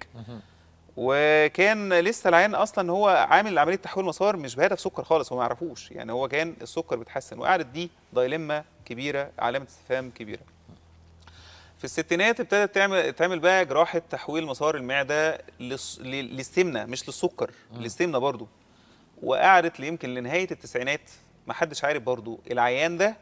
وكان لسه العيان اصلا هو عامل عمليه تحويل مسار مش بهدف سكر خالص هو ما يعرفوش يعني هو كان السكر بيتحسن وقعدت دي دايلما كبيره علامه استفهام كبيره في الستينات ابتدت تعمل تعمل بقى جراحه تحويل مسار المعده للسمنه مش للسكر للسمنه برضو وقعدت يمكن لنهايه التسعينات ما حدش عارف برضو العيان ده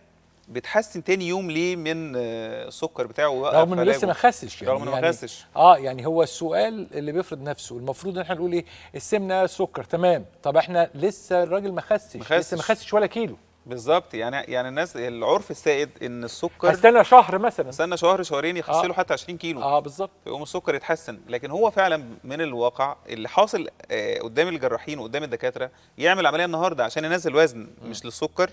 بيتحسن تاني يوم ليه من آه، السكر بتاعه رغم انه لسه ما خسش يعني رغم انه يعني ما خسش اه يعني هو السؤال اللي بيفرض نفسه المفروض ان احنا نقول ايه السمنه سكر تمام طب احنا لسه الراجل ما خسش لسه ما خسش ولا كيلو بالظبط يعني يعني الناس العرف السائد ان السكر استنى شهر مثلا استنى شهر شهرين يخسروا آه. حتى 20 كيلو اه بالظبط يقوم السكر يتحسن لكن هو فعلا من الواقع اللي حاصل آه قدام الجراحين وقدام الدكاتره يعمل عمليه النهارده عشان ينزل وزن مش للسكر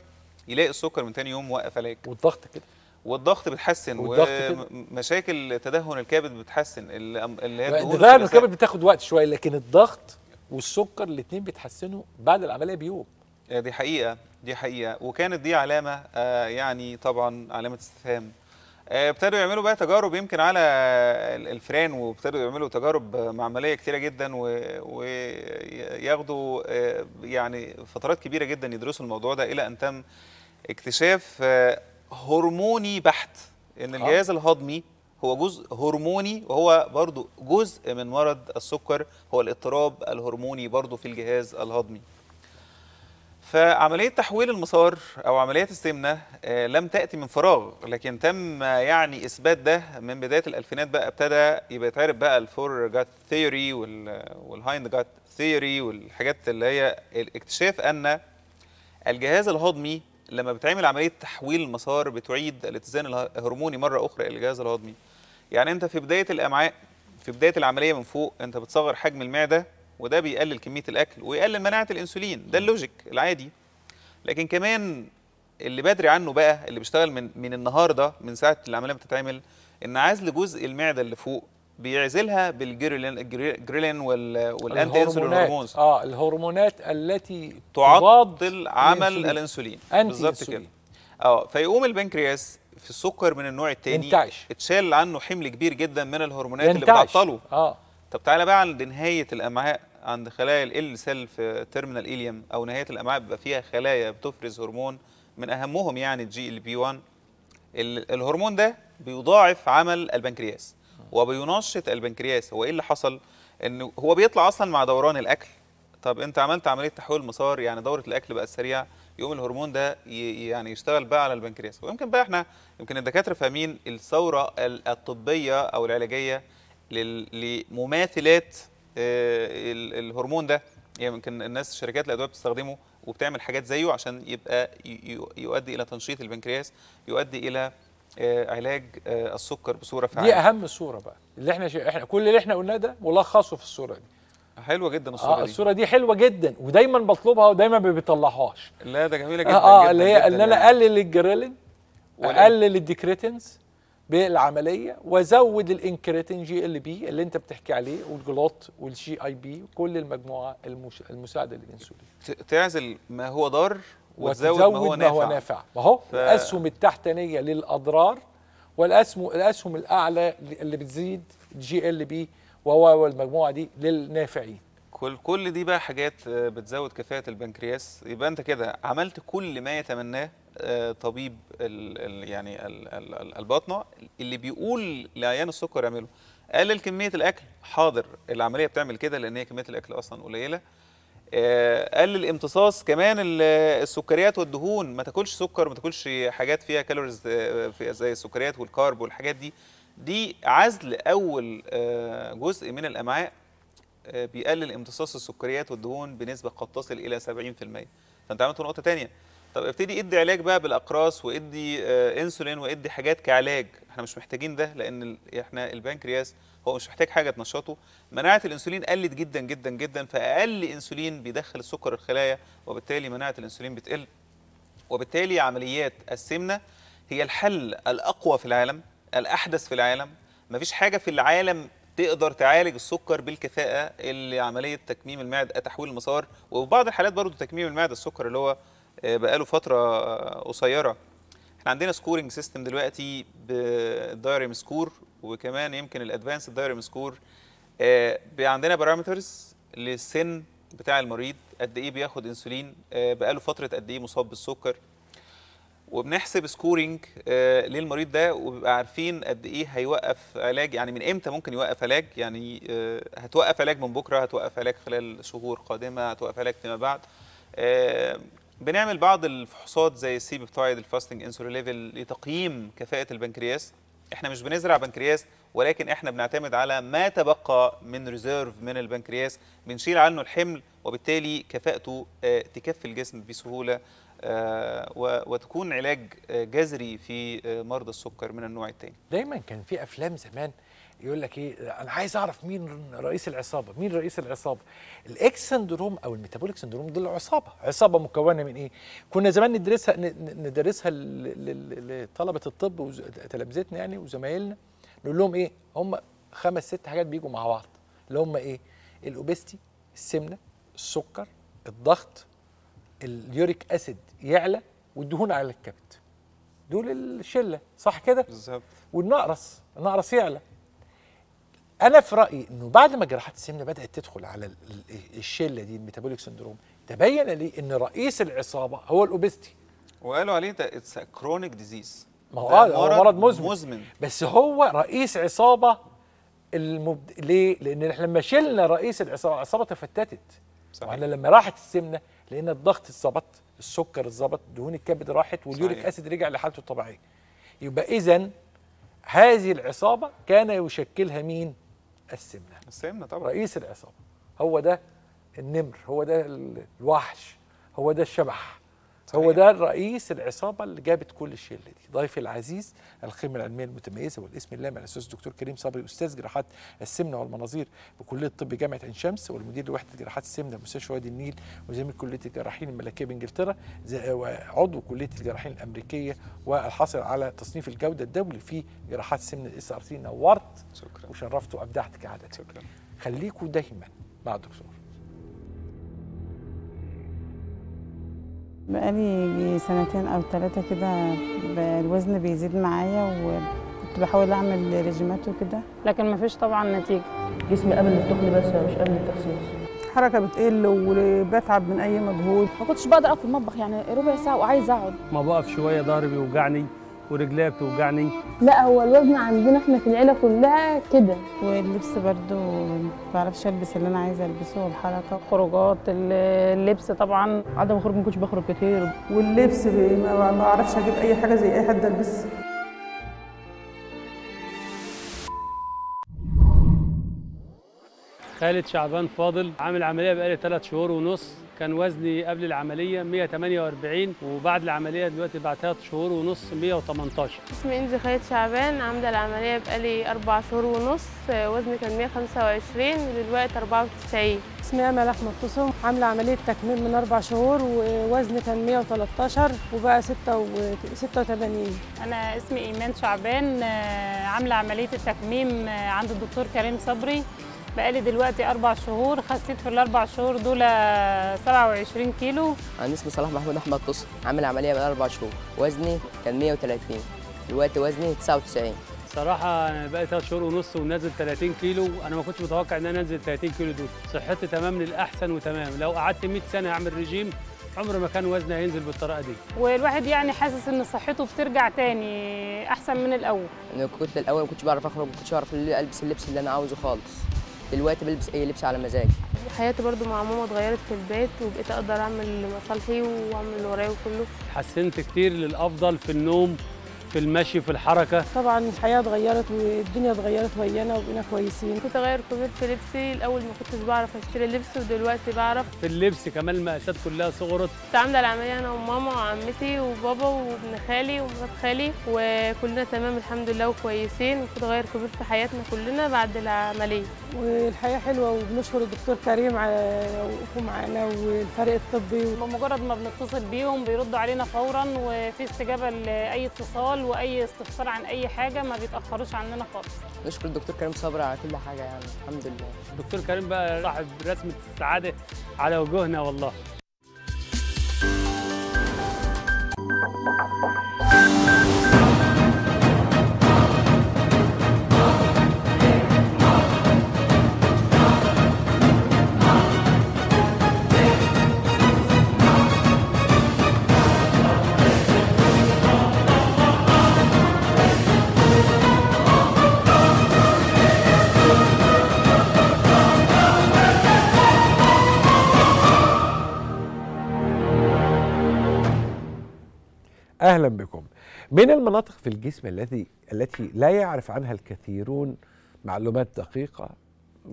يلاقي السكر من ثاني يوم وقف عليك والضغط كده والضغط بتحسن ومشاكل تدهن الكبد بتحسن اللي هي تدهن يعني الكبد بتاخد وقت شويه لكن الضغط والسكر الاثنين بيتحسنوا بعد العمليه بيوم آه، دي حقيقه دي حقيقه وكانت دي علامه آه، يعني طبعا علامه استفهام آه، ابتدوا يعملوا بقى تجارب يمكن على الفران وابتدوا يعملوا تجارب معمليه كتيره جدا وياخدوا يعني فترات كبيره جدا يدرسوا الموضوع ده الى ان تم اكتشاف آه، هرموني بحت ان آه. الجهاز الهضمي هو جزء هرموني وهو برضو جزء من مرض السكر هو الاضطراب الهرموني برضو في الجهاز الهضمي فعملية تحويل المسار أو عملية السمنة آه، لم تأتي من فراغ لكن تم يعني إثبات ده من بداية الألفينات بقى ابتدى يبقى يتعرف بقى الفور جات ثيوري والهايند جات ثيوري والحاجات اللي هي الاكتشاف أن الجهاز الهضمي لما بتعمل عمليه تحويل المسار بتعيد الاتزان الهرموني مره اخرى الى الجهاز الهضمي يعني انت في بدايه الامعاء في بدايه العمليه من فوق انت بتصغر حجم المعده وده بيقلل كميه الاكل ويقلل مناعه الانسولين ده اللوجيك العادي لكن كمان اللي بدري عنه بقى اللي بيشتغل من من النهارده من ساعه العمليه بتتعمل ان عزل جزء المعده اللي فوق بيعزلها بالجريلين والانتي انسولين هرمونز اه الهرمونات التي تعطل عمل الانسولين, الانسولين. بالظبط كده اه فيقوم البنكرياس في السكر من النوع الثاني اتشال عنه حمل كبير جدا من الهرمونات ينتعش. اللي بتعطله اه طب تعالى بقى عند نهايه الامعاء عند خلايا ال سيل في تيرمينال ايليوم او نهايه الامعاء بيبقى فيها خلايا بتفرز هرمون من اهمهم يعني الجي ال بي 1 الهرمون ده بيضاعف عمل البنكرياس وبينشط البنكرياس هو ايه اللي حصل ان هو بيطلع اصلا مع دوران الاكل طب انت عملت عمليه تحويل مسار يعني دوره الاكل بقت سريعه يقوم الهرمون ده يعني يشتغل بقى على البنكرياس ويمكن بقى احنا يمكن الدكاتره فاهمين الثوره الطبيه او العلاجيه لمماثلات آه، الهرمون ده يمكن يعني الناس شركات الادويه بتستخدمه وبتعمل حاجات زيه عشان يبقى يؤدي الى تنشيط البنكرياس يؤدي الى آه، علاج آه، السكر بصوره فعاله دي اهم صوره بقى اللي احنا احنا كل اللي احنا قلناه ده ملخصه في الصوره دي حلوه جدا آه، الصوره آه دي الصوره دي حلوه جدا ودايما بطلبها ودايما ما بيطلعهاش لا ده جميله جدا اه, آه اللي هي ان انا يعني. اقلل الجريلين واقلل الديكريتنز بالعمليه وازود الانكريتين جي ال بي اللي انت بتحكي عليه والجلوت والجي اي بي كل المجموعه المساعده للانسولين تعزل ما هو ضار وتزود, وتزود ما هو نافع, ما هو نافع. اهو ف... الاسهم التحتانيه للاضرار والاسهم الاسهم الاعلى اللي بتزيد جي ال بي وواو المجموعه دي للنافعين كل كل دي بقى حاجات آه، بتزود كفاءه البنكرياس يبقى انت كده عملت كل ما يتمناه آه، طبيب الـ يعني ال الباطنه اللي بيقول لعيان السكر يعمله قلل كميه الاكل حاضر العمليه بتعمل كده لان هي كميه الاكل اصلا قليله آه، قلل الامتصاص كمان السكريات والدهون ما تاكلش سكر ما تاكلش حاجات فيها كالوريز آه، زي السكريات والكارب والحاجات دي دي عزل اول آه، جزء من الامعاء بيقلل امتصاص السكريات والدهون بنسبه قد تصل الى 70% فانت عملت نقطه ثانيه طب ابتدي ادي علاج بقى بالاقراص وادي انسولين وادي حاجات كعلاج احنا مش محتاجين ده لان احنا البنكرياس هو مش محتاج حاجه تنشطه مناعه الانسولين قلت جدا جدا جدا فاقل انسولين بيدخل السكر الخلايا وبالتالي مناعه الانسولين بتقل وبالتالي عمليات السمنه هي الحل الاقوى في العالم الاحدث في العالم مفيش حاجه في العالم تقدر تعالج السكر بالكفاءه اللي عمليه تكميم المعده تحويل المسار وفي بعض الحالات برضو تكميم المعده السكر اللي هو آه، بقاله فتره آه، قصيره احنا عندنا سكورنج سيستم دلوقتي بالدايرم سكور وكمان يمكن الادفانس الدايرم سكور عندنا بارامترز للسن بتاع المريض قد ايه بياخد انسولين آه، بقاله فتره قد ايه مصاب بالسكر وبنحسب سكورنج آه، للمريض ده وبيبقى عارفين قد ايه هيوقف علاج يعني من امتى ممكن يوقف علاج يعني آه، هتوقف علاج من بكره هتوقف علاج خلال شهور قادمه هتوقف علاج فيما بعد بنعمل بعض الفحوصات زي السي بيبتايد الفاستنج انسولين ليفل لتقييم كفاءه البنكرياس احنا مش بنزرع بنكرياس ولكن احنا بنعتمد على ما تبقى من ريزيرف من البنكرياس بنشيل عنه الحمل وبالتالي كفاءته آه، تكفي الجسم بسهوله آه، وتكون علاج آه، جذري في مرضى السكر من النوع الثاني دايما كان في افلام زمان يقول لك ايه انا عايز اعرف مين رئيس العصابه مين رئيس العصابه الاكس سندروم او الميتابوليك سندروم دي العصابه عصابه مكونه من ايه كنا زمان ندرسها ندرسها لطلبه الطب وتلامذتنا يعني وزمايلنا نقول لهم ايه هم خمس ست حاجات بيجوا مع بعض اللي هم ايه الاوبستي السمنه السكر الضغط اليوريك اسيد يعلى والدهون على الكبد دول الشله صح كده بالظبط والنقرس النقرس يعلى انا في رايي انه بعد ما جراحات السمنه بدات تدخل على الشله دي الميتابوليك سندروم تبين لي ان رئيس العصابه هو الاوبستي وقالوا عليه ده اتس كرونيك ديزيز ما هو مرض, مرض مزمن. مزمن بس هو رئيس عصابه المبد... ليه؟ لان احنا لما شلنا رئيس العصابه العصابه تفتتت صحيح واحنا لما راحت السمنه لقينا الضغط اتظبط السكر اتظبط دهون الكبد راحت واليوريك اسيد رجع لحالته الطبيعيه يبقى اذا هذه العصابه كان يشكلها مين؟ السمنه السمنه طبعا رئيس العصابه هو ده النمر هو ده الوحش هو ده الشبح صحيح. هو ده رئيس العصابه اللي جابت كل الشله دي ضيفي العزيز الخيمه العلميه المتميزه والاسم اللامع الاستاذ الدكتور كريم صبري استاذ جراحات السمنه والمناظير بكليه الطب جامعه عين شمس والمدير لوحده جراحات السمنه بمستشفى وادي النيل وزميل كليه الجراحين الملكيه بانجلترا وعضو كليه الجراحين الامريكيه والحاصل على تصنيف الجوده الدولي في جراحات السمنه الاس ار سي نورت شكرا وشرفت وابدعت كعادتي شكرا خليكوا دايما مع الدكتور بقالي سنتين أو ثلاثة كده الوزن بيزيد معايا وكنت بحاول أعمل ريجيمات وكده لكن مفيش طبعا نتيجة جسمي قبل التخن بس مش قبل التخسيس الحركه بتقل وبتعب من اي مجهود ما كنتش بقدر اقف في المطبخ يعني ربع ساعه وعايز اقعد ما بقف شويه ظهري بيوجعني ورجليها بتوجعني لا هو الوزن عندنا احنا في العيله كلها كده واللبس برده ما بعرفش البس اللي انا عايزه البسه والحركه خروجات اللبس طبعا عدم الخروج ما كنتش بخرج كتير واللبس ما بعرفش اجيب اي حاجه زي اي حد البس خالد شعبان فاضل عامل عمليه بقالي ثلاث شهور ونص كان وزني قبل العملية 148 وبعد العملية دلوقتي بعد 3 شهور ونص 118 اسمي انزي خالد شعبان عاملة العملية بقالي 4 شهور ونص وزني كان 125 ودلوقتي 94 اسمي أمل أحمد تصم عاملة عملية تكميم من 4 شهور ووزني كان 113 وبقى 86 أنا اسمي إيمان شعبان عاملة عملية التكميم عند الدكتور كريم صبري بقالي دلوقتي أربع شهور خسيت في الأربع شهور دول 27 كيلو أنا اسمي صلاح محمود أحمد قصر عامل عملية من أربع شهور وزني كان 130 دلوقتي وزني 99 صراحة أنا بقالي ثلاث شهور ونص ونازل 30 كيلو أنا ما كنتش متوقع إن أنا أنزل 30 كيلو دول صحتي تمام للأحسن وتمام لو قعدت 100 سنة أعمل رجيم عمر ما كان وزني هينزل بالطريقه دي والواحد يعني حاسس ان صحته بترجع تاني احسن من الاول انا كنت الاول ما كنتش بعرف اخرج ما كنتش بعرف البس اللبس اللي انا عاوزه خالص دلوقتي بلبس اي لبس على مزاجي حياتي برضو مع ماما اتغيرت في البيت وبقيت اقدر اعمل مصالحي واعمل اللي ورايا وكله حسنت كتير للافضل في النوم في المشي في الحركه طبعا الحياه اتغيرت والدنيا اتغيرت ويانا وبقينا كويسين كنت اغير كبير في لبسي الاول ما كنتش بعرف اشتري لبس ودلوقتي بعرف في اللبس كمان المقاسات كلها صغرت كنت عامله العمليه انا وماما وعمتي وبابا وابن خالي ومرات خالي وكلنا تمام الحمد لله وكويسين كنت غير كبير في حياتنا كلنا بعد العمليه والحياه حلوه وبنشكر الدكتور كريم على وقوفه معانا والفريق الطبي بمجرد ما بنتصل بيهم بيردوا علينا فورا وفي استجابه لاي اتصال سؤال واي استفسار عن اي حاجه ما بيتاخروش عننا خالص نشكر الدكتور كريم صبري على كل حاجه يعني الحمد لله الدكتور كريم بقى صاحب رسمه السعاده على وجوهنا والله أهلا بكم من المناطق في الجسم التي التي لا يعرف عنها الكثيرون معلومات دقيقة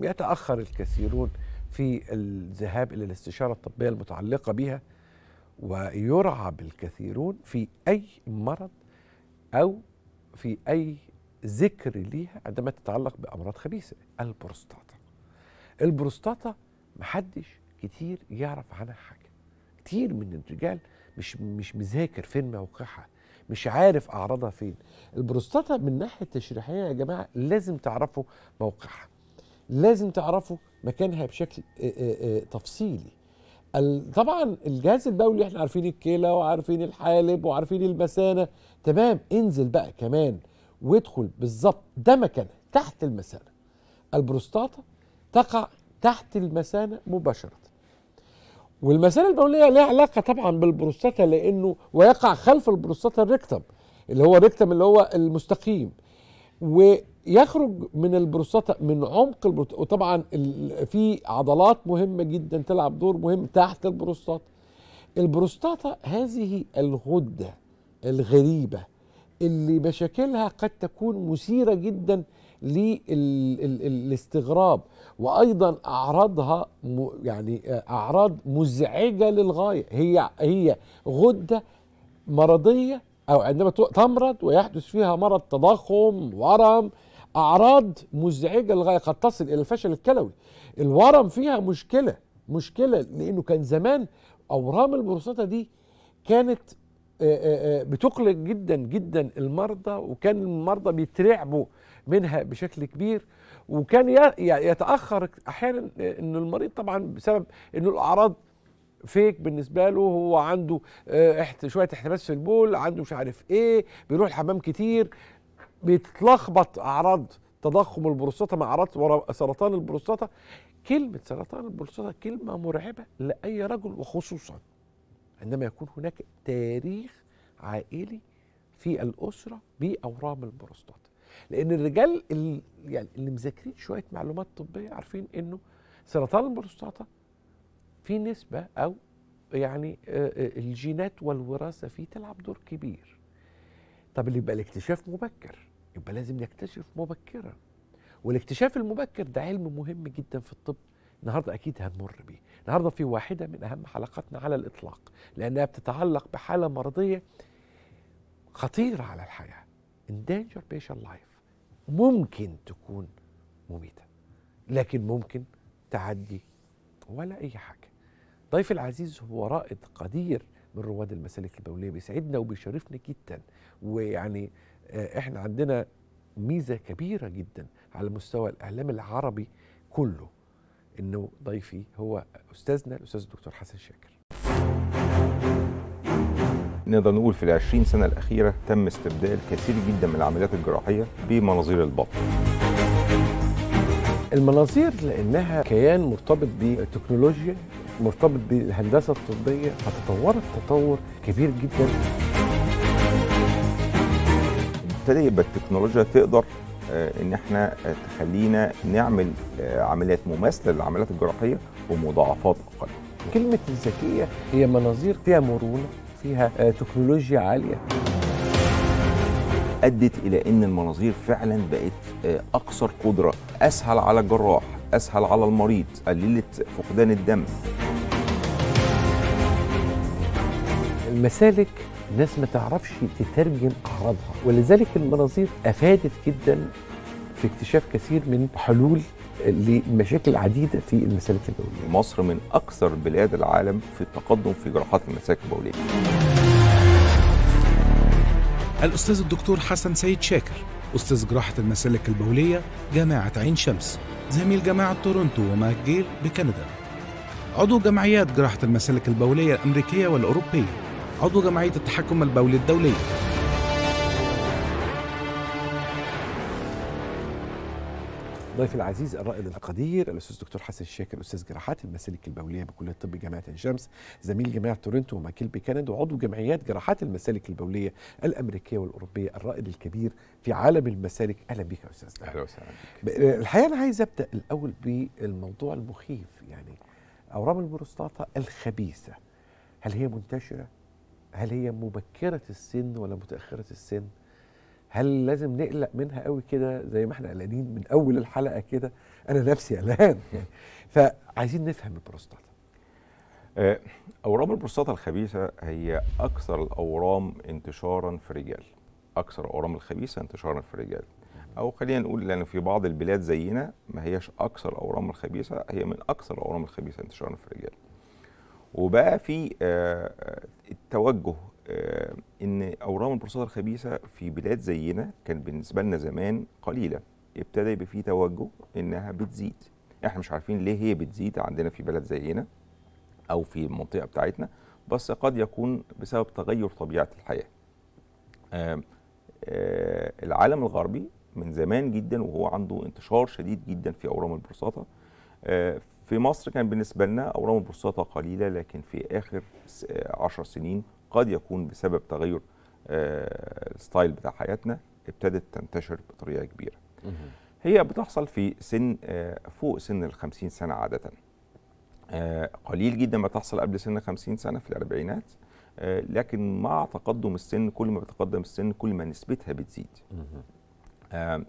يتأخر الكثيرون في الذهاب إلى الاستشارة الطبية المتعلقة بها ويرعب الكثيرون في أي مرض أو في أي ذكر ليها عندما تتعلق بأمراض خبيثة البروستاتا البروستاتا محدش كتير يعرف عنها حاجة كتير من الرجال مش مش مذاكر فين موقعها مش عارف اعراضها فين البروستاتا من ناحيه التشريحيه يا جماعه لازم تعرفوا موقعها لازم تعرفوا مكانها بشكل تفصيلي طبعا الجهاز البولي احنا عارفين الكلى وعارفين الحالب وعارفين المثانه تمام انزل بقى كمان وادخل بالظبط ده مكانها تحت المثانه البروستاتا تقع تحت المثانه مباشره والمسألة البولية لها علاقة طبعا بالبروستاتا لأنه ويقع خلف البروستاتا الركتم اللي هو الركتم اللي هو المستقيم ويخرج من البروستاتا من عمق البروستاتا وطبعا في عضلات مهمة جدا تلعب دور مهم تحت البروستاتا البروستاتا هذه الغدة الغريبة اللي مشاكلها قد تكون مثيرة جدا للاستغراب وايضا اعراضها يعني آه، اعراض مزعجه للغايه هي هي غده مرضيه او عندما تمرض ويحدث فيها مرض تضخم ورم اعراض مزعجه للغايه قد تصل الى الفشل الكلوي الورم فيها مشكله مشكله لانه كان زمان اورام البروستاتا دي كانت آه، آه، بتقلق جدا جدا المرضى وكان المرضى بيترعبوا منها بشكل كبير وكان يتاخر احيانا ان المريض طبعا بسبب ان الاعراض فيك بالنسبه له هو عنده آه، شويه احتباس في البول عنده مش عارف ايه بيروح الحمام كتير بتتلخبط اعراض تضخم البروستاتا مع اعراض سرطان البروستاتا كلمه سرطان البروستاتا كلمه مرعبه لاي رجل وخصوصا عندما يكون هناك تاريخ عائلي في الاسره باورام البروستاتا لان الرجال اللي يعني اللي مذاكرين شويه معلومات طبيه عارفين انه سرطان البروستاتا في نسبه او يعني آه، آه، الجينات والوراثه فيه تلعب دور كبير طب اللي يبقى الاكتشاف مبكر يبقى لازم نكتشف مبكرا والاكتشاف المبكر ده علم مهم جدا في الطب النهارده اكيد هنمر بيه النهارده في واحده من اهم حلقاتنا على الاطلاق لانها بتتعلق بحاله مرضيه خطيره على الحياه endanger patient life ممكن تكون مميتة لكن ممكن تعدي ولا أي حاجة ضيف العزيز هو رائد قدير من رواد المسالك البولية بيسعدنا وبيشرفنا جدا ويعني آه، احنا عندنا ميزة كبيرة جدا على مستوى الإعلام العربي كله انه ضيفي هو استاذنا الاستاذ الدكتور حسن شاكر نقدر نقول في العشرين سنة الأخيرة تم استبدال كثير جدا من العمليات الجراحية بمناظير البطن المناظير لأنها كيان مرتبط بتكنولوجيا مرتبط بالهندسة الطبية فتطورت تطور كبير جدا ابتدى يبقى التكنولوجيا تقدر آه، ان احنا آه، تخلينا نعمل آه، عمليات مماثله للعمليات الجراحيه ومضاعفات اقل. كلمه الذكيه هي مناظير فيها مرونه فيها آه، تكنولوجيا عاليه ادت الى ان المناظير فعلا بقت آه، اقصر قدره اسهل على الجراح اسهل على المريض قللت فقدان الدم المسالك الناس ما تعرفش تترجم اعراضها ولذلك المناظير افادت جدا في اكتشاف كثير من حلول لمشاكل عديده في المسالك البوليه. مصر من اكثر بلاد العالم في التقدم في جراحات المسالك البوليه. الاستاذ الدكتور حسن سيد شاكر استاذ جراحه المسالك البوليه جامعه عين شمس زميل جامعه تورونتو وماكجيل بكندا. عضو جمعيات جراحه المسالك البوليه الامريكيه والاوروبيه. عضو جمعيه التحكم البولي الدوليه. ضيفي العزيز الرائد القدير الاستاذ دكتور حسن الشاكر استاذ جراحات المسالك البوليه بكليه طب جامعه عين شمس زميل جامعه تورنتو وماكيل كندا وعضو جمعيات جراحات المسالك البوليه الامريكيه والاوروبيه الرائد الكبير في عالم المسالك اهلا بك يا استاذ اهلا وسهلا الحقيقه انا عايز ابدا الاول بالموضوع المخيف يعني اورام البروستاتا الخبيثه هل هي منتشره هل هي مبكره السن ولا متاخره السن هل لازم نقلق منها قوي كده زي ما احنا قلقانين من اول الحلقه كده انا نفسي قلقان يعني فعايزين نفهم البروستاتا آه، اورام البروستاتا الخبيثه هي اكثر الاورام انتشارا في الرجال اكثر الاورام الخبيثه انتشارا في الرجال او خلينا نقول لان في بعض البلاد زينا ما هيش اكثر الاورام الخبيثه هي من اكثر الاورام الخبيثه انتشارا في الرجال وبقى في آه، آه، التوجه آه، ان اورام البروستاتا الخبيثه في بلاد زينا كان بالنسبه لنا زمان قليله ابتدى يبقى فيه توجه انها بتزيد احنا مش عارفين ليه هي بتزيد عندنا في بلد زينا او في المنطقه بتاعتنا بس قد يكون بسبب تغير طبيعه الحياه آآ آآ آه، العالم الغربي من زمان جدا وهو عنده انتشار شديد جدا في اورام البروستاتا آه، في مصر كان بالنسبه لنا اورام البروستاتا قليله لكن في اخر 10 سنين قد يكون بسبب تغير آه، الستايل بتاع حياتنا ابتدت تنتشر بطريقه كبيره هي بتحصل في سن آه، فوق سن ال 50 سنه عاده آه، قليل جدا ما تحصل قبل سن 50 سنه في الاربعينات لكن مع تقدم السن كل ما بتقدم السن كل ما نسبتها بتزيد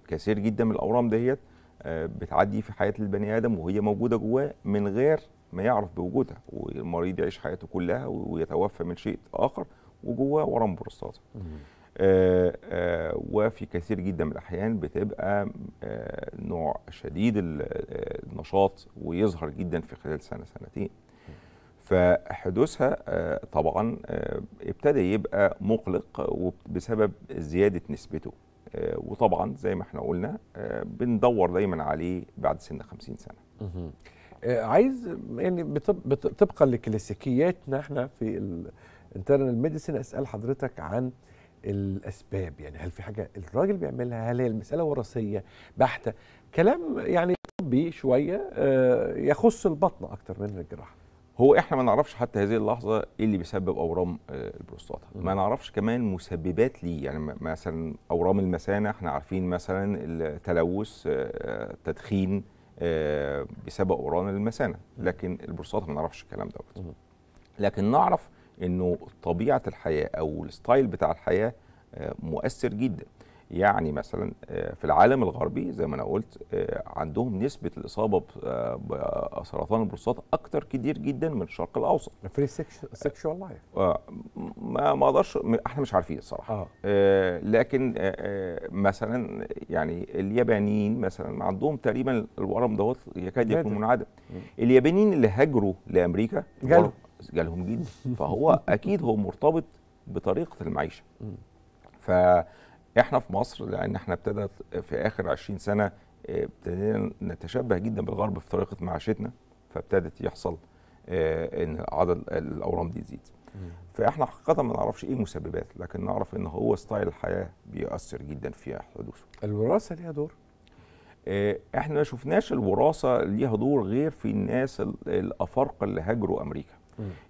كثير جدا من الاورام دهيت بتعدي في حياه البني ادم وهي موجوده جواه من غير ما يعرف بوجودها والمريض يعيش حياته كلها ويتوفى من شيء اخر وجواه ورم بروستاتا آه،, آه وفي كثير جدا من الاحيان بتبقى آه، نوع شديد آه، النشاط ويظهر جدا في خلال سنه سنتين فحدوثها طبعا ابتدى يبقى مقلق بسبب زياده نسبته وطبعا زي ما احنا قلنا بندور دايما عليه بعد سن 50 سنه آه، عايز يعني طبقا لكلاسيكياتنا احنا في الانترنال ميديسين اسال حضرتك عن الاسباب يعني هل في حاجه الراجل بيعملها هل هي المساله وراثيه بحته كلام يعني طبي شويه آه، يخص البطن اكتر من الجراحه هو احنا ما نعرفش حتى هذه اللحظه ايه اللي بيسبب اورام آه، البروستاتا ما نعرفش كمان مسببات ليه يعني مثلا اورام المثانه احنا عارفين مثلا التلوث التدخين آه، بسبب اوران المثانه لكن البورصات ما نعرفش الكلام دوت لكن نعرف انه طبيعه الحياه او الستايل بتاع الحياه آه، مؤثر جدا يعني مثلا آه، في العالم الغربي زي ما انا قلت آه، عندهم نسبه الاصابه بسرطان آه، البروستات اكتر كتير جدا من الشرق الاوسط فري سيكشوال لايف ما ما اقدرش احنا مش عارفين الصراحه آه. لكن مثلا يعني اليابانيين مثلا عندهم تقريبا الورم دوت يكاد يكون منعدم اليابانيين اللي هاجروا لامريكا جالهم جالهم جدا فهو اكيد هو مرتبط بطريقه المعيشه ف احنا في مصر لان احنا ابتدت في اخر 20 سنه آه، ابتدينا نتشبه جدا بالغرب في طريقه معيشتنا فابتدت يحصل آه، ان عدد الاورام دي تزيد فاحنا حقيقه ما نعرفش ايه المسببات لكن نعرف ان هو ستايل الحياه بيأثر جدا في حدوثه الوراثه ليها دور آه، احنا ما شفناش الوراثه ليها دور غير في الناس الافارقه اللي هاجروا امريكا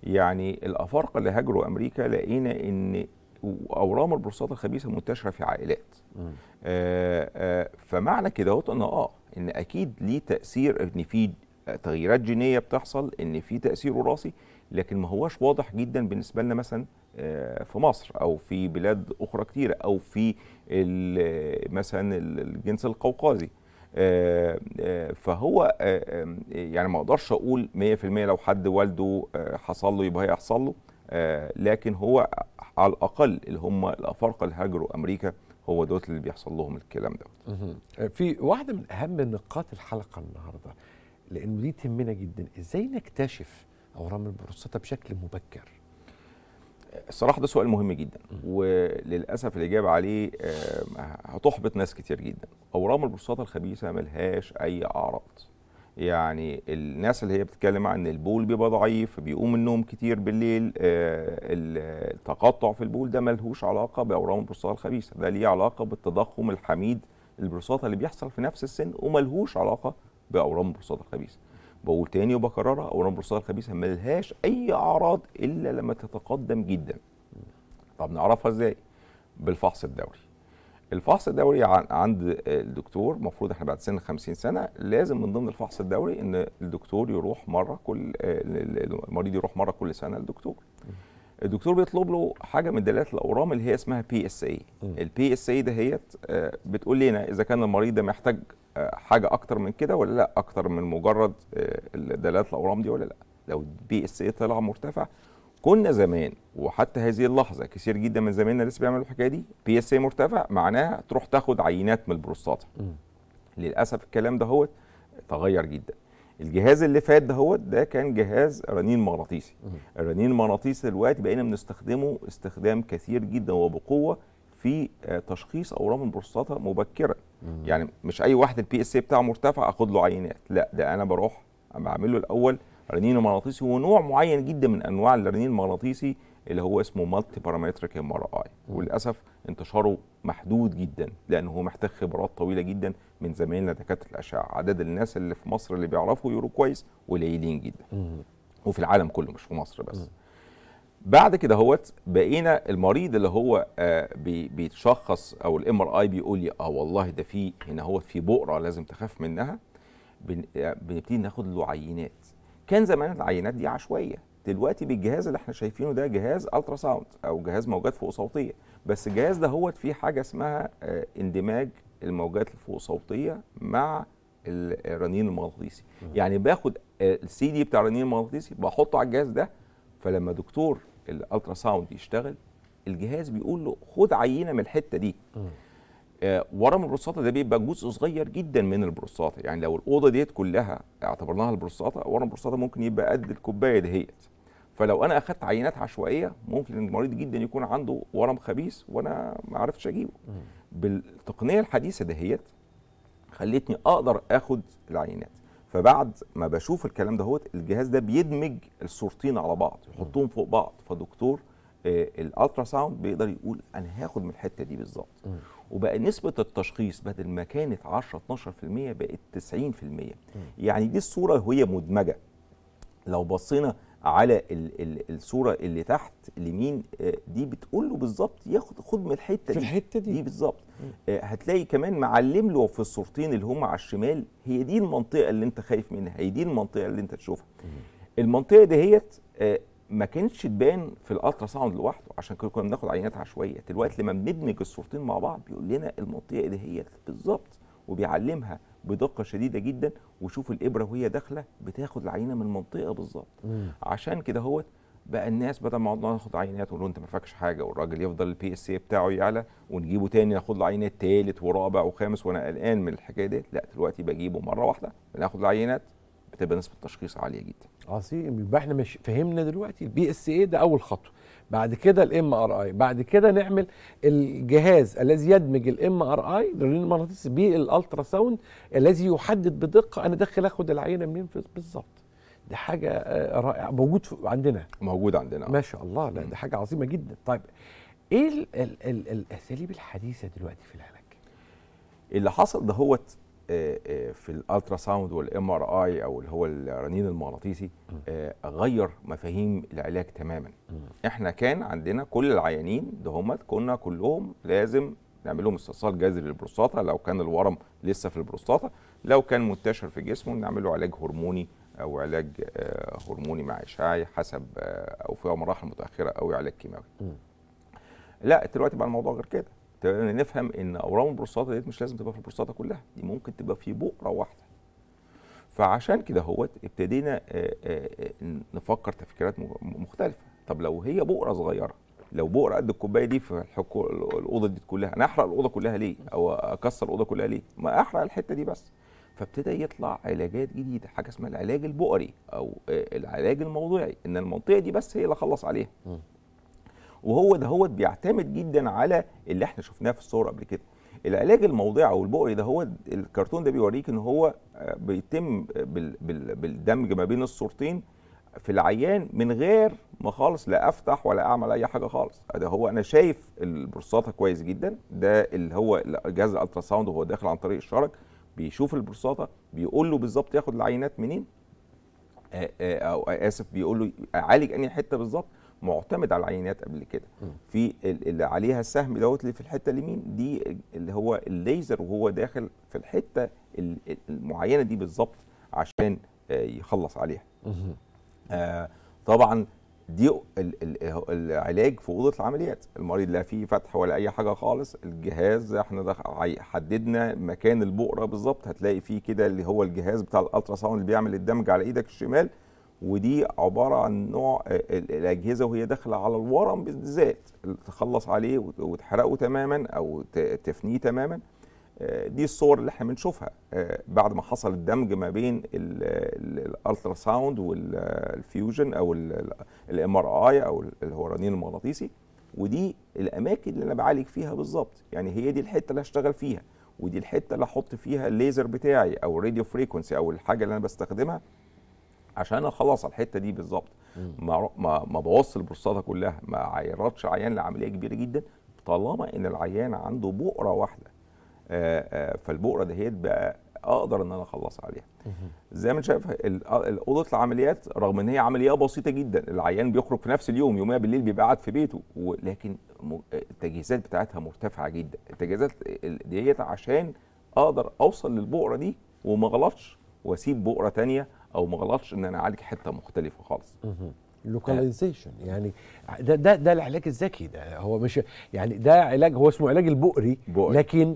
يعني الافارقه اللي هاجروا امريكا لقينا ان واورام البروستاتا الخبيثه منتشره في عائلات آآ آآ آه، آه، فمعنى كده ان اه ان اكيد ليه تاثير ان في تغييرات جينيه بتحصل ان في تاثير وراثي لكن ما هواش واضح جدا بالنسبه لنا مثلا آه، في مصر او في بلاد اخرى كتيره او في مثلا الجنس القوقازي فهو يعني ما اقدرش اقول 100% لو حد والده حصل له يبقى هيحصل له لكن هو على الاقل اللي هم الافارقه اللي هاجروا امريكا هو دوت اللي بيحصل لهم الكلام ده في واحده من اهم نقاط الحلقه النهارده لان دي تهمنا جدا ازاي نكتشف اورام البروستاتا بشكل مبكر الصراحه ده سؤال مهم جدا وللاسف الاجابه عليه آه، هتحبط ناس كتير جدا اورام البروستاتا الخبيثه ملهاش اي اعراض يعني الناس اللي هي بتتكلم عن البول بيبقى ضعيف بيقوم النوم كتير بالليل آه، التقطع في البول ده ملهوش علاقه باورام البروستاتا الخبيثه ده ليه علاقه بالتضخم الحميد البروستاتا اللي بيحصل في نفس السن وملهوش علاقه باورام البروستاتا الخبيثه بقول تاني وبكررها اورام البروستاتا الخبيثه ملهاش اي اعراض الا لما تتقدم جدا طب نعرفها ازاي بالفحص الدوري الفحص الدوري عند الدكتور المفروض احنا بعد سن 50 سنه لازم من ضمن الفحص الدوري ان الدكتور يروح مره كل المريض يروح مره كل سنه للدكتور الدكتور بيطلب له حاجه من دلالات الاورام اللي هي اسمها بي اس اي البي اس اي دهيت آه، بتقول لنا اذا كان المريض ده محتاج آه، حاجه اكتر من كده ولا لا اكتر من مجرد آه، دلالات الاورام دي ولا لا لو البي اس اي طلع مرتفع كنا زمان وحتى هذه اللحظه كثير جدا من زمايلنا لسه بيعملوا الحكايه دي بي اس اي مرتفع معناها تروح تاخد عينات من البروستاتا للاسف الكلام ده هو تغير جدا الجهاز اللي فات ده هو ده كان جهاز رنين مغناطيسي الرنين المغناطيسي دلوقتي بقينا بنستخدمه استخدام كثير جدا وبقوه في آه، تشخيص اورام البروستاتا مبكرا يعني مش اي واحد البي اس اي بتاعه مرتفع اخد له عينات لا ده انا بروح بعمل له الاول رنين مغناطيسي ونوع معين جدا من انواع الرنين المغناطيسي اللي هو اسمه مالتي بارامتريك ام ار اي وللاسف انتشاره محدود جدا لانه هو محتاج خبرات طويله جدا من زمايلنا دكاتره الاشعه عدد الناس اللي في مصر اللي بيعرفوا يورو كويس قليلين جدا وفي العالم كله مش في مصر بس بعد كده هوت بقينا المريض اللي هو آه، بيتشخص او الام ار اي بيقول لي اه والله ده في هنا هو في بؤره لازم تخاف منها آه، بنبتدي ناخد له عينات كان زمان العينات دي عشوائيه دلوقتي بالجهاز اللي احنا شايفينه ده جهاز الترا ساوند او جهاز موجات فوق صوتيه بس الجهاز ده هو فيه حاجه اسمها آه، اندماج الموجات الفوق صوتيه مع الرنين المغناطيسي يعني باخد آه، السي دي بتاع الرنين المغناطيسي بحطه على الجهاز ده فلما دكتور الالترا ساوند يشتغل الجهاز بيقول له خد عينه من الحته دي آه، ورم البروستاتا ده بيبقى جزء صغير جدا من البروستاتا يعني لو الاوضه ديت كلها اعتبرناها البروستاتا ورم البروستاتا ممكن يبقى قد الكوبايه دهيت فلو انا اخدت عينات عشوائيه ممكن المريض جدا يكون عنده ورم خبيث وانا ما عرفتش اجيبه بالتقنيه الحديثه دهيت خلتني اقدر اخد العينات فبعد ما بشوف الكلام دهوت الجهاز ده بيدمج الصورتين على بعض يحطهم فوق بعض فدكتور آه، الالترا ساوند بيقدر يقول انا هاخد من الحته دي بالظبط وبقى نسبه التشخيص بدل ما كانت 10 12% بقت 90% م. يعني دي الصوره وهي مدمجه لو بصينا على ال ال الصوره اللي تحت اليمين آه، دي بتقول له بالظبط ياخد خد من الحته دي في الحته دي, دي بالظبط آه، هتلاقي كمان معلم له في الصورتين اللي هم على الشمال هي دي المنطقه اللي انت خايف منها هي دي المنطقه اللي انت تشوفها المنطقه دهيت آه، ما كانتش تبان في الالترا ساوند لوحده عشان كده كنا بناخد عينات عشوائيه دلوقتي لما بندمج الصورتين مع بعض بيقول لنا المنطقه دي هي بالظبط وبيعلمها بدقه شديده جدا وشوف الابره وهي داخله بتاخد العينه من المنطقه بالظبط عشان كده هوت بقى الناس بدل ما ناخد عينات ونقول انت ما فاكش حاجه والراجل يفضل البي اس اي بتاعه يعلى ونجيبه تاني ناخد له عينات تالت ورابع وخامس وانا قلقان من الحكايه ديت لا دلوقتي بجيبه مره واحده بناخد العينات بتبقى نسبه التشخيص عاليه جدا عظيم آه، يبقى احنا مش فهمنا دلوقتي البي اس اي ده اول خطوه بعد كده الام ار اي بعد كده نعمل الجهاز الذي يدمج الام ار اي للمغناطيس بالالترا ساوند الذي يحدد بدقه انا داخل اخد العينه منين بالظبط دي حاجه آه، رائعه موجود عندنا موجود عندنا ما شاء الله لا دي حاجه عظيمه جدا طيب ايه الاساليب الحديثه دلوقتي في العلاج اللي حصل ده هوت آه، آه، في الالترا ساوند والام ار اي او اللي هو الرنين المغناطيسي آه، غير مفاهيم العلاج تماما احنا كان عندنا كل العيانين دهمت كنا كلهم لازم نعمل لهم استئصال جذري للبروستاتا لو كان الورم لسه في البروستاتا لو كان منتشر في جسمه نعمل له علاج هرموني او علاج هرموني مع اشعاعي حسب او في مراحل متاخره قوي علاج كيماوي لا دلوقتي بقى الموضوع غير كده تمام نفهم ان اورام البروستاتا ديت مش لازم تبقى في البروستاتا كلها دي ممكن تبقى في بؤره واحده فعشان كده هوت ابتدينا آه، آه، آه، نفكر تفكيرات مختلفه طب لو هي بؤره صغيره لو بؤره قد الكوبايه دي في الاوضه دي كلها انا احرق الاوضه كلها ليه او اكسر الاوضه كلها ليه ما احرق الحته دي بس فابتدى يطلع علاجات جديده حاجه اسمها العلاج البؤري او العلاج الموضوعي ان المنطقه دي بس هي اللي اخلص عليها وهو ده هو بيعتمد جدا على اللي احنا شفناه في الصور قبل كده العلاج الموضعي او البؤري ده هو الكرتون ده بيوريك ان هو آه، بيتم بالدمج ما بين الصورتين في العيان من غير ما خالص لا افتح ولا اعمل اي حاجه خالص ده هو انا شايف البروستاتا كويس جدا ده اللي هو جهاز الالتراساوند ساوند وهو داخل عن طريق الشرج بيشوف البروستاتا بيقول له بالظبط ياخد العينات منين آه، آه، او اسف بيقول له اعالج انهي حته بالظبط معتمد على العينات قبل كده في اللي عليها السهم دوت اللي في الحته اليمين دي اللي هو الليزر وهو داخل في الحته المعينه دي بالظبط عشان آه، يخلص عليها آه طبعا دي العلاج في اوضه العمليات المريض لا فيه فتح ولا اي حاجه خالص الجهاز احنا حددنا مكان البؤره بالظبط هتلاقي فيه كده اللي هو الجهاز بتاع الالترا ساوند اللي بيعمل الدمج على ايدك الشمال ودي عباره عن نوع آه، الاجهزه وهي داخله على الورم بالذات اللي تخلص عليه وتحرقه تماما او تفنيه تماما آه، دي الصور اللي احنا بنشوفها آه، بعد ما حصل الدمج ما بين الالترا ساوند والفيوجن او الام ار اي او اللي هو الرنين المغناطيسي ودي الاماكن اللي انا بعالج فيها بالظبط يعني هي دي الحته اللي هشتغل فيها ودي الحته اللي احط فيها الليزر بتاعي او الراديو فريكونسي او الحاجه اللي انا بستخدمها عشان اخلص الحته دي بالظبط ما ما ما بوظش البروستاتا كلها ما عرضش عيان لعمليه كبيره جدا طالما ان العيان عنده بؤره واحده فالبؤره دهيت بقى اقدر ان انا اخلص عليها زي ما انت شايف اوضه العمليات رغم ان هي عمليه بسيطه جدا العيان بيخرج في نفس اليوم يوميا بالليل بيبقى قاعد في بيته ولكن التجهيزات بتاعتها مرتفعه جدا التجهيزات ديت عشان اقدر اوصل للبؤره دي وما غلطش واسيب بؤره تانية او ما غلطش ان انا اعالج حته مختلفه خالص لوكاليزيشن آه. يعني ده ده ده العلاج الذكي ده هو مش يعني ده علاج هو اسمه علاج البؤري بؤري. لكن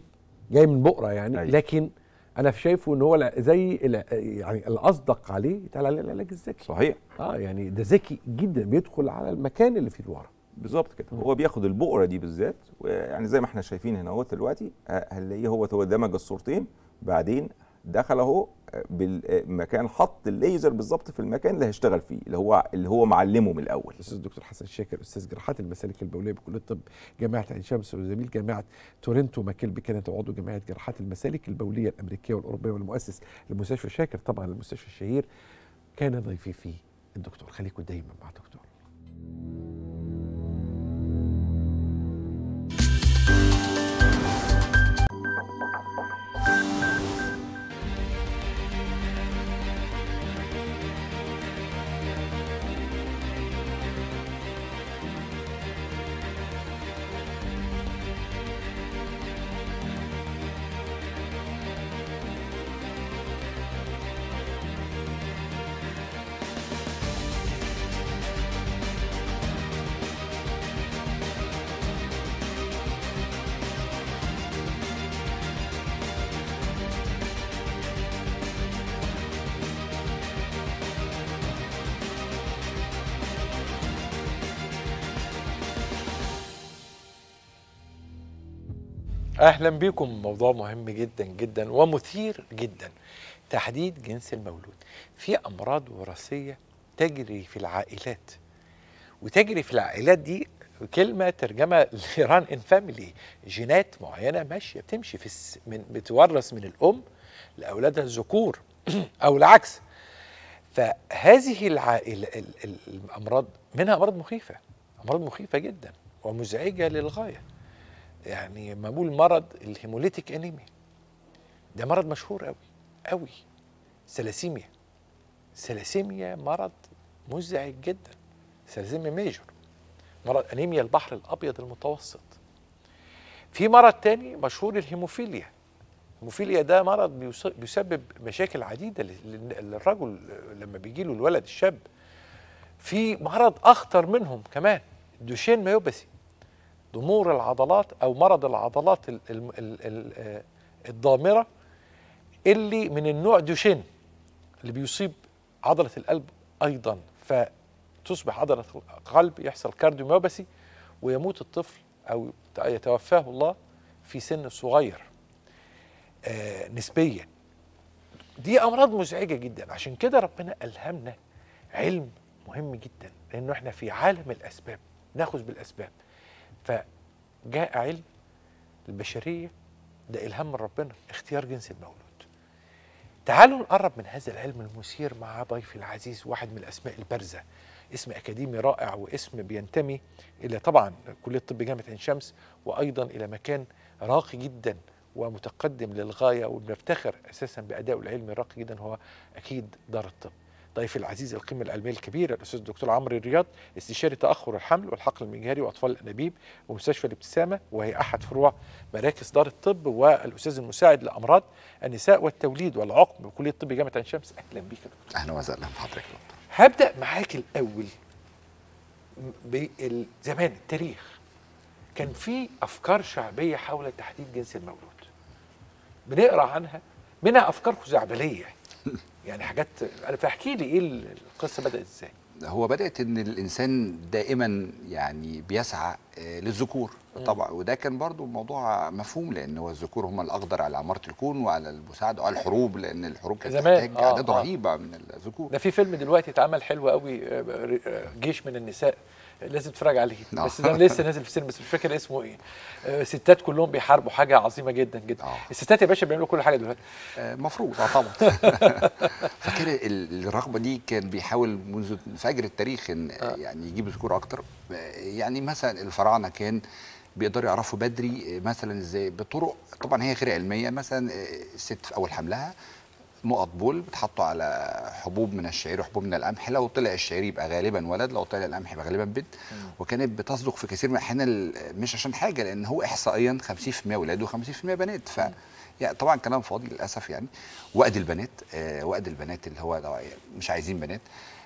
جاي من بؤره يعني أي. أيوه. لكن انا شايفه ان هو زي يعني الاصدق عليه تعالى عليه العلاج الذكي صحيح اه يعني ده ذكي جدا بيدخل على المكان اللي فيه الورم بالظبط كده هو بياخد البؤره دي بالذات يعني زي ما احنا شايفين هنا اهوت دلوقتي آه، هنلاقيه هو دمج الصورتين بعدين دخل اهو آه، بالمكان آه، حط الليزر بالظبط في المكان اللي هيشتغل فيه اللي هو اللي هو معلمه من الاول استاذ دكتور حسن شاكر استاذ جراحات المسالك البوليه بكليه الطب جامعه عين شمس وزميل جامعه تورنتو ماكل كانت عضو جمعيه جراحات المسالك البوليه الامريكيه والاوروبيه والمؤسس لمستشفى شاكر طبعا المستشفى الشهير كان ضيفي فيه الدكتور خليكم دايما مع الدكتور اهلا بكم موضوع مهم جدا جدا ومثير جدا تحديد جنس المولود في امراض وراثيه تجري في العائلات وتجري في العائلات دي كلمة ترجمة لران ان فاميلي جينات معينة ماشية بتمشي في الس... من بتورث من الأم لأولادها الذكور أو العكس فهذه العائلة الأمراض منها أمراض مخيفة أمراض مخيفة جدا ومزعجة للغاية يعني بقول مرض الهيموليتيك انيميا ده مرض مشهور قوي قوي سلاسيميا سلاسيميا مرض مزعج جدا سلاسيميا ميجور مرض انيميا البحر الابيض المتوسط في مرض تاني مشهور الهيموفيليا الهيموفيليا ده مرض بيسبب مشاكل عديدة للرجل لما بيجي له الولد الشاب في مرض أخطر منهم كمان دوشين مايوباثي ضمور العضلات او مرض العضلات آه، الضامره اللي من النوع دوشين اللي بيصيب عضله القلب ايضا فتصبح عضله القلب يحصل كارديوميوباسي ويموت الطفل او يتوفاه الله في سن صغير آه نسبيا دي امراض مزعجه جدا عشان كده ربنا الهمنا علم مهم جدا لانه احنا في عالم الاسباب ناخذ بالاسباب فجاء علم البشرية ده إلهام من ربنا اختيار جنس المولود تعالوا نقرب من هذا العلم المثير مع ضيفي العزيز واحد من الأسماء البارزة اسم أكاديمي رائع واسم بينتمي إلى طبعا كلية طب جامعة عين شمس وأيضا إلى مكان راقي جدا ومتقدم للغاية وبنفتخر أساسا بأداء العلمي الراقي جدا هو أكيد دار الطب ضيفي العزيز القيمة العلمية الكبيرة الأستاذ الدكتور عمرو الرياض استشاري تأخر الحمل والحقل المجهري وأطفال الأنابيب ومستشفى الابتسامة وهي أحد فروع مراكز دار الطب والأستاذ المساعد لأمراض النساء والتوليد والعقم بكلية طب جامعة عين شمس أهلا بيك يا دكتور أهلا وسهلا بحضرتك يا دكتور هبدأ معاك الأول زمان التاريخ كان في أفكار شعبية حول تحديد جنس المولود بنقرأ عنها منها أفكار خزعبلية يعني حاجات انا فاحكي لي ايه القصه بدات ازاي هو بدات ان الانسان دائما يعني بيسعى آه، للذكور طبعا وده كان برضو موضوع مفهوم لان هو الذكور هم الاقدر على عماره الكون وعلى المساعده وعلى الحروب لان الحروب كانت تحتاج آه آه رهيبه من الذكور ده في فيلم دلوقتي اتعمل حلو قوي آه، آه، جيش من النساء لازم تتفرج عليه آه. بس ده لسه نازل في السينما بس مش فاكر اسمه ايه آه، ستات كلهم بيحاربوا حاجه عظيمه جدا جدا أوه. الستات يا باشا بيعملوا كل حاجه دلوقتي المفروض آه،, آه طبعا فاكر الرغبه دي كان بيحاول منذ فجر التاريخ ان آه. يعني يجيب ذكور اكتر يعني مثلا الفراعنه كان بيقدروا يعرفوا بدري مثلا ازاي بطرق طبعا هي غير علميه مثلا الست في اول حملها نقط بول بتحطوا على حبوب من الشعير وحبوب من القمح لو طلع الشعير يبقى غالبا ولد لو طلع القمح يبقى غالبا بنت وكانت بتصدق في كثير من الاحيان مش عشان حاجه لان هو احصائيا 50% ولاد و50% بنات ف يعني طبعا كلام فاضي للاسف يعني وقد البنات آه وقد البنات اللي هو مش عايزين بنات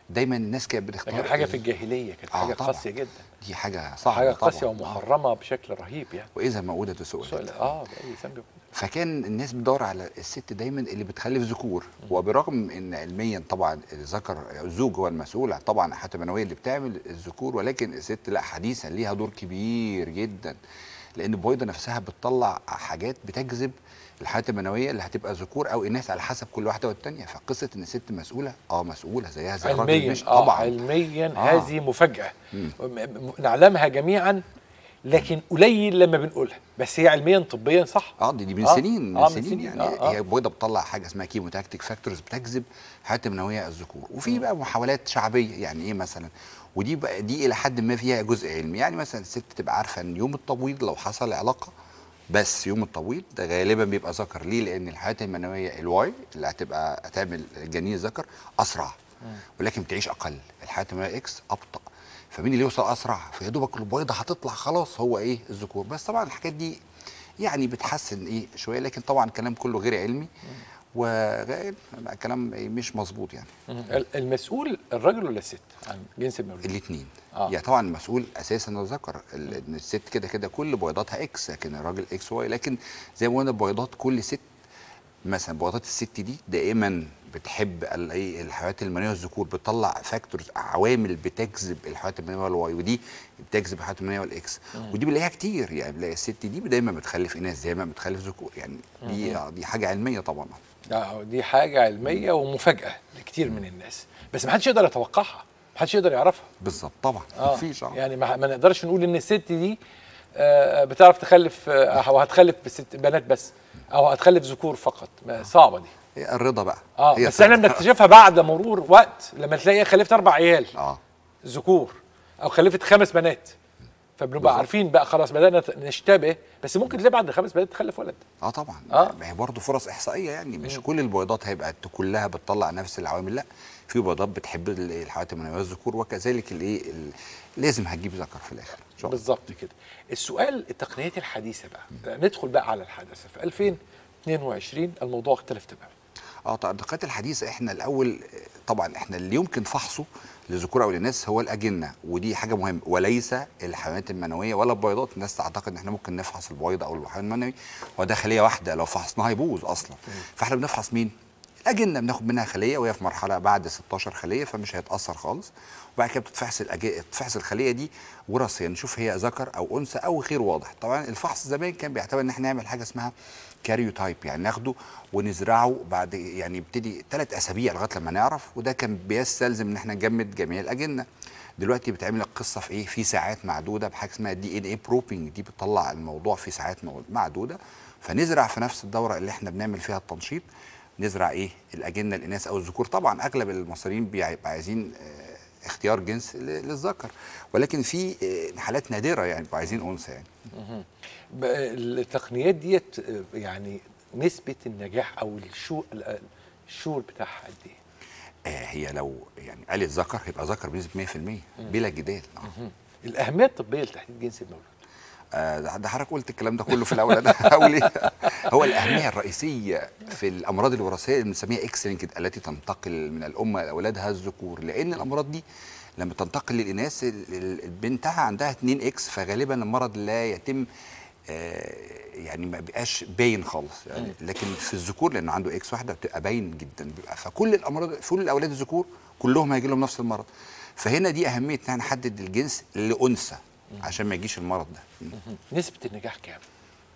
دايما الناس كانت بتختار كانت حاجه في الجاهليه كانت آه حاجه قاسيه جدا دي حاجه صعبه حاجه قاسيه ومحرمه بشكل رهيب يعني واذا موءوده سؤال اه باي ذنب فكان الناس بتدور على الست دايما اللي بتخلف ذكور وبرغم ان علميا طبعا الذكر الزوج هو المسؤول طبعا حتى المنويه اللي بتعمل الذكور ولكن الست لا حديثا ليها دور كبير جدا لان البويضه نفسها بتطلع حاجات بتجذب الحياه المنويه اللي هتبقى ذكور او اناث على حسب كل واحده والتانيه فقصه ان الست مسؤوله اه مسؤوله زيها زي الراجل مش آه طبعا علميا آه. هذه مفاجاه نعلمها جميعا لكن قليل لما بنقولها بس هي علميا طبيا صح اه دي, دي من آه سنين آه من سنين, سنين يعني آه, آه. هي البويضه بتطلع حاجه اسمها كيموتاكتيك فاكتورز بتجذب حيوانات منويه الذكور وفي بقى محاولات شعبيه يعني ايه مثلا ودي بقى دي الى حد ما فيها جزء علمي يعني مثلا الست تبقى عارفه ان يوم التبويض لو حصل علاقه بس يوم التبويض ده غالبا بيبقى ذكر ليه لان الحياه المنويه الواي اللي هتبقى هتعمل جنين ذكر اسرع ولكن بتعيش اقل الحياه المنويه اكس ابطا فمين اللي يوصل اسرع فيا دوبك البويضه هتطلع خلاص هو ايه الذكور بس طبعا الحاجات دي يعني بتحسن ايه شويه لكن طبعا الكلام كله غير علمي وغير كلام مش مظبوط يعني المسؤول الراجل ولا الست عن جنس المولود الاثنين آه. يعني طبعا المسؤول اساسا الذكر ان الست كده كده كل بويضاتها اكس لكن الراجل اكس واي لكن زي ما قلنا بويضات كل ست مثلا بويضات الست دي دائما بتحب إيه، الحيوانات المنويه والذكور بتطلع فاكتورز عوامل بتجذب الحيوانات المنويه والواي ودي بتجذب الحيوانات المنويه والاكس ودي بنلاقيها كتير يعني بنلاقي الست دي دايما بتخلف اناث دايما بتخلف ذكور يعني دي دي حاجه علميه طبعا دي حاجه علميه ومفاجاه لكتير من الناس بس ما حدش يقدر يتوقعها ما حدش يقدر يعرفها بالظبط طبعا آه. آه. يعني ما, ما نقدرش نقول ان الست دي آه، بتعرف تخلف آه، او هتخلف بست بنات بس او هتخلف ذكور فقط صعبه دي الرضا بقى اه بس احنا بنكتشفها بعد مرور وقت لما تلاقي خلفت اربع عيال اه ذكور او خلفت خمس بنات فبنبقى عارفين بقى خلاص بدانا نشتبه بس ممكن تلاقي بعد خمس بنات تخلف ولد اه طبعا اه ما هي برضه فرص احصائيه يعني مش م. كل البويضات هيبقى كلها بتطلع نفس العوامل لا في بيضات بتحب الحيوانات المنويه الذكور وكذلك الايه لازم هتجيب ذكر في الاخر بالظبط كده السؤال التقنيات الحديثه بقى م. ندخل بقى على الحدث في 2022 الموضوع اختلف تماما اه تعليقات الحديث احنا الاول طبعا احنا اللي يمكن فحصه للذكور او للناس هو الاجنه ودي حاجه مهمه وليس الحيوانات المنويه ولا البويضات الناس تعتقد ان احنا ممكن نفحص البويضه او الحيوان المنوي وده خليه واحده لو فحصناها يبوظ اصلا فاحنا بنفحص مين الاجنه بناخد منها خليه وهي في مرحله بعد 16 خليه فمش هيتاثر خالص وبعد كده بتتفحص الأج... بتفحص الخليه دي وراثيا نشوف هي ذكر او انثى او غير واضح طبعا الفحص زمان كان بيعتبر ان احنا نعمل حاجه اسمها كاريوتايب يعني ناخده ونزرعه بعد يعني يبتدي ثلاث اسابيع لغايه لما نعرف وده كان بيستلزم ان احنا نجمد جميع الاجنه دلوقتي بتعمل القصه في ايه في ساعات معدوده بحاجه اسمها دي ان اي بروبنج دي بتطلع الموضوع في ساعات معدوده فنزرع في نفس الدوره اللي احنا بنعمل فيها التنشيط نزرع ايه الاجنه الاناث او الذكور طبعا اغلب المصريين بيبقى عايزين آه، اختيار جنس للذكر ولكن في آه، حالات نادره يعني بيبقوا عايزين انثى يعني التقنيات ديت يعني نسبه النجاح او الشو الشور بتاعها قد ايه؟ آه، هي لو يعني قالت ذكر هيبقى ذكر بنسبه 100% بلا جدال آه. الاهميه الطبيه لتحديد جنس المولود آه ده حضرتك قلت الكلام ده كله في الاول انا هقول إيه؟ هو الاهميه الرئيسيه في الامراض الوراثيه اللي بنسميها اكس لينكد التي تنتقل من الام لاولادها الذكور لان الامراض دي لما تنتقل للاناث بنتها عندها 2 اكس فغالبا المرض لا يتم آه، يعني ما بقاش باين خالص يعني لكن في الذكور لان عنده اكس واحده بتبقى باين جدا بيبقى فكل الامراض كل الاولاد الذكور كلهم هيجي لهم نفس المرض فهنا دي اهميه ان احنا نحدد الجنس لانثى عشان ما يجيش المرض ده نسبه النجاح كام؟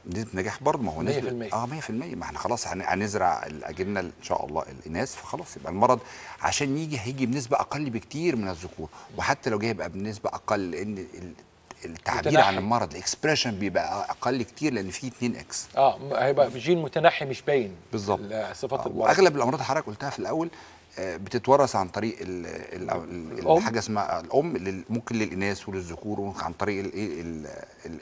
نسبه نجاح برضه ما هو 100% اه 100% ما احنا خلاص هنزرع الاجنه ان شاء الله الاناث فخلاص يبقى المرض عشان يجي هيجي بنسبه اقل بكتير من الذكور وحتى لو جه يبقى بنسبه اقل لان التعبير متنحي. عن المرض الاكسبريشن بيبقى اقل كتير لان فيه 2 اكس اه هيبقى جين متنحي مش باين بالظبط صفات آه، المرض واغلب الامراض حضرتك قلتها في الاول آه، بتتورث عن طريق ال حاجه اسمها الام ممكن للاناث وللذكور عن طريق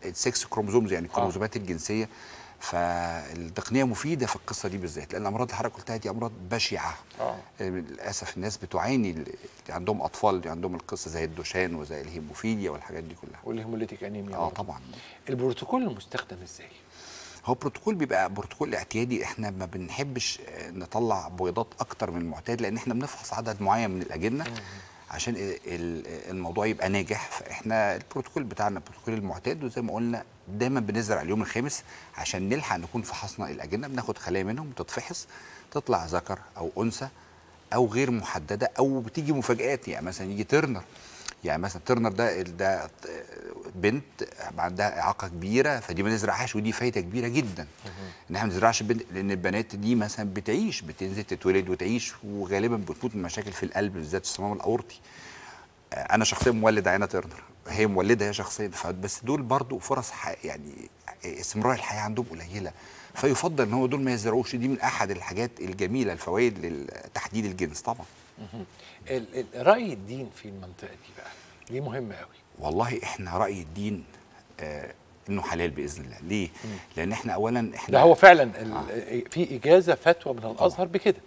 السكس كروموزومز يعني الكروموزومات آه. الجنسيه فالتقنيه مفيده في القصه دي بالذات لان امراض الحركه قلتها دي امراض بشعه آه. آه، للاسف الناس بتعاني اللي عندهم اطفال اللي عندهم القصه زي الدوشان وزي الهيموفيليا والحاجات دي كلها والهيموليتيك انيميا اه طبعا البروتوكول المستخدم ازاي هو بروتوكول بيبقى بروتوكول اعتيادي احنا ما بنحبش آه، نطلع بويضات اكتر من المعتاد لان احنا بنفحص عدد معين من الاجنه عشان الموضوع يبقى ناجح فاحنا البروتوكول بتاعنا البروتوكول المعتاد وزي ما قلنا دايما بنزرع اليوم الخامس عشان نلحق نكون فحصنا الاجنه بناخد خلايا منهم تتفحص تطلع ذكر او انثى او غير محدده او بتيجي مفاجات يعني مثلا يجي ترنر يعني مثلا ترنر ده ده بنت عندها اعاقه كبيره فدي ما نزرعهاش ودي فايده كبيره جدا ان احنا ما نزرعش بنت لان البنات دي مثلا بتعيش بتنزل تتولد وتعيش وغالبا بتفوت من مشاكل في القلب بالذات الصمام الاورطي آه، انا شخصيا مولد عينه ترنر هي مولده هي شخصيا بس دول برضو فرص يعني استمرار الحياه عندهم قليله فيفضل ان هو دول ما يزرعوش دي من احد الحاجات الجميله الفوائد لتحديد الجنس طبعا رأي الدين في المنطقة دي بقى ليه مهم قوي والله احنا رأي الدين آه انه حلال باذن الله ليه مم. لان احنا اولا احنا ده هو فعلا آه. في اجازه فتوى من الازهر بكده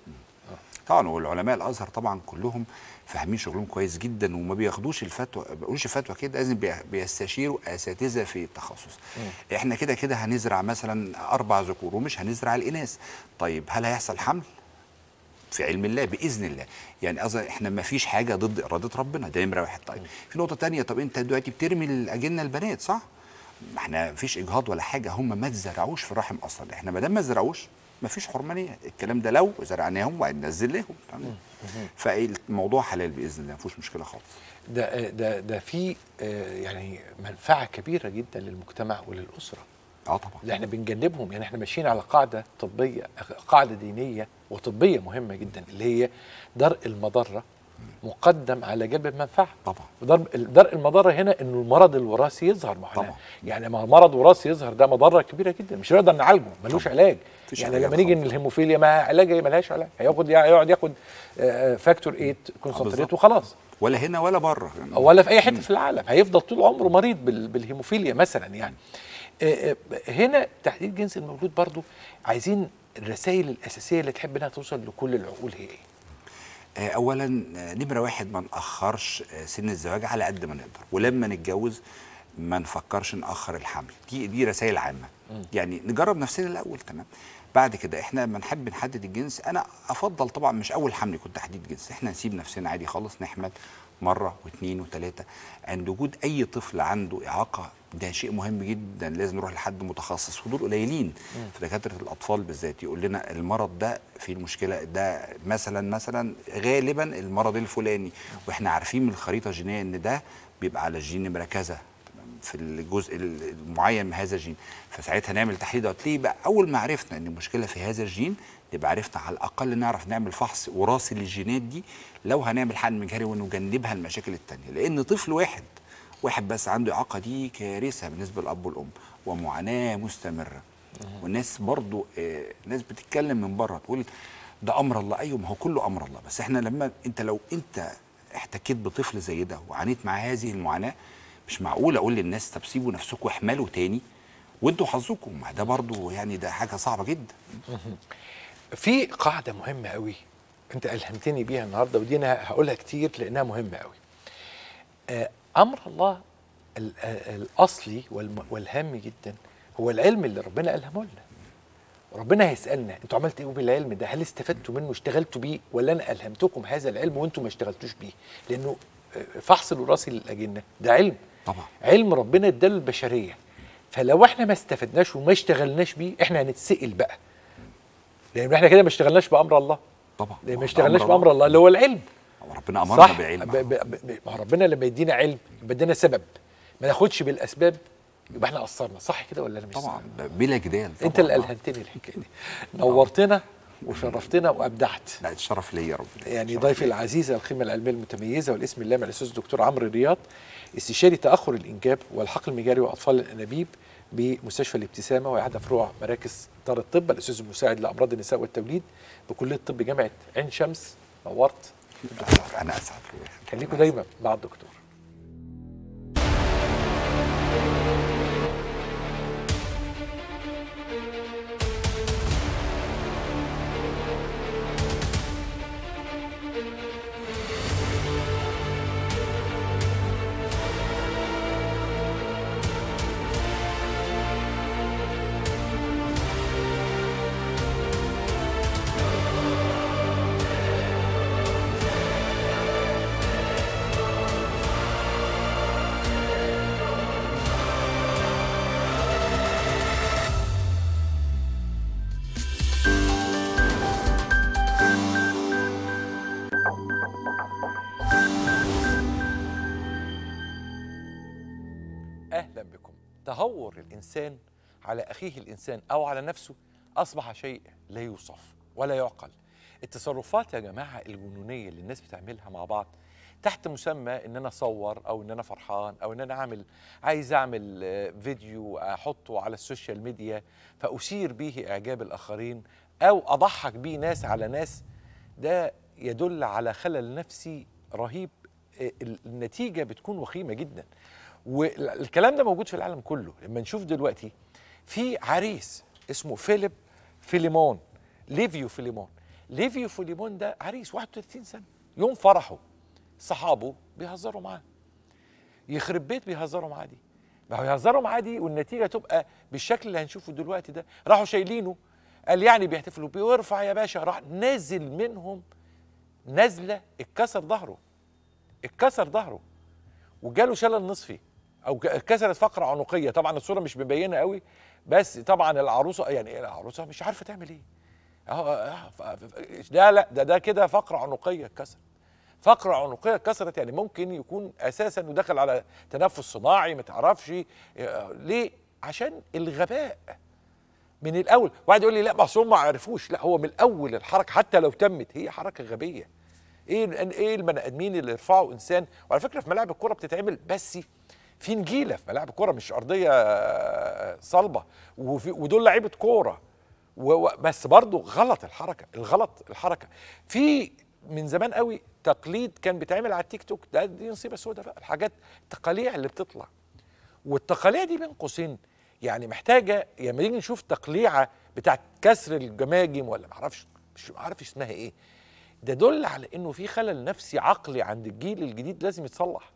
آه. طبعا والعلماء الازهر طبعا كلهم فاهمين شغلهم كويس جدا وما بياخدوش الفتوى ما بيقولوش فتوى كده لازم بيستشيروا اساتذه في التخصص مم. احنا كده كده هنزرع مثلا اربع ذكور ومش هنزرع الاناث طيب هل هيحصل حمل في علم الله باذن الله يعني اصلا احنا ما فيش حاجه ضد اراده ربنا ده نمره واحد طيب في نقطه تانية طب انت دلوقتي بترمي الاجنه البنات صح ما احنا ما فيش اجهاض ولا حاجه هم ما تزرعوش في الرحم اصلا احنا ما دام ما زرعوش ما فيش حرمانيه الكلام ده لو زرعناهم وهننزل لهم فالموضوع حلال باذن الله ما فيهوش مشكله خالص ده ده ده في آه، يعني منفعه كبيره جدا للمجتمع وللاسره اه طبعا اللي احنا بنجنبهم يعني احنا ماشيين على قاعده طبيه قاعده دينيه وطبيه مهمه جدا اللي هي درء المضره مقدم على جلب المنفعه طبعا درء المضره هنا انه المرض الوراثي يظهر ما طبعا يعني ما مرض وراثي يظهر ده مضره كبيره جدا مش هنقدر نعالجه ملوش علاج يعني لما نيجي الهيموفيليا ما علاجها لهاش علاج هياخد يقعد ياخد فاكتور 8 كونسنتريت وخلاص ولا هنا ولا بره يعني. ولا في اي حته في العالم هيفضل طول عمره مريض بالهيموفيليا مثلا يعني م. آه، آه، هنا تحديد جنس المولود برضو عايزين الرسائل الأساسية اللي تحب إنها توصل لكل العقول هي إيه؟ آه، اولا نمره واحد ما ناخرش سن الزواج على قد ما نقدر ولما نتجوز ما نفكرش ناخر الحمل دي دي رسائل عامه م. يعني نجرب نفسنا الاول تمام بعد كده احنا لما نحب نحدد الجنس انا افضل طبعا مش اول حمل يكون تحديد جنس احنا نسيب نفسنا عادي خالص نحمل مره واثنين وثلاثه عند وجود اي طفل عنده اعاقه ده شيء مهم جدا لازم نروح لحد متخصص ودول قليلين في دكاتره الاطفال بالذات يقول لنا المرض ده في المشكله ده مثلا مثلا غالبا المرض الفلاني واحنا عارفين من الخريطه الجينيه ان ده بيبقى على الجين مركزه في الجزء المعين من هذا الجين فساعتها نعمل تحليل دوت ليه بقى اول ما عرفنا ان المشكله في هذا الجين نبقى عرفنا على الاقل نعرف نعمل فحص وراثي للجينات دي لو هنعمل حقن مجهري ونجنبها المشاكل التانية لان طفل واحد واحد بس عنده اعاقه دي كارثه بالنسبه للاب والام ومعاناه مستمره والناس برضو آه، ناس بتتكلم من بره تقول ده امر الله ايوه ما هو كله امر الله بس احنا لما انت لو انت احتكيت بطفل زي ده وعانيت معاه هذه المعاناه مش معقول اقول للناس طب سيبوا نفسكم واحملوا تاني وانتوا حظكم ده برضو يعني ده حاجه صعبه جدا في قاعده مهمه قوي انت الهمتني بيها النهارده ودي انا هقولها كتير لانها مهمه قوي آه، امر الله آه، الاصلي والهام جدا هو العلم اللي ربنا الهمه لنا ربنا هيسالنا انتوا عملتوا ايه بالعلم ده هل استفدتوا منه اشتغلتوا بيه ولا انا الهمتكم هذا العلم وأنتوا ما اشتغلتوش بيه لانه آه، فحص الوراثي للاجنه ده علم طبعا علم ربنا اداله البشريه فلو احنا ما استفدناش وما اشتغلناش بيه احنا هنتسال بقى لان احنا كده ما اشتغلناش بامر الله طبعا ما اشتغلناش بامر الله اللي هو العلم ربنا امرنا صح؟ بعلم ما ربنا لما يدينا علم بدينا سبب ما ناخدش بالاسباب يبقى احنا قصرنا صح كده ولا انا مش طبعا بلا جدال طبعا انت اللي الهنتني الحكايه دي نورتنا وشرفتنا وابدعت لا الشرف ليا يا رب يعني ضيفي العزيز القيمه العلميه المتميزه والاسم اللامع الاستاذ الدكتور عمرو رياض استشاري تاخر الانجاب والحقل المجاري واطفال الانابيب بمستشفى الابتسامه وهي احدى فروع مراكز دار الطب الاستاذ المساعد لامراض النساء والتوليد بكليه الطب جامعه عين شمس نورت انا اسعد خليكم دايما مع الدكتور الإنسان على أخيه الإنسان أو على نفسه أصبح شيء لا يوصف ولا يعقل التصرفات يا جماعة الجنونية اللي الناس بتعملها مع بعض تحت مسمى ان انا اصور او ان انا فرحان او ان انا اعمل عايز اعمل آه، فيديو احطه على السوشيال ميديا فاثير به اعجاب الاخرين او اضحك به ناس على ناس ده يدل على خلل نفسي رهيب آه، النتيجه بتكون وخيمه جدا والكلام ده موجود في العالم كله لما نشوف دلوقتي في عريس اسمه فيليب فيليمون ليفيو فيليمون ليفيو فيليمون ده عريس 31 سنه يوم فرحه صحابه بيهزروا معاه يخرب بيت بيهزروا معاه دي ما هو يهزروا معاه دي والنتيجه تبقى بالشكل اللي هنشوفه دلوقتي ده راحوا شايلينه قال يعني بيحتفلوا بيه وارفع يا باشا راح نازل منهم نزله اتكسر ظهره اتكسر ظهره وجاله شلل نصفي او كسرت فقره عنقيه طبعا الصوره مش مبينه قوي بس طبعا العروسه يعني العروسه مش عارفه تعمل ايه اهو أه، أه، لا لا ده ده كده فقره عنقيه اتكسرت فقرة عنقية اتكسرت يعني ممكن يكون أساسا ودخل على تنفس صناعي ما تعرفش أه، ليه؟ عشان الغباء من الأول واحد يقول لي لا ما هم ما عرفوش لا هو من الأول الحركة حتى لو تمت هي حركة غبية ايه ايه البني ادمين اللي يرفعوا انسان وعلى فكره في ملاعب الكوره بتتعمل بس في نجيله في ملاعب الكوره مش ارضيه آه، آه، صلبه ودول لعيبه كوره بس برضه غلط الحركه الغلط الحركه في من زمان قوي تقليد كان بيتعمل على التيك توك ده دي نصيبه سودة بقى الحاجات التقاليع اللي بتطلع والتقاليع دي بين قوسين يعني محتاجه يعني لما يعني نيجي نشوف تقليعه بتاعت كسر الجماجم ولا معرفش مش عارف اسمها ايه ده دل على انه في خلل نفسي عقلي عند الجيل الجديد لازم يتصلح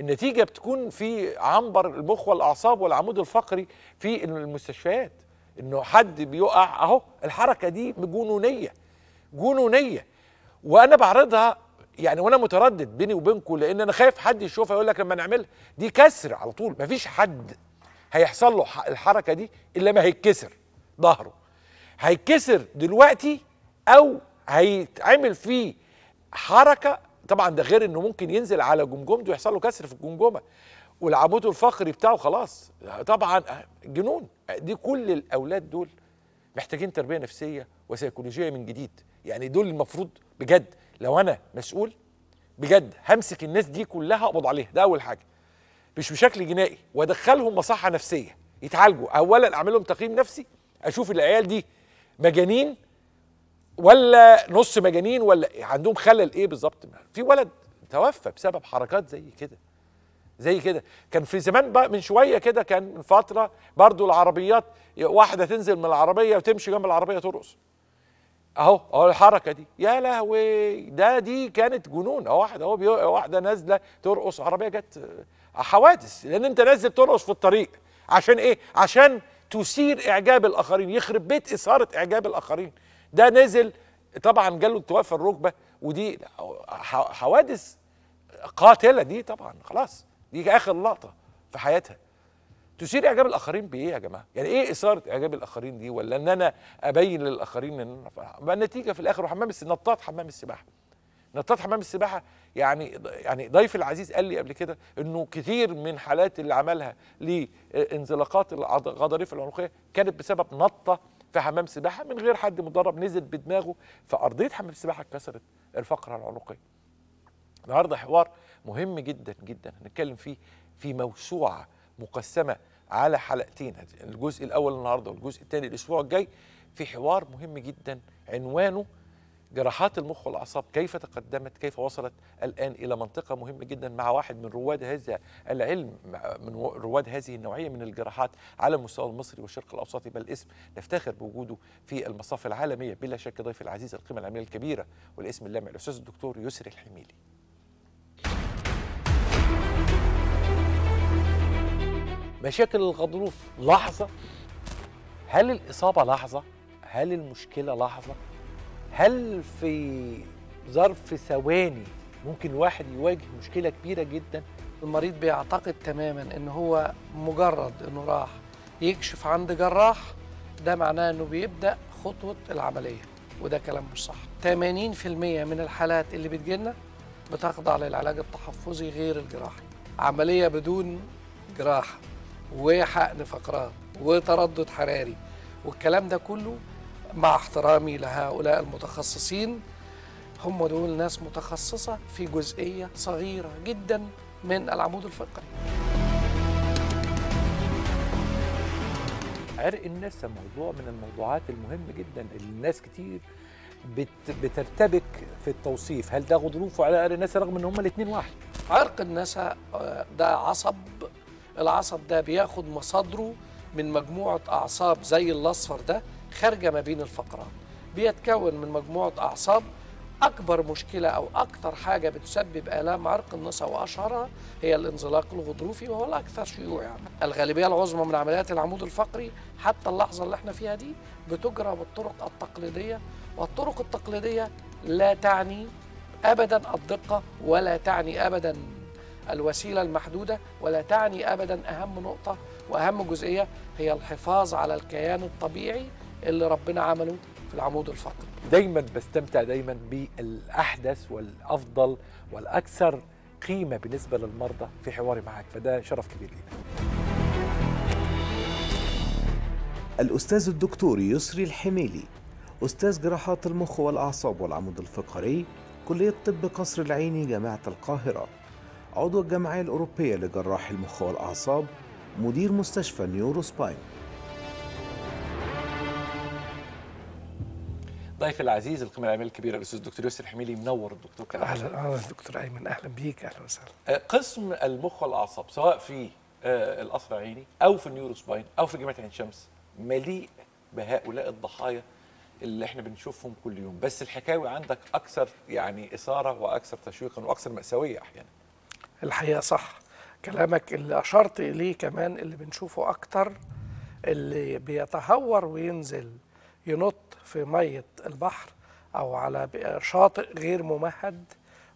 النتيجه بتكون في عنبر المخ والاعصاب والعمود الفقري في المستشفيات انه حد بيقع اهو الحركه دي جنونيه جنونيه وانا بعرضها يعني وانا متردد بيني وبينكم لان انا خايف حد يشوفها يقول لك لما نعملها دي كسر على طول مفيش حد هيحصل له الحركه دي الا ما هيتكسر ظهره هيتكسر دلوقتي او هيتعمل فيه حركه طبعا ده غير انه ممكن ينزل على جمجمته ويحصل له كسر في الجمجمه والعمود الفقري بتاعه خلاص طبعا آه، جنون دي كل الاولاد دول محتاجين تربيه نفسيه وسيكولوجيه من جديد يعني دول المفروض بجد لو انا مسؤول بجد همسك الناس دي كلها اقبض عليها ده اول حاجه مش بشكل جنائي وادخلهم مصحه نفسيه يتعالجوا اولا اعمل لهم تقييم نفسي اشوف العيال دي مجانين ولا نص مجانين ولا عندهم خلل ايه بالظبط في ولد توفى بسبب حركات زي كده زي كده كان في زمان بقى من شويه كده كان من فتره برضو العربيات واحده تنزل من العربيه وتمشي جنب العربيه ترقص اهو اهو الحركه دي يا لهوي ده دي كانت جنون اهو واحده اهو واحده نازله ترقص عربيه جت آه، حوادث لان انت نازل ترقص في الطريق عشان ايه عشان تثير اعجاب الاخرين يخرب بيت اثاره اعجاب الاخرين ده نزل طبعا جاله التواء في الركبه ودي حوادث قاتله دي طبعا خلاص دي اخر لقطه في حياتها تثير اعجاب الاخرين بايه يا جماعه؟ يعني ايه اثاره اعجاب الاخرين دي ولا ان انا ابين للاخرين ان انا فرحان؟ النتيجه في الاخر وحمام السباحه نطاط حمام السباحه نطاط حمام السباحه يعني يعني ضيف العزيز قال لي قبل كده انه كثير من حالات اللي عملها لانزلاقات الغضاريف العنقيه كانت بسبب نطه في حمام سباحه من غير حد مدرب نزل بدماغه في ارضيه حمام السباحه اتكسرت الفقره العنقيه. النهارده حوار مهم جدا جدا هنتكلم فيه في موسوعه مقسمه على حلقتين الجزء الاول النهارده والجزء الثاني الاسبوع الجاي في حوار مهم جدا عنوانه جراحات المخ والأعصاب كيف تقدمت كيف وصلت الآن إلى منطقة مهمة جدا مع واحد من رواد هذا العلم من رواد هذه النوعية من الجراحات على المستوى المصري والشرق الأوسطي بل اسم نفتخر بوجوده في المصاف العالمية بلا شك ضيف العزيز القيمة العلمية الكبيرة والاسم اللامع الأستاذ الدكتور يسري الحميلي مشاكل الغضروف لحظة هل الإصابة لحظة هل المشكلة لحظة هل في ظرف ثواني ممكن الواحد يواجه مشكله كبيره جدا المريض بيعتقد تماما ان هو مجرد انه راح يكشف عند جراح ده معناه انه بيبدا خطوه العمليه وده كلام مش صح 80% من الحالات اللي بتجيلنا بتخضع للعلاج التحفظي غير الجراحي عمليه بدون جراحه وحقن فقرات وتردد حراري والكلام ده كله مع احترامي لهؤلاء المتخصصين هم دول ناس متخصصة في جزئية صغيرة جدا من العمود الفقري عرق الناس موضوع من الموضوعات المهم جدا اللي الناس كتير بت بترتبك في التوصيف هل ده غضروف على عرق الناس رغم ان هما الاثنين واحد عرق الناس آه، ده عصب العصب ده بياخد مصادره من مجموعة أعصاب زي الأصفر ده خارجه ما بين الفقرات بيتكون من مجموعه اعصاب اكبر مشكله او اكثر حاجه بتسبب الام عرق النسا واشهرها هي الانزلاق الغضروفي وهو الاكثر شيوعا الغالبيه العظمى من عمليات العمود الفقري حتى اللحظه اللي احنا فيها دي بتجرى بالطرق التقليديه والطرق التقليديه لا تعني ابدا الدقه ولا تعني ابدا الوسيله المحدوده ولا تعني ابدا اهم نقطه واهم جزئيه هي الحفاظ على الكيان الطبيعي اللي ربنا عمله في العمود الفقري دايما بستمتع دايما بالاحدث والافضل والاكثر قيمه بالنسبه للمرضى في حواري معك فده شرف كبير لينا الأستاذ الدكتور يسري الحميلي أستاذ جراحات المخ والأعصاب والعمود الفقري كلية طب قصر العيني جامعة القاهرة عضو الجمعية الأوروبية لجراح المخ والأعصاب مدير مستشفى نيورو سباين ضيف العزيز القيمه العلميه الكبيره الاستاذ الدكتور يوسف الحميلي منور الدكتور كلام اهلا اهلا دكتور ايمن اهلا بيك اهلا وسهلا آه، قسم المخ والاعصاب سواء في القصر آه، العيني او في النيورو سباين او في جامعه عين شمس مليء بهؤلاء الضحايا اللي احنا بنشوفهم كل يوم بس الحكاوي عندك اكثر يعني اثاره واكثر تشويقا واكثر ماساويه احيانا الحقيقه صح كلامك اللي اشرت اليه كمان اللي بنشوفه أكثر اللي بيتهور وينزل ينط في مية البحر أو على شاطئ غير ممهد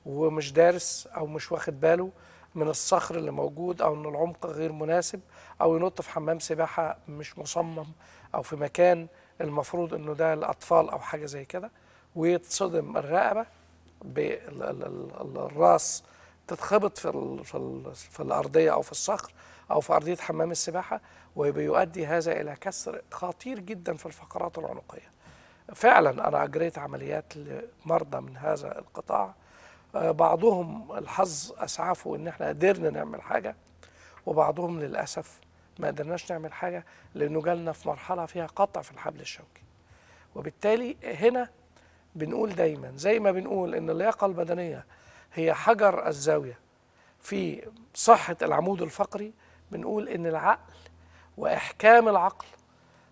ومش دارس أو مش واخد باله من الصخر اللي موجود أو إن العمق غير مناسب أو ينط في حمام سباحة مش مصمم أو في مكان المفروض إنه ده الأطفال أو حاجة زي كده ويتصدم الرقبة بالراس تتخبط في في الارضيه او في الصخر او في ارضيه حمام السباحه وبيؤدي هذا الى كسر خطير جدا في الفقرات العنقيه فعلا أنا أجريت عمليات لمرضى من هذا القطاع آه، بعضهم الحظ أسعفه إن إحنا قدرنا نعمل حاجة وبعضهم للأسف ما قدرناش نعمل حاجة لأنه جالنا في مرحلة فيها قطع في الحبل الشوكي وبالتالي هنا بنقول دايما زي ما بنقول إن اللياقة البدنية هي حجر الزاوية في صحة العمود الفقري بنقول إن العقل وإحكام العقل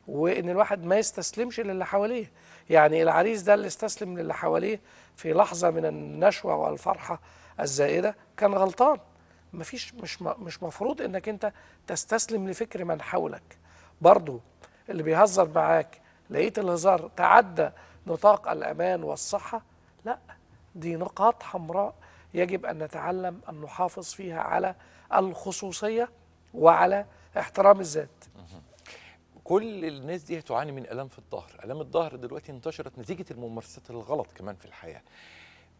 وإن الواحد ما يستسلمش للي حواليه يعني العريس ده اللي استسلم للي حواليه في لحظة من النشوة والفرحة الزائدة كان غلطان مفيش مش مش مفروض انك انت تستسلم لفكر من حولك برضو اللي بيهزر معاك لقيت الهزار تعدى نطاق الامان والصحة لا دي نقاط حمراء يجب ان نتعلم ان نحافظ فيها على الخصوصية وعلى احترام الذات كل الناس دي هتعاني من الام في الظهر الام الظهر دلوقتي انتشرت نتيجه الممارسات الغلط كمان في الحياه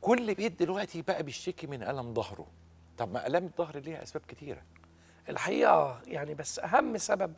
كل بيت دلوقتي بقى بيشتكي من الم ظهره طب ما الام الظهر ليها اسباب كتيره الحقيقه يعني بس اهم سبب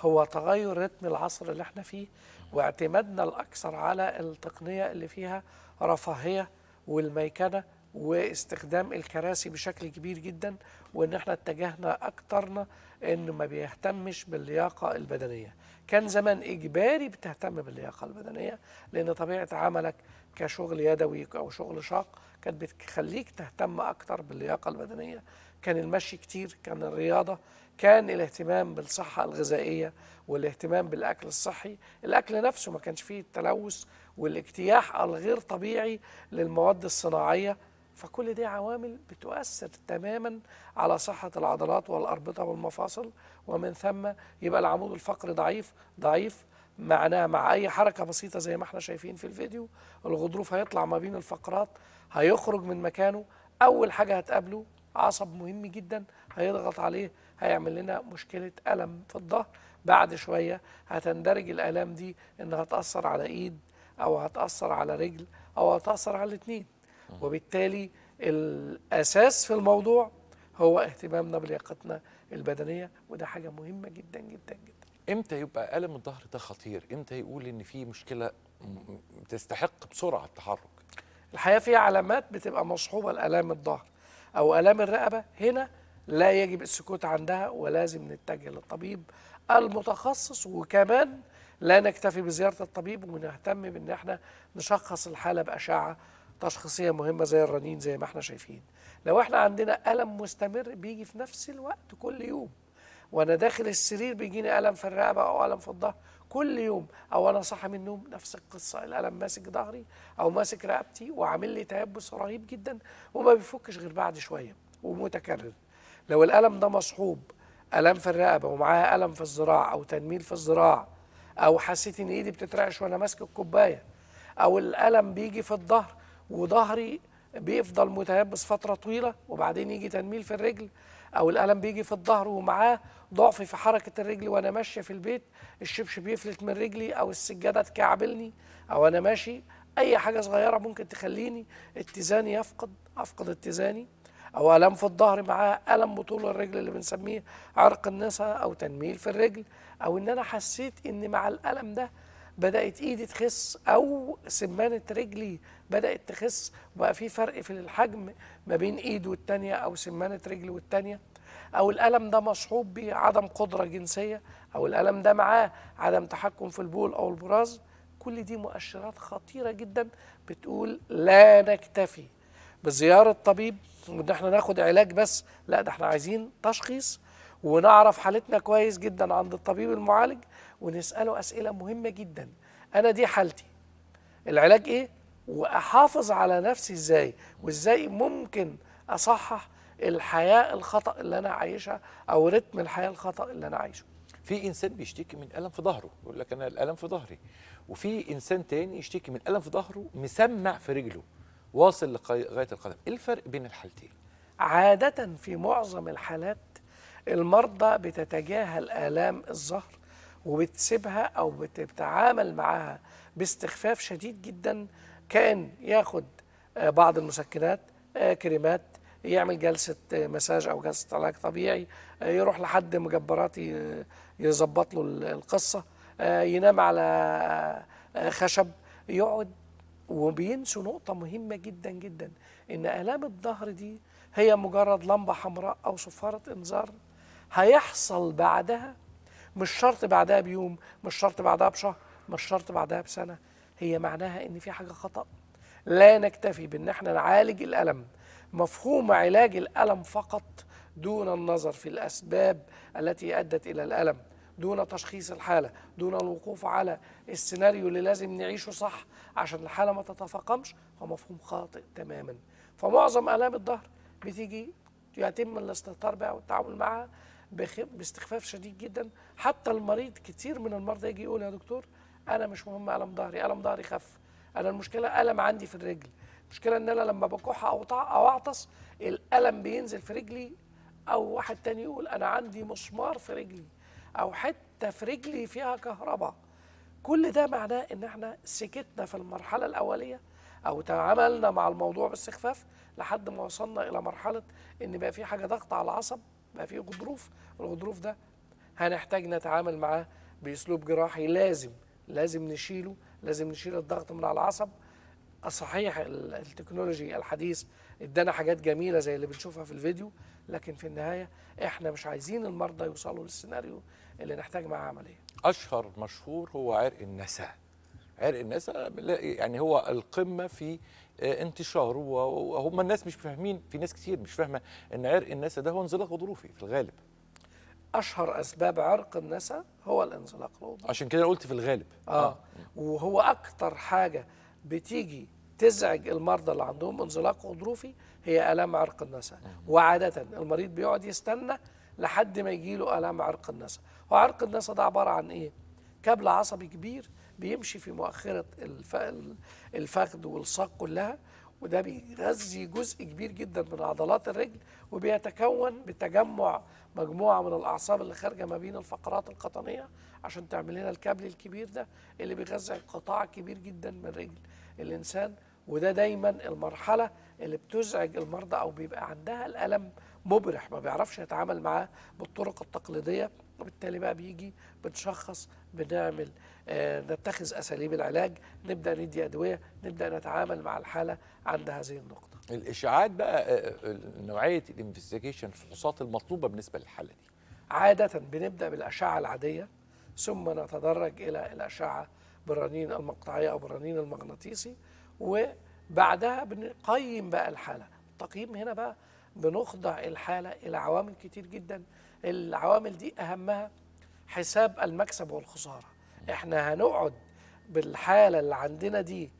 هو تغير رتم العصر اللي احنا فيه واعتمادنا الاكثر على التقنيه اللي فيها رفاهيه والميكنه واستخدام الكراسي بشكل كبير جدا وان احنا اتجهنا اكترنا انه ما بيهتمش باللياقه البدنيه كان زمان إجباري بتهتم باللياقة البدنية لأن طبيعة عملك كشغل يدوي أو شغل شاق كانت بتخليك تهتم أكتر باللياقة البدنية كان المشي كتير كان الرياضة كان الاهتمام بالصحة الغذائية والاهتمام بالأكل الصحي الأكل نفسه ما كانش فيه التلوث والاجتياح الغير طبيعي للمواد الصناعية فكل دي عوامل بتؤثر تماما على صحة العضلات والأربطة والمفاصل ومن ثم يبقى العمود الفقري ضعيف ضعيف معناه مع أي حركة بسيطة زي ما احنا شايفين في الفيديو الغضروف هيطلع ما بين الفقرات هيخرج من مكانه أول حاجة هتقابله عصب مهم جدا هيضغط عليه هيعمل لنا مشكلة ألم في الظهر بعد شوية هتندرج الآلام دي إنها تأثر على إيد أو هتأثر على رجل أو هتأثر على الاتنين آه. وبالتالي الأساس في الموضوع هو اهتمامنا بلياقتنا البدنية وده حاجة مهمة جدا جدا جدا امتى يبقى ألم الظهر ده خطير امتى يقول ان في مشكلة تستحق بسرعة التحرك الحقيقة في علامات بتبقى مصحوبة لآلام الظهر أو آلام الرقبة هنا لا يجب السكوت عندها ولازم نتجه للطبيب المتخصص وكمان لا نكتفي بزيارة الطبيب ونهتم بأن احنا نشخص الحالة بأشعة تشخيصيه مهمه زي الرنين زي ما احنا شايفين لو احنا عندنا الم مستمر بيجي في نفس الوقت كل يوم وانا داخل السرير بيجيني الم في الرقبه او الم في الظهر كل يوم او انا صاحي من النوم نفس القصه الالم ماسك ظهري او ماسك رقبتي وعامل لي تيبس رهيب جدا وما بيفكش غير بعد شويه ومتكرر لو الالم ده مصحوب الم في الرقبه ومعاها الم في الذراع او تنميل في الذراع او حسيت ان ايدي بتترعش وانا ماسك الكوبايه او الالم بيجي في الظهر وظهري بيفضل متهبس فتره طويله وبعدين يجي تنميل في الرجل او الالم بيجي في الظهر ومعاه ضعف في حركه الرجل وانا ماشيه في البيت الشبشب بيفلت من رجلي او السجاده تكعبلني او انا ماشي اي حاجه صغيره ممكن تخليني اتزاني يفقد افقد اتزاني او الم في الظهر معاه الم بطول الرجل اللي بنسميه عرق النسا او تنميل في الرجل او ان انا حسيت ان مع الالم ده بدات ايدي تخس او سمانه رجلي بدات تخس وبقى في فرق في الحجم ما بين ايد والتانيه او سمانه رجل والتانيه او الالم ده مصحوب بعدم قدره جنسيه او الالم ده معاه عدم تحكم في البول او البراز كل دي مؤشرات خطيره جدا بتقول لا نكتفي بزياره طبيب وان احنا ناخد علاج بس لا ده احنا عايزين تشخيص ونعرف حالتنا كويس جدا عند الطبيب المعالج ونساله اسئله مهمه جدا انا دي حالتي العلاج ايه واحافظ على نفسي ازاي وازاي ممكن اصحح الحياه الخطا اللي انا عايشها او رتم الحياه الخطا اللي انا عايشه في انسان بيشتكي من الم في ظهره يقول لك انا الالم في ظهري وفي انسان تاني يشتكي من الم في ظهره مسمع في رجله واصل لغايه القدم ايه الفرق بين الحالتين عاده في معظم الحالات المرضى بتتجاهل الام الظهر وبتسيبها او بتتعامل معاها باستخفاف شديد جدا كان ياخد آه، بعض المسكنات آه، كريمات يعمل جلسة آه، مساج أو جلسة علاج طبيعي يروح لحد مجبرات يظبط له القصة ينام على خشب يقعد وبينسوا نقطة مهمة جدا جدا إن آلام الظهر دي هي مجرد لمبة حمراء أو صفارة إنذار هيحصل بعدها مش شرط بعدها بيوم مش شرط بعدها بشهر مش شرط بعدها بسنة هي معناها ان في حاجه خطا لا نكتفي بان احنا نعالج الالم مفهوم علاج الالم فقط دون النظر في الاسباب التي ادت الى الالم دون تشخيص الحاله دون الوقوف على السيناريو اللي لازم نعيشه صح عشان الحاله ما تتفاقمش هو مفهوم خاطئ تماما فمعظم الام الظهر بتيجي يتم الاستهتار بها والتعامل معها باستخفاف شديد جدا حتى المريض كتير من المرضى يجي يقول يا دكتور انا مش مهم الم ظهري الم ظهري خف انا المشكله الم عندي في الرجل المشكله ان انا لما بكح او او اعطس الالم بينزل في رجلي او واحد تاني يقول انا عندي مسمار في رجلي او حته في رجلي فيها كهرباء كل ده معناه ان احنا سكتنا في المرحله الاوليه او تعاملنا مع الموضوع باستخفاف لحد ما وصلنا الى مرحله ان بقى في حاجه ضغط على العصب بقى في غضروف الغضروف ده هنحتاج نتعامل معاه باسلوب جراحي لازم لازم نشيله لازم نشيل الضغط من على العصب صحيح التكنولوجي الحديث ادانا حاجات جميله زي اللي بنشوفها في الفيديو لكن في النهايه احنا مش عايزين المرضى يوصلوا للسيناريو اللي نحتاج معاه عمليه. اشهر مشهور هو عرق النسا. عرق النسا يعني هو القمه في آه، انتشاره وهم الناس مش فاهمين في ناس كتير مش فاهمه ان عرق النسا ده هو انزلاق غضروفي في الغالب. اشهر اسباب عرق النساء هو الانزلاق الوظيفي عشان كده قلت في الغالب اه, آه. وهو اكتر حاجه بتيجي تزعج المرضى اللي عندهم انزلاق غضروفي هي الام عرق النسا وعاده المريض بيقعد يستنى لحد ما يجيله الام عرق النسا وعرق النسا ده عباره عن ايه كابل عصبي كبير بيمشي في مؤخره الفخذ والساق كلها وده بيغذي جزء كبير جدا من عضلات الرجل وبيتكون بتجمع مجموعه من الاعصاب اللي خارجه ما بين الفقرات القطنيه عشان تعمل لنا الكابل الكبير ده اللي بيغذي قطاع كبير جدا من رجل الانسان وده دايما المرحله اللي بتزعج المرضى او بيبقى عندها الالم مبرح ما بيعرفش يتعامل معاه بالطرق التقليديه وبالتالي بقى بيجي بنشخص بنعمل آه نتخذ اساليب العلاج نبدا ندي ادويه نبدا نتعامل مع الحاله عند هذه النقطه الاشاعات بقى آه، آه، نوعيه الانفستيجيشن الفحوصات المطلوبه بالنسبه للحاله دي عاده بنبدا بالاشعه العاديه ثم نتدرج الى الاشعه بالرنين المقطعيه او بالرنين المغناطيسي وبعدها بنقيم بقى الحاله التقييم هنا بقى بنخضع الحاله الى عوامل كتير جدا العوامل دي اهمها حساب المكسب والخساره احنا هنقعد بالحاله اللي عندنا دي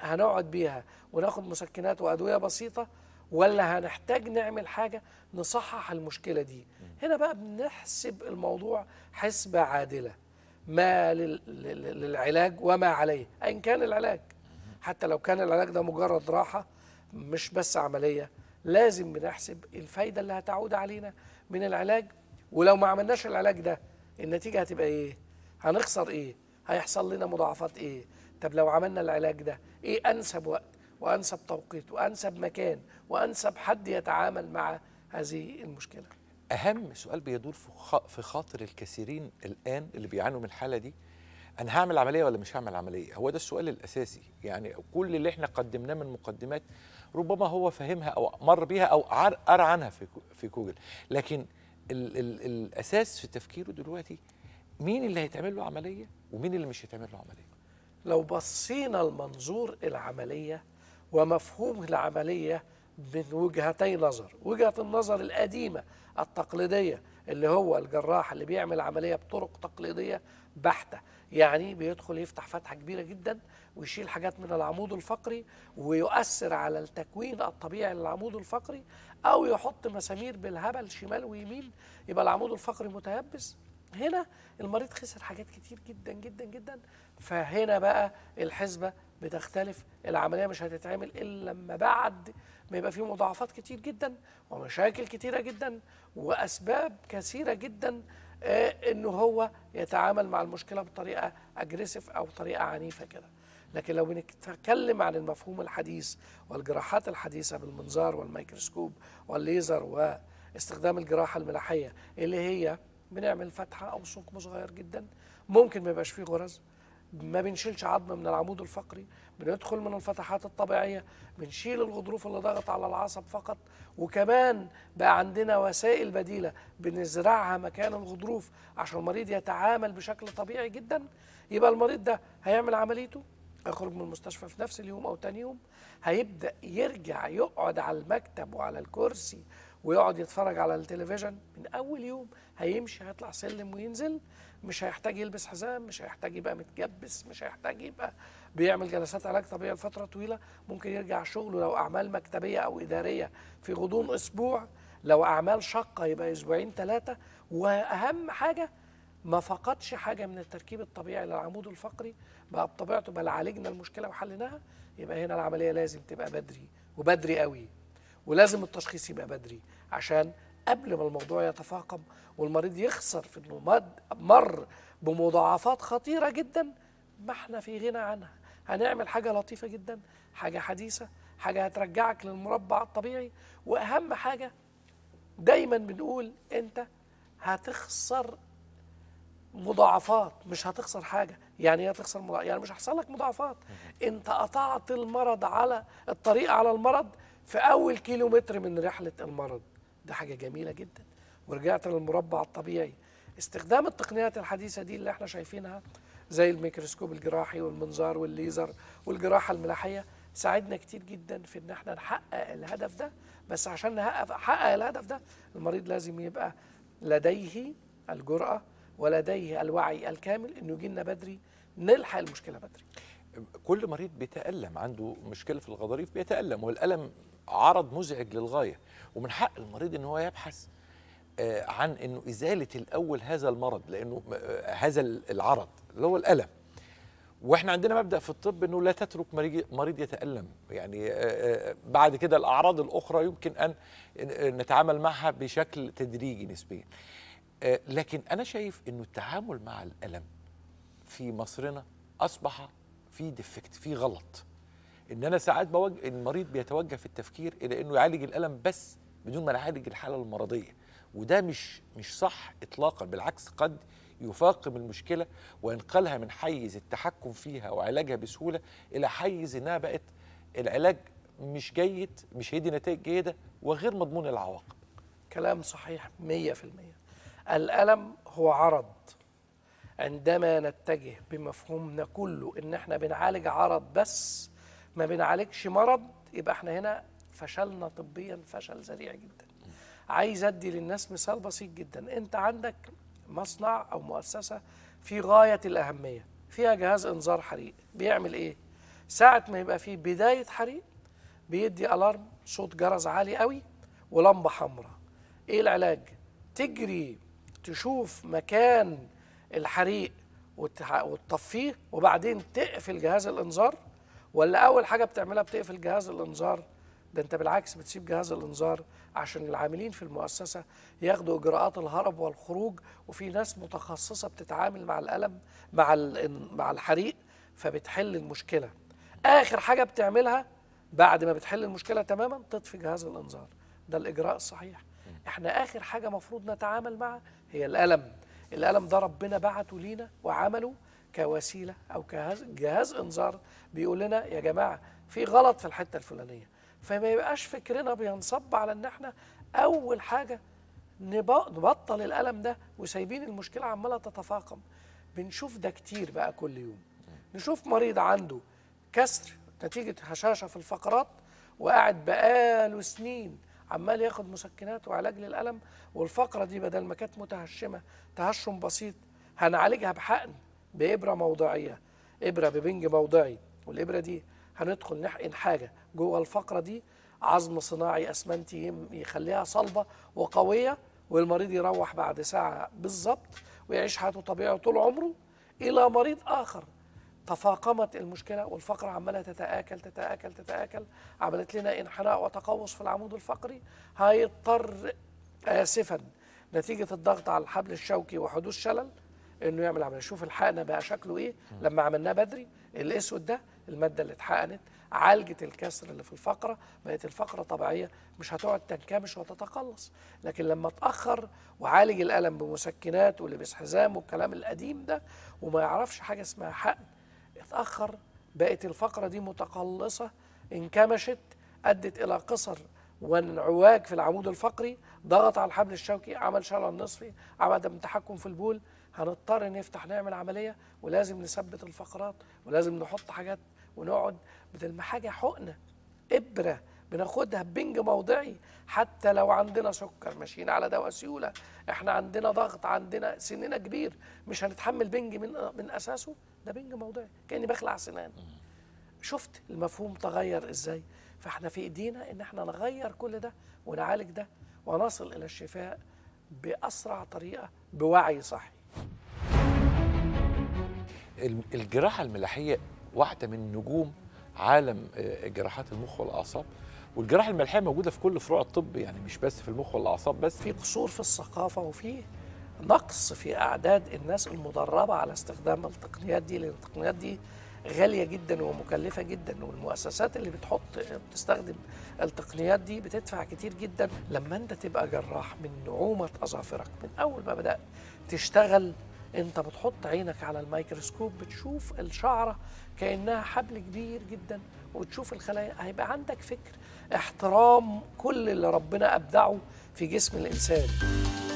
هنقعد بيها وناخد مسكنات وادويه بسيطه ولا هنحتاج نعمل حاجه نصحح المشكله دي هنا بقى بنحسب الموضوع حسبه عادله ما للعلاج وما عليه ايا كان العلاج حتى لو كان العلاج ده مجرد راحه مش بس عمليه لازم بنحسب الفايده اللي هتعود علينا من العلاج ولو ما عملناش العلاج ده النتيجه هتبقى ايه هنخسر ايه هيحصل لنا مضاعفات ايه طب لو عملنا العلاج ده ايه انسب وقت وانسب توقيت وانسب مكان وانسب حد يتعامل مع هذه المشكله اهم سؤال بيدور في خاطر الكثيرين الان اللي بيعانوا من الحاله دي انا هعمل عمليه ولا مش هعمل عمليه هو ده السؤال الاساسي يعني كل اللي احنا قدمناه من مقدمات ربما هو فهمها او مر بيها او قرا عنها في في جوجل لكن ال ال الاساس في تفكيره دلوقتي مين اللي هيتعمل له عمليه ومين اللي مش هيتعمل له عمليه لو بصينا المنظور العملية ومفهوم العملية من وجهتي نظر وجهة النظر القديمة التقليدية اللي هو الجراح اللي بيعمل عملية بطرق تقليدية بحتة يعني بيدخل يفتح فتحة كبيرة جدا ويشيل حاجات من العمود الفقري ويؤثر على التكوين الطبيعي للعمود الفقري أو يحط مسامير بالهبل شمال ويمين يبقى العمود الفقري متيبس هنا المريض خسر حاجات كتير جدا جدا جدا فهنا بقى الحسبه بتختلف العمليه مش هتتعمل الا لما بعد ما يبقى في مضاعفات كتير جدا ومشاكل كتيره جدا واسباب كثيره جدا آه، ان هو يتعامل مع المشكله بطريقه اجريسيف او طريقه عنيفه كده لكن لو بنتكلم عن المفهوم الحديث والجراحات الحديثه بالمنظار والميكروسكوب والليزر واستخدام الجراحه الملاحيه اللي هي بنعمل فتحه او ثقب صغير جدا ممكن ما يبقاش فيه غرز ما بنشيلش عظم من العمود الفقري بندخل من الفتحات الطبيعيه بنشيل الغضروف اللي ضغط على العصب فقط وكمان بقى عندنا وسائل بديله بنزرعها مكان الغضروف عشان المريض يتعامل بشكل طبيعي جدا يبقى المريض ده هيعمل عمليته يخرج من المستشفى في نفس اليوم او تاني يوم هيبدا يرجع يقعد على المكتب وعلى الكرسي ويقعد يتفرج على التلفزيون من اول يوم هيمشي هيطلع سلم وينزل مش هيحتاج يلبس حزام مش هيحتاج يبقى متجبس مش هيحتاج يبقى بيعمل جلسات علاج طبيعي لفتره طويله ممكن يرجع شغله لو اعمال مكتبيه او اداريه في غضون اسبوع لو اعمال شقه يبقى اسبوعين ثلاثه واهم حاجه ما فقدش حاجه من التركيب الطبيعي للعمود الفقري بقى بطبيعته بل عالجنا المشكله وحليناها يبقى هنا العمليه لازم تبقى بدري وبدري قوي ولازم التشخيص يبقى بدري عشان قبل ما الموضوع يتفاقم والمريض يخسر في انه مر بمضاعفات خطيره جدا ما احنا في غنى عنها هنعمل حاجه لطيفه جدا حاجه حديثه حاجه هترجعك للمربع الطبيعي واهم حاجه دايما بنقول انت هتخسر مضاعفات مش هتخسر حاجه يعني ايه هتخسر مضاعفات يعني مش هيحصل لك مضاعفات انت قطعت المرض على الطريق على المرض في اول كيلومتر من رحله المرض ده حاجه جميله جدا ورجعت للمربع الطبيعي استخدام التقنيات الحديثه دي اللي احنا شايفينها زي الميكروسكوب الجراحي والمنظار والليزر والجراحه الملاحيه ساعدنا كتير جدا في ان احنا نحقق الهدف ده بس عشان نحقق الهدف ده المريض لازم يبقى لديه الجرأه ولديه الوعي الكامل انه يجي لنا بدري نلحق المشكله بدري كل مريض بيتألم عنده مشكلة في الغضاريف بيتألم والألم عرض مزعج للغايه ومن حق المريض ان هو يبحث آه، عن انه ازاله الاول هذا المرض لانه آه، هذا العرض اللي هو الالم واحنا عندنا مبدا في الطب انه لا تترك مريض يتالم يعني آه، بعد كده الاعراض الاخرى يمكن ان نتعامل معها بشكل تدريجي نسبيا لكن انا شايف انه التعامل مع الالم في مصرنا اصبح في ديفكت في غلط ان انا ساعات بوجه المريض بيتوجه في التفكير الى انه يعالج الالم بس بدون ما يعالج الحاله المرضيه وده مش مش صح اطلاقا بالعكس قد يفاقم المشكله وينقلها من حيز التحكم فيها وعلاجها بسهوله الى حيز انها بقت العلاج مش جيد مش هيدي نتائج جيده وغير مضمون العواقب كلام صحيح 100% الالم هو عرض عندما نتجه بمفهومنا كله ان احنا بنعالج عرض بس ما بنعالجش مرض يبقى احنا هنا فشلنا طبيا فشل ذريع جدا عايز ادي للناس مثال بسيط جدا انت عندك مصنع او مؤسسه في غايه الاهميه فيها جهاز انذار حريق بيعمل ايه ساعه ما يبقى فيه بدايه حريق بيدي الارم صوت جرس عالي قوي ولمبه حمراء ايه العلاج تجري تشوف مكان الحريق وتطفيه وبعدين تقفل جهاز الانذار ولا اول حاجه بتعملها بتقفل جهاز الانذار ده انت بالعكس بتسيب جهاز الانذار عشان العاملين في المؤسسه ياخدوا اجراءات الهرب والخروج وفي ناس متخصصه بتتعامل مع الالم مع مع الحريق فبتحل المشكله اخر حاجه بتعملها بعد ما بتحل المشكله تماما تطفي جهاز الانذار ده الاجراء الصحيح احنا اخر حاجه مفروض نتعامل معها هي الالم الالم ده ربنا بعته لينا وعمله كوسيله او كجهاز انذار بيقول لنا يا جماعه في غلط في الحته الفلانيه فما يبقاش فكرنا بينصب على ان احنا اول حاجه نبطل الالم ده وسايبين المشكله عماله تتفاقم بنشوف ده كتير بقى كل يوم نشوف مريض عنده كسر نتيجه هشاشه في الفقرات وقاعد بقاله سنين عمال ياخد مسكنات وعلاج للالم والفقره دي بدل ما كانت متهشمه تهشم بسيط هنعالجها بحقن بإبرة موضعية إبرة ببنج موضعي والإبرة دي هندخل نحقن حاجة جوه الفقرة دي عظم صناعي أسمنتي يخليها صلبة وقوية والمريض يروح بعد ساعة بالظبط ويعيش حياته طبيعي طول عمره إلى مريض آخر تفاقمت المشكلة والفقرة عمالة تتآكل تتآكل تتآكل عملت لنا انحناء وتقوس في العمود الفقري هيضطر آسفا نتيجة الضغط على الحبل الشوكي وحدوث شلل انه يعمل عمليه شوف الحقنه بقى شكله ايه لما عملناه بدري الاسود ده الماده اللي اتحقنت عالجت الكسر اللي في الفقره بقت الفقره طبيعيه مش هتقعد تنكمش وتتقلص لكن لما اتاخر وعالج الالم بمسكنات ولبس حزام والكلام القديم ده وما يعرفش حاجه اسمها حقن اتاخر بقت الفقره دي متقلصه انكمشت ادت الى قصر وانعواج في العمود الفقري ضغط على الحبل الشوكي عمل شلل نصفي عمل عدم تحكم في البول هنضطر نفتح نعمل عمليه ولازم نثبت الفقرات ولازم نحط حاجات ونقعد بدل ما حاجه حقنه ابره بناخدها بنج موضعي حتى لو عندنا سكر ماشيين على دواء سيوله احنا عندنا ضغط عندنا سننا كبير مش هنتحمل بنج من من اساسه ده بنج موضعي كاني بخلع سنان شفت المفهوم تغير ازاي فاحنا في ايدينا ان احنا نغير كل ده ونعالج ده ونصل الى الشفاء باسرع طريقه بوعي صحي الجراحه الملاحيه واحده من نجوم عالم آه، جراحات المخ والاعصاب والجراحه الملاحيه موجوده في كل فروع الطب يعني مش بس في المخ والاعصاب بس في قصور في الثقافه وفي نقص في اعداد الناس المدربه على استخدام التقنيات دي لان التقنيات دي غاليه جدا ومكلفه جدا والمؤسسات اللي بتحط بتستخدم التقنيات دي بتدفع كتير جدا لما انت تبقى جراح من نعومه اظافرك من اول ما بدات تشتغل انت بتحط عينك على الميكروسكوب بتشوف الشعره كانها حبل كبير جدا وتشوف الخلايا هيبقى عندك فكر احترام كل اللي ربنا ابدعه في جسم الانسان